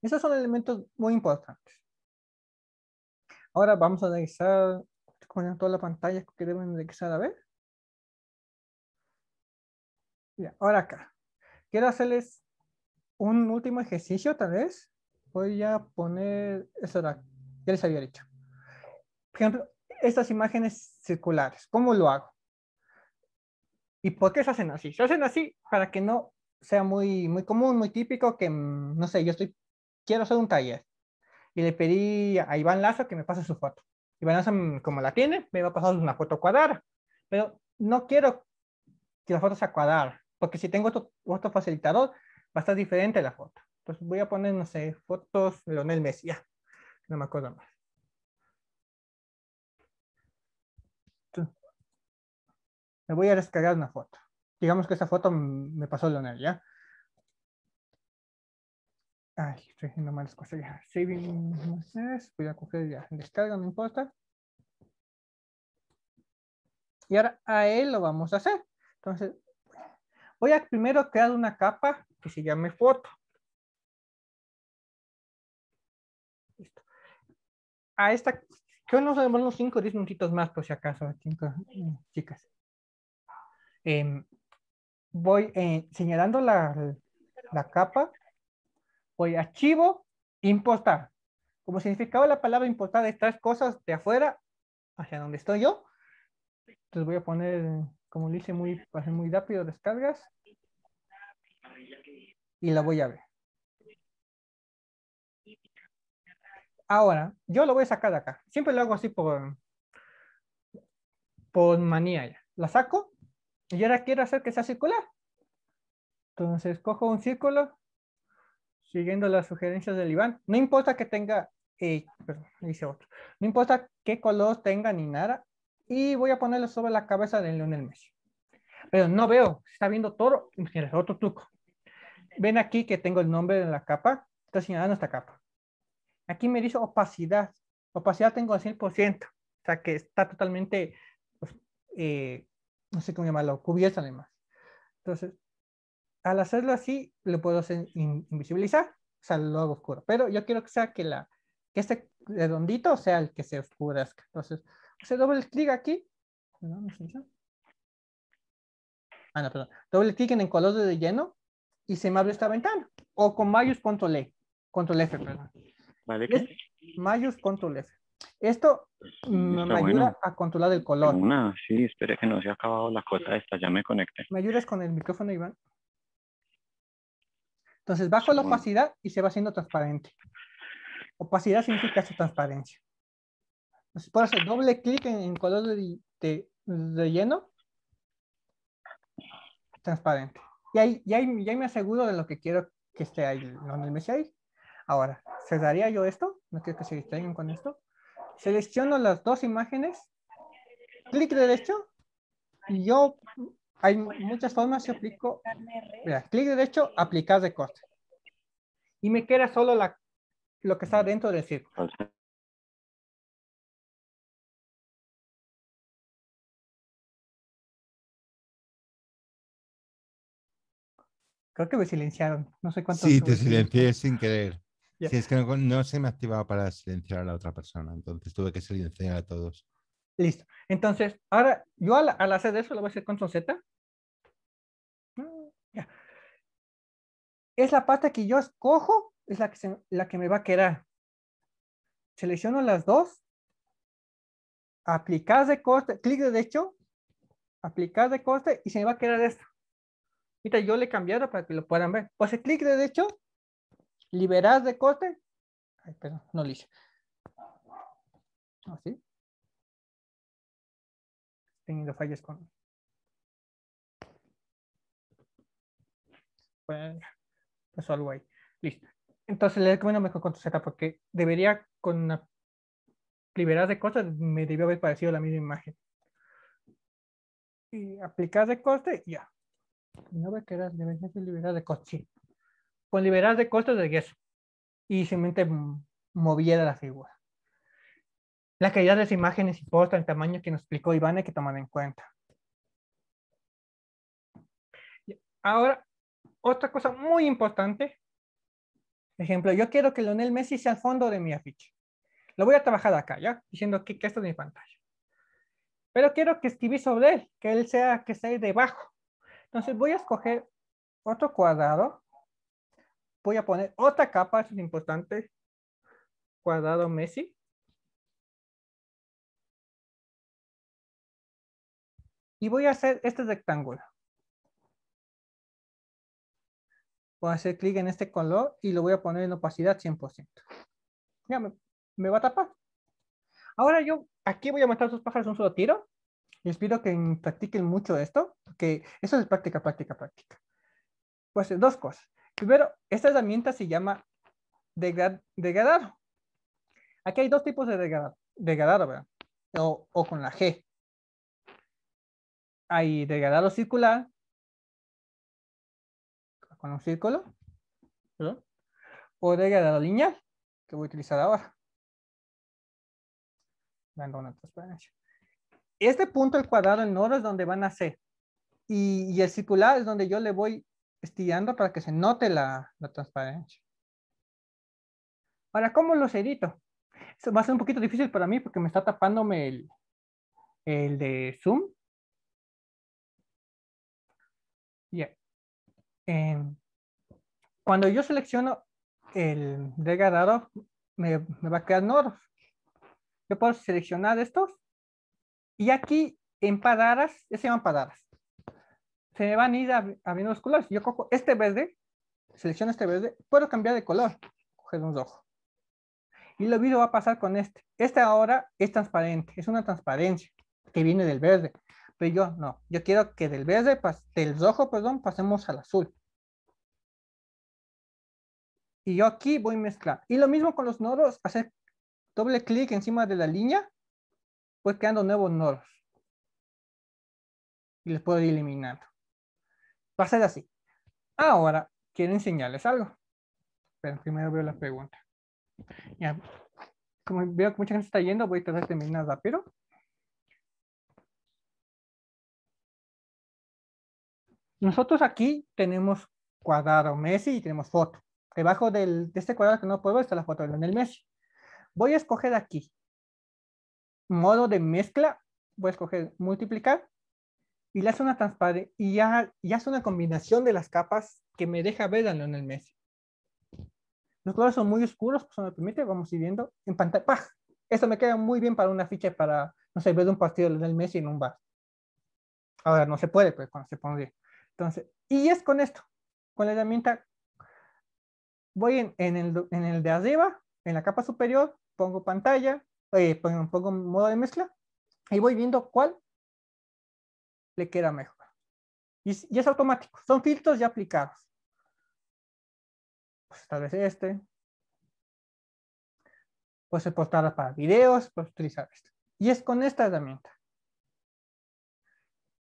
Esos son elementos muy importantes. Ahora vamos a analizar con toda la pantalla que deben analizar. a ver. ahora acá. Quiero hacerles un último ejercicio, tal vez, voy a poner, eso era, ya les había dicho. Por ejemplo, estas imágenes circulares, ¿cómo lo hago? ¿Y por qué se hacen así? Se hacen así para que no sea muy, muy común, muy típico, que, mm, no sé, yo estoy, quiero hacer un taller. Y le pedí a Iván Lazo que me pase su foto. Iván Lazo, mm, como la tiene, me va a pasar una foto cuadrada. Pero no quiero que la foto sea cuadrada, porque si tengo otro facilitador, va a estar diferente la foto. Entonces pues, voy a poner, no sé, fotos de Leonel Messi, ya. No me acuerdo más. Me voy a descargar una foto. Digamos que esa foto me pasó Leonel, ¿ya? Ay, estoy haciendo malas cosas ya. Saving, no voy a coger ya. Descarga, no importa. Y ahora a él lo vamos a hacer. Entonces, voy a primero crear una capa que se llame foto. a esta, que nos damos unos 5 o 10 minutitos más por si acaso, chicas. Em, voy eh, señalando la, la capa, voy a archivo, importar. Como significaba la palabra importar de tres cosas de afuera hacia donde estoy yo. Entonces voy a poner, como lo hice muy, muy rápido, descargas. Y la voy a ver. Ahora, yo lo voy a sacar de acá. Siempre lo hago así por, por manía ya. La saco y ahora quiero hacer que sea circular. Entonces cojo un círculo siguiendo las sugerencias del Iván. No importa que tenga, eh, hice otro. No importa qué color tenga ni nada. Y voy a ponerlo sobre la cabeza de leonel Messi. Pero no veo, está viendo todo. Mira, otro truco. Ven aquí que tengo el nombre de la capa. Está señalando esta capa. Aquí me dice opacidad. Opacidad tengo al 100%, o sea que está totalmente, pues, eh, no sé cómo llamarlo, cubierta además. Entonces, al hacerlo así, lo puedo hacer invisibilizar, o sea, lo hago oscuro. Pero yo quiero que sea que, la, que este redondito sea el que se oscurezca. Entonces, doble clic aquí. Ah, no, perdón. Doble clic en el color de lleno y se me abre esta ventana. O con mayús control E. Control F, perdón. ¿Vale? Mayus Control F. Esto pues, mm, me, ayuda a controlar el color. Una, sí, espere que no se ha acabado la cosa esta, ya me conecté. ¿Me ayudas con el micrófono, Iván? Entonces bajo la opacidad y se va haciendo transparente. Opacidad significa su transparencia. Entonces, puedo hacer doble clic en, color de, de, Transparente. Y ahí, y me aseguro de lo que quiero que esté ahí. Donde me ahí Ahora, ¿se daría yo esto, no quiero que se distraigan con esto. Selecciono las dos imágenes, clic derecho, y yo, hay muchas formas, Si aplico, mira, clic derecho, aplicar de corte. Y me queda solo la, lo que está dentro del círculo. Creo que me silenciaron. No sé cuánto. Sí, te silencié sin querer si Sí, es que no, se me activaba para silenciar a la otra persona, entonces tuve que silenciar a todos. Listo. Entonces, ahora yo al, hacer eso lo voy a hacer control Z. Es la pasta que yo escojo, es la que, se, la que me va a quedar. Selecciono las dos. Aplicar de coste, clic derecho, aplicar de coste y se me va a quedar esto. Ahorita yo le he cambiado para que lo puedan ver. Pues el clic derecho ¿Liberar de coste. Ay, perdón, no lo hice. Así. ¿Ah, Teniendo fallas con. Bueno, pues, pasó pues, algo ahí. Listo. Entonces le recomiendo mejor con Z porque debería con una liberar de coste me debió haber parecido la misma imagen. Y aplicar de coste, ya. No que liberación debería liberar de coste. Sí, con liberar de costos de yeso y simplemente moviera la figura. La calidad de las imágenes y el tamaño que nos explicó Iván hay que tomar en cuenta. Ahora, otra cosa muy importante. Ejemplo, yo quiero que Lionel Messi sea al fondo de mi afiche. Lo voy a trabajar acá, ¿ya? Diciendo que, esto es mi pantalla. Pero quiero que escribí sobre él, que él sea, que esté debajo. Entonces voy a escoger otro cuadrado voy a poner otra capa, es importante, cuadrado Messi. Y voy a hacer este rectángulo. Voy a hacer clic en este color y lo voy a poner en opacidad 100%. Ya me, va a tapar. Ahora yo aquí voy a matar a sus pájaros un solo tiro. Les pido que practiquen mucho esto, que eso es práctica, práctica, práctica. Pues dos cosas. Primero, esta herramienta se llama degradar. Aquí hay dos tipos de degradar, O, con la G. Hay degradado circular, con un círculo, o degradado lineal, que voy a utilizar ahora. Dando una transparencia. Este punto, el cuadrado, en nodo es donde van a ser. y el circular es donde yo le voy estirando para que se note la, transparencia. Ahora, ¿cómo los edito? eso va a ser un poquito difícil para mí porque me está tapándome el, el de Zoom. Em, cuando yo selecciono el degradado, me, me va a quedar nodos. Yo puedo seleccionar estos y aquí en Paradas, ya se llaman padaras se me van a ir abriendo los colores. Yo cojo este verde, selecciono este verde, puedo cambiar de color, coger un rojo. Y lo mismo va a pasar con este. Este ahora es transparente, es una transparencia que viene del verde. Pero yo no, yo quiero que del verde, del rojo, perdón, pasemos al azul. Y yo aquí voy a mezclar. Y lo mismo con los nodos, hacer doble clic encima de la línea, pues creando nuevos nodos. Y les puedo ir eliminando. Va a ser así. Ahora, quiero enseñarles algo. Pero primero veo la pregunta. Ya. Como veo que mucha gente está yendo, voy a tratar de terminar rápido. Nosotros aquí tenemos cuadrado Messi y tenemos foto. Debajo de este cuadrado que no puedo está la foto de Lionel Messi. Voy a escoger aquí modo de mezcla. Voy a escoger multiplicar y la zona transparente, y ya, ya es una combinación de las capas que me deja ver a Lionel Messi. Los colores son muy oscuros, eso pues, me permite, vamos a ir viendo en pantalla. Eso me queda muy bien para una ficha para, no sé, ver un partido de Lionel Messi en un bar. Ahora no se puede, pero pues, cuando se pone bien. Entonces, y es con esto, con la herramienta, voy en, el, en el de arriba, en la capa superior, pongo pantalla, eh, pongo modo de mezcla y voy viendo cuál le queda mejor. Y, es automático, son filtros ya aplicados. Pues tal vez este. Puedes exportarla para videos, puedes utilizar esto. Y es con esta herramienta.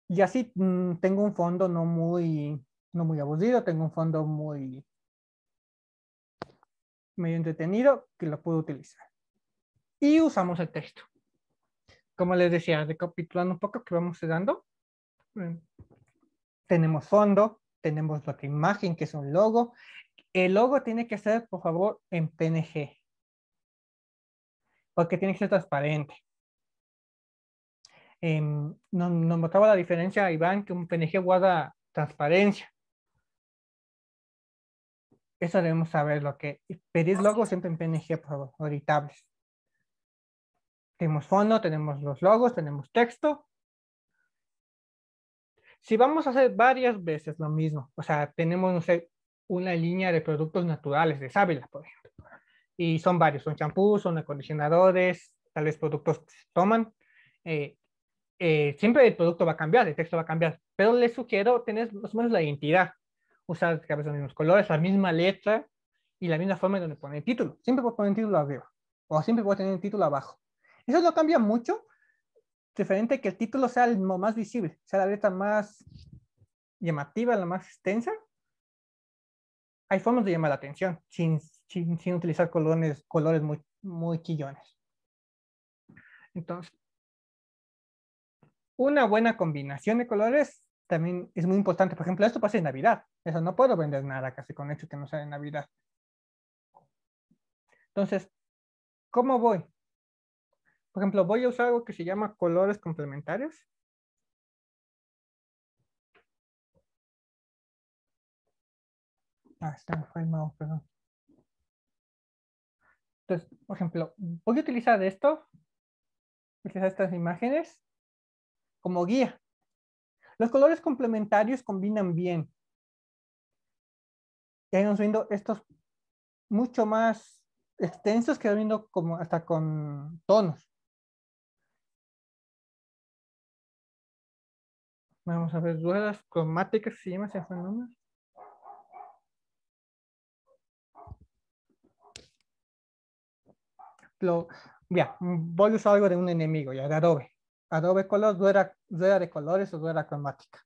Y así mm, tengo un fondo no muy, no muy aburrido, tengo un fondo muy medio entretenido que lo puedo utilizar. Y usamos el texto. Como les decía, recapitulando un poco que vamos dando, tenemos fondo, tenemos la imagen que es un logo. El logo tiene que ser, por favor, en PNG. Porque tiene que ser transparente. Eh, em, nos, mostraba la diferencia Iván que un PNG guarda transparencia. Eso debemos saber lo que pedir logos siempre en PNG, por favor, editables. Tenemos fondo, tenemos los logos, tenemos texto si vamos a hacer varias veces lo mismo, o sea, tenemos, no sé, una línea de productos naturales de sábila, por ejemplo, y son varios, son champús, son acondicionadores, tal vez productos que se toman, eh, eh, siempre el producto va a cambiar, el texto va a cambiar, pero les sugiero tener más o menos la identidad, usar cada vez los mismos colores, la misma letra y la misma forma donde pone el título. Siempre voy a poner el título arriba o siempre voy a tener el título abajo. Eso no cambia mucho, Diferente que el título sea el más visible, sea la letra más llamativa, la más extensa, hay formas de llamar la atención sin, sin, sin utilizar colores, colores muy, muy quillones. Entonces, una buena combinación de colores también es muy importante. Por ejemplo, esto pasa en Navidad. Eso no puedo vender nada casi con hecho que no sea en Navidad. Entonces, ¿cómo voy? Por ejemplo, voy a usar algo que se llama colores complementarios. Ah, está, fue el perdón. Entonces, por ejemplo, voy a utilizar esto, utilizar estas imágenes como guía. Los colores complementarios combinan bien. Y ahí viendo estos mucho más extensos que viendo como hasta con tonos. Vamos a ver ruedas cromáticas, se llama ese fenómeno. Lo, ya, voy a usar algo de un enemigo, ya, de Adobe. Adobe Color, duela, de colores o duela cromática.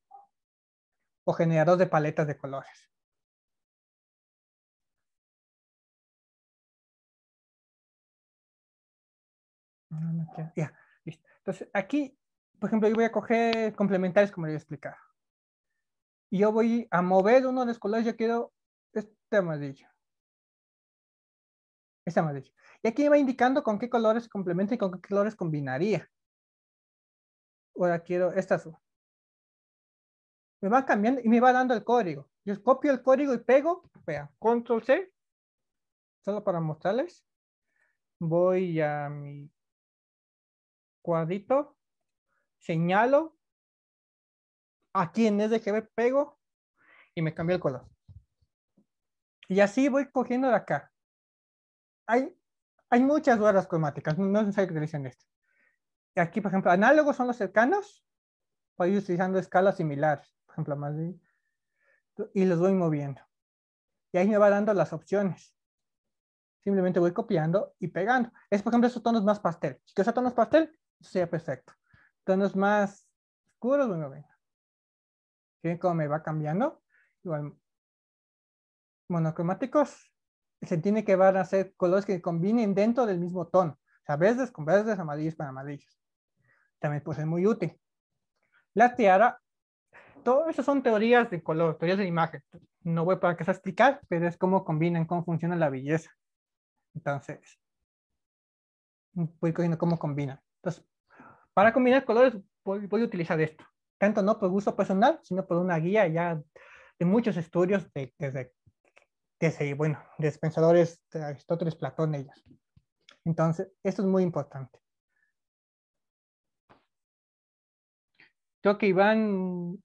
O generador de paletas de colores. Ah, ya, listo. Entonces, aquí por ejemplo, yo voy a coger complementarios, como le voy a Y yo voy a mover uno de los colores, yo quiero este amarillo. Este amarillo. Y aquí va indicando con qué colores se complementa y con qué colores combinaría. Ahora quiero esta azul. Me va cambiando y me va dando el código. Yo copio el código y pego. Vea, control C. Solo para mostrarles. Voy a mi cuadrito señalo aquí en es de pego y me cambio el color. Y así voy cogiendo de acá. Hay, hay muchas barras cromáticas, no sé qué dicen esto. Y aquí, por ejemplo, análogos son los cercanos, voy utilizando escalas similares, por ejemplo, más y los voy moviendo. Y ahí me va dando las opciones. Simplemente voy copiando y pegando. Es, por ejemplo, esos tonos más pastel. Si quiero tonos pastel, sería perfecto tonos más oscuros, bueno, ven. ¿Ven cómo me va cambiando? Igual, monocromáticos, se tiene que van a hacer colores que combinen dentro del mismo tono. O sea, verdes con verdes, amarillos para amarillos. También puede ser muy útil. La tiara, todo eso son teorías de color, teorías de imagen. No voy para que se explicar, pero es cómo combinan, cómo funciona la belleza. Entonces, voy cogiendo cómo combinan. Entonces, para combinar colores voy, a utilizar esto, tanto no por gusto personal, sino por una guía ya de muchos estudios de, desde, bueno, de pensadores de Aristóteles, Platón, ellos. Entonces, esto es muy importante. Creo que Iván...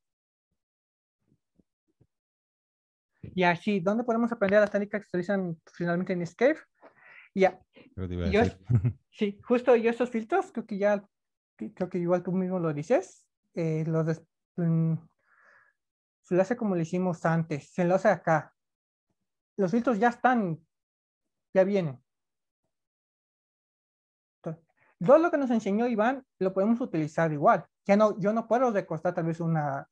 Y así, ¿dónde podemos aprender las técnicas que se utilizan finalmente en Escape? Ya. Sí, justo yo estos filtros creo que ya creo que igual tú mismo lo dices, eh, lo mm, se lo hace como lo hicimos antes, se lo hace acá. Los filtros ya están, ya vienen. todo lo que nos enseñó Iván lo podemos utilizar igual. Ya no, yo no puedo recortar tal vez una,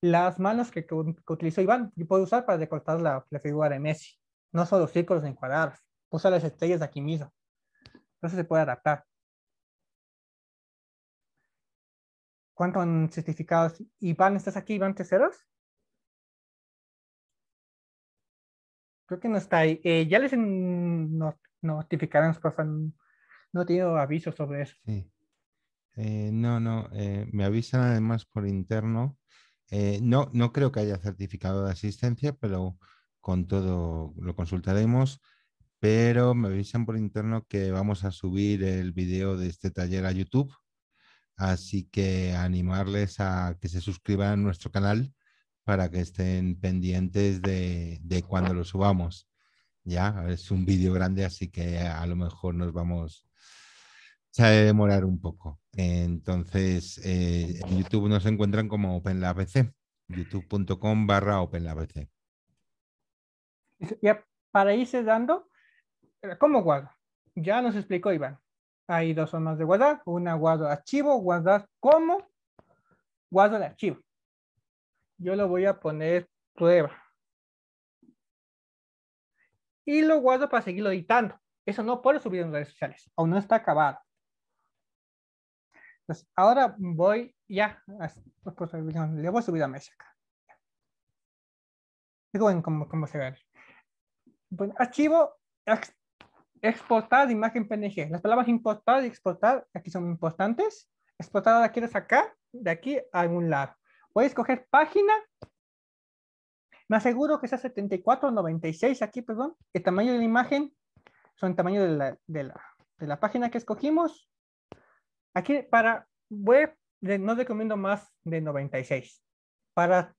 las manos que, utilizó Iván, yo puedo usar para recortar la, la figura de Messi. No solo círculos ni cuadrados, usa las estrellas de aquí mismo. Entonces se puede adaptar. ¿Cuántos han certificados. Iván, ¿estás aquí, Iván Terceros? Creo que no está ahí. Eh, ya les notificaron, por No he tenido aviso sobre eso. Sí. Eh, no, no, eh, me avisan además por interno. no, no creo que haya certificado de asistencia, pero con todo lo consultaremos. Pero me avisan por interno que vamos a subir el video de este taller a YouTube Así que animarles a que se suscriban a nuestro canal para que estén pendientes de, cuando lo subamos. Ya, es un vídeo grande, así que a lo mejor nos vamos a demorar un poco. Entonces, eh, en YouTube nos encuentran como OpenLabC, youtube.com barra OpenLabC. Ya, para irse dando, eh, ¿cómo guardo? Ya nos explicó Iván. Hay dos formas de guardar. Una guardo archivo, guardar como, guardo el archivo. Yo lo voy a poner prueba. Y lo guardo para seguirlo editando. Eso no puedo subir en redes sociales. Aún no está acabado. Entonces, ahora voy ya. Pues, pues, le voy a subir a mesa, acá. Digo cómo, se ve. Bueno, archivo, exportar imagen PNG. Las palabras importar y exportar aquí son importantes. Exportar la quiero acá, de aquí a algún lado. Voy a escoger página. Me aseguro que sea 74 96 aquí, perdón. El tamaño de la imagen son el tamaño de la, de la, página que escogimos. Aquí para web no recomiendo más de 96. Para,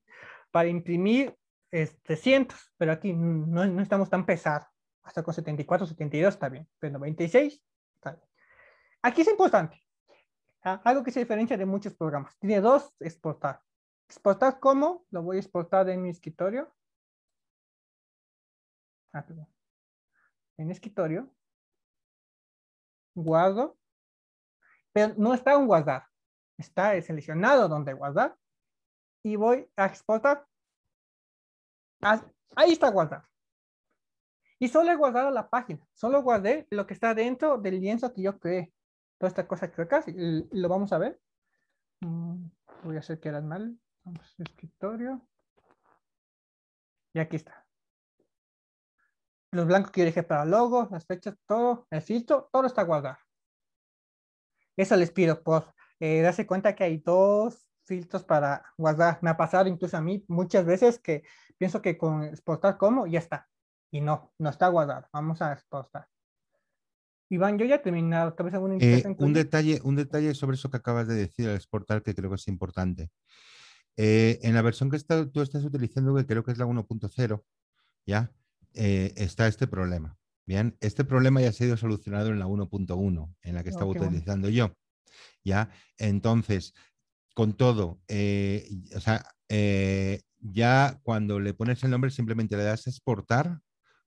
para imprimir 300, este, pero aquí no, no estamos tan pesados hasta con 74, 72 está bien, pero 96 está bien. Aquí es importante, ¿ah? algo que se diferencia de muchos programas. Tiene dos, exportar. ¿Exportar cómo? Lo voy a exportar en mi escritorio. Ah, en escritorio. Guardo. Pero no está en guardar. Está seleccionado donde guardar. Y voy a exportar. Ah, ahí está guardar. Y solo he guardado la página, solo guardé lo que está dentro del lienzo que yo creé. Toda esta cosa que acá, lo vamos a ver. Mm, voy a hacer que eran mal. Vamos, escritorio. Y aquí está. Los blancos que yo dejé para logos, las fechas, todo, el filtro, todo está guardado. Eso les pido, por eh, darse cuenta que hay dos filtros para guardar. Me ha pasado incluso a mí muchas veces que pienso que con exportar como ya está y no, no está guardado. Vamos a exportar. Iván, yo ya he terminado. Eh, un, detalle, un detalle sobre eso que acabas de decir al exportar que creo que es importante. Eh, en la versión que está, tú estás utilizando, que creo que es la 1.0, ¿ya? Eh, está este problema. Bien, este problema ya se ha sido solucionado en la 1.1, en la que oh, estaba utilizando yo. ¿Ya? Entonces, con todo, o sea, ya cuando le pones el nombre simplemente le das exportar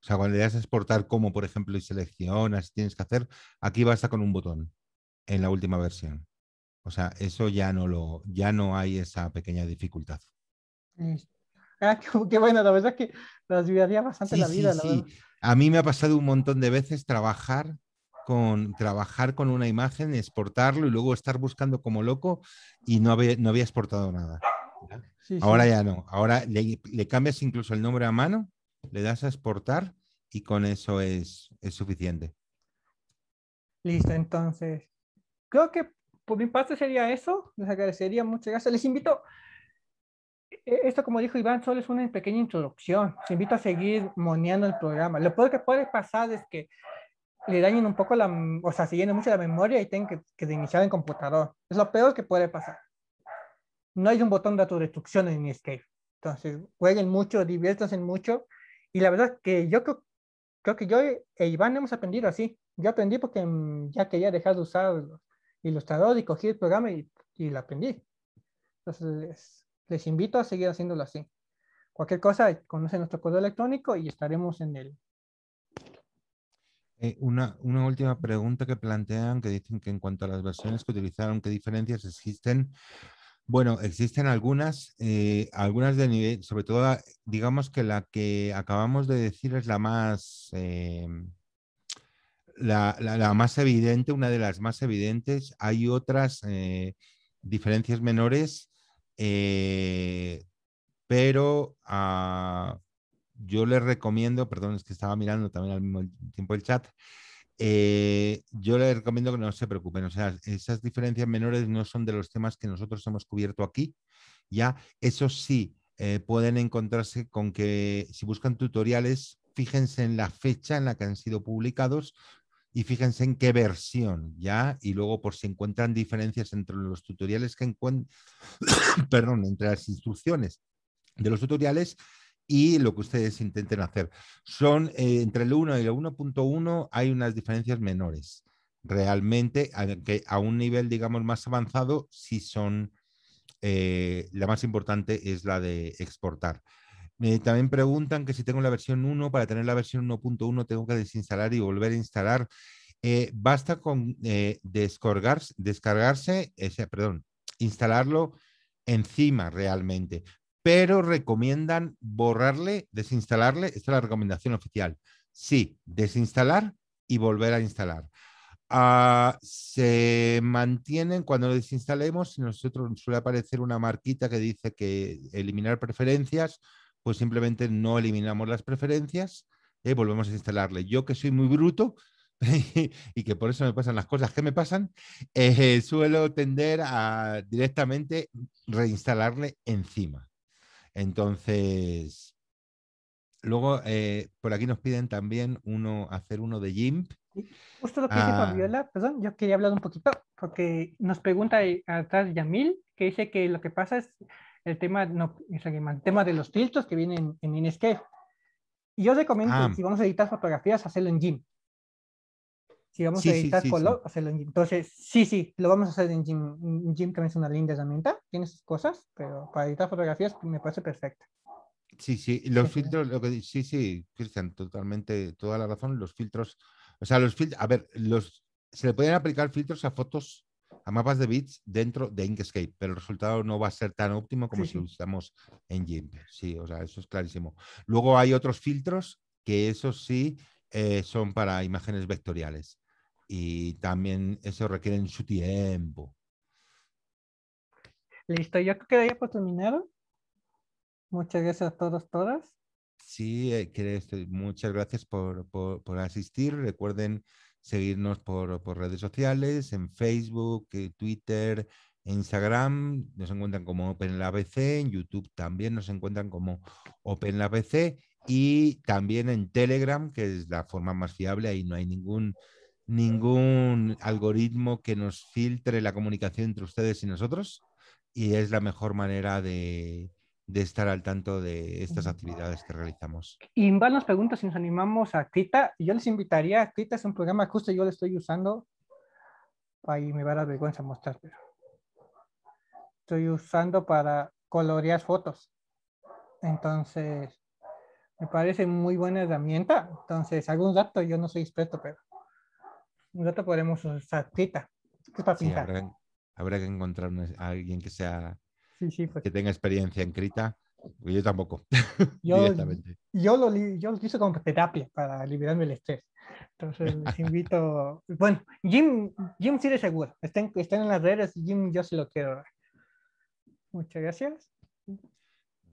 o sea, cuando le das a exportar como, por ejemplo, y seleccionas, tienes que hacer, aquí basta con un botón en la última versión. O sea, eso ya no lo, ya no hay esa pequeña dificultad. Ah, qué, bueno, la verdad es que nos ayudaría bastante la vida. Sí, A mí me ha pasado un montón de veces trabajar con trabajar con una imagen, exportarlo y luego estar buscando como loco y no había, no había exportado nada. ahora ya no. Ahora le cambias incluso el nombre a mano le das a exportar y con eso es, es suficiente. Listo, entonces. Creo que por pues, mi parte sería eso. Les agradecería, mucho, gracias. Les invito, e, esto como dijo Iván, solo es una pequeña introducción. Les invito a seguir moneando el programa. Lo peor que puede pasar es que le dañen un poco la, o sea, se llena mucho la memoria y tengan que, que el computador. Es lo peor que puede pasar. No hay un botón de autodestrucción en Escape. Entonces, jueguen mucho, diviértanse mucho y la verdad que yo creo, que yo e Iván hemos aprendido así. Yo aprendí porque mm, ya quería dejar de usar Ilustrador y cogí el programa y, y lo aprendí. Entonces les, invito a seguir haciéndolo así. Cualquier cosa, conocen nuestro correo electrónico y estaremos en él. Eh, una, una, última pregunta que plantean, que dicen que en cuanto a las versiones que utilizaron, ¿qué diferencias existen bueno, existen algunas, eh, algunas de nivel, sobre todo ah, digamos que la que acabamos de decir es la más, em, la, más evidente, una de las más evidentes. Hay otras eh, diferencias menores, eh, pero ah, yo les recomiendo, perdón, es que estaba mirando también al mismo tiempo el chat, eh, yo les recomiendo que no se preocupen, o sea, esas diferencias menores no son de los temas que nosotros hemos cubierto aquí, ya, eso sí, eh, pueden encontrarse con que si buscan tutoriales, fíjense en la fecha en la que han sido publicados y fíjense en qué versión, ya, y luego por si encuentran diferencias entre los tutoriales que encuentran, perdón, entre las instrucciones de los tutoriales y lo que ustedes intenten hacer. Son eh, entre el 1 y el 1.1 hay unas diferencias menores. Realmente, a, a un nivel, digamos, más avanzado, si son, eh, la más importante es la de exportar. Eh, también preguntan que si tengo la versión 1, para tener la versión 1.1 tengo que desinstalar y volver a instalar. basta con descargarse, descargarse perdón, instalarlo encima realmente pero recomiendan borrarle, desinstalarle. Esta es la recomendación oficial. Sí, desinstalar y volver a instalar. Ah, se mantienen cuando lo desinstalemos, nosotros suele aparecer una marquita que dice que eliminar preferencias, pues simplemente no eliminamos las preferencias y eh, volvemos a instalarle. Yo que soy muy bruto y que por eso me pasan las cosas que me pasan, eh, suelo tender a directamente reinstalarle encima. Entonces, luego eh, por aquí nos piden también uno, hacer uno de GIMP. Justo lo que dice ah. Fabiola, perdón, yo quería hablar un poquito porque nos pregunta eh, atrás Yamil que dice que lo que pasa es el tema, no, el tema de los filtros que vienen en inscape Y yo recomiendo ah. si vamos a editar fotografías, hacerlo en GIMP si vamos a editar color, Entonces, sí, sí, lo vamos a hacer en GIMP. que también es una linda herramienta, tiene sus cosas, pero para editar fotografías me parece perfecto. Sí, sí, los filtros, lo que sí, sí, Cristian, totalmente, toda la razón, los filtros, o sea, los filtros, a ver, los, se le pueden aplicar filtros a fotos, a mapas de bits dentro de Inkscape, pero el resultado no va a ser tan óptimo como si lo usamos en GIMP. Sí, o sea, eso es clarísimo. Luego hay otros filtros que esos sí eh, son para imágenes vectoriales y también eso requiere su tiempo. Listo, yo creo que ya por terminar Muchas gracias a todos, todas. Sí, eh, eh, muchas gracias por, por, asistir. Recuerden seguirnos por, redes sociales, en Facebook, eh, Twitter, Instagram. Nos encuentran como OpenLabc, en YouTube también nos encuentran como OpenLabc y también en Telegram, que es la forma más fiable. Ahí no hay ningún ningún algoritmo que nos filtre la comunicación entre ustedes y nosotros y es la mejor manera de, estar al tanto de estas actividades que realizamos. Y van las preguntas si nos animamos a Crita. Yo les invitaría, Crita es un programa que justo yo le estoy usando. Ahí me va a vergüenza mostrar, pero estoy usando para colorear fotos. Entonces, me parece muy buena herramienta. Entonces, algún dato, yo no soy experto, pero nosotros podremos usar Krita. Es Habrá, que encontrar a alguien que sea pues. que tenga experiencia en Krita. Pues yo tampoco. Yo, lo, yo lo hice como terapia para liberarme del estrés. Entonces les invito. bueno, Jim, Jim sí de seguro. Estén, en las redes. Jim, yo se lo quiero. Muchas gracias.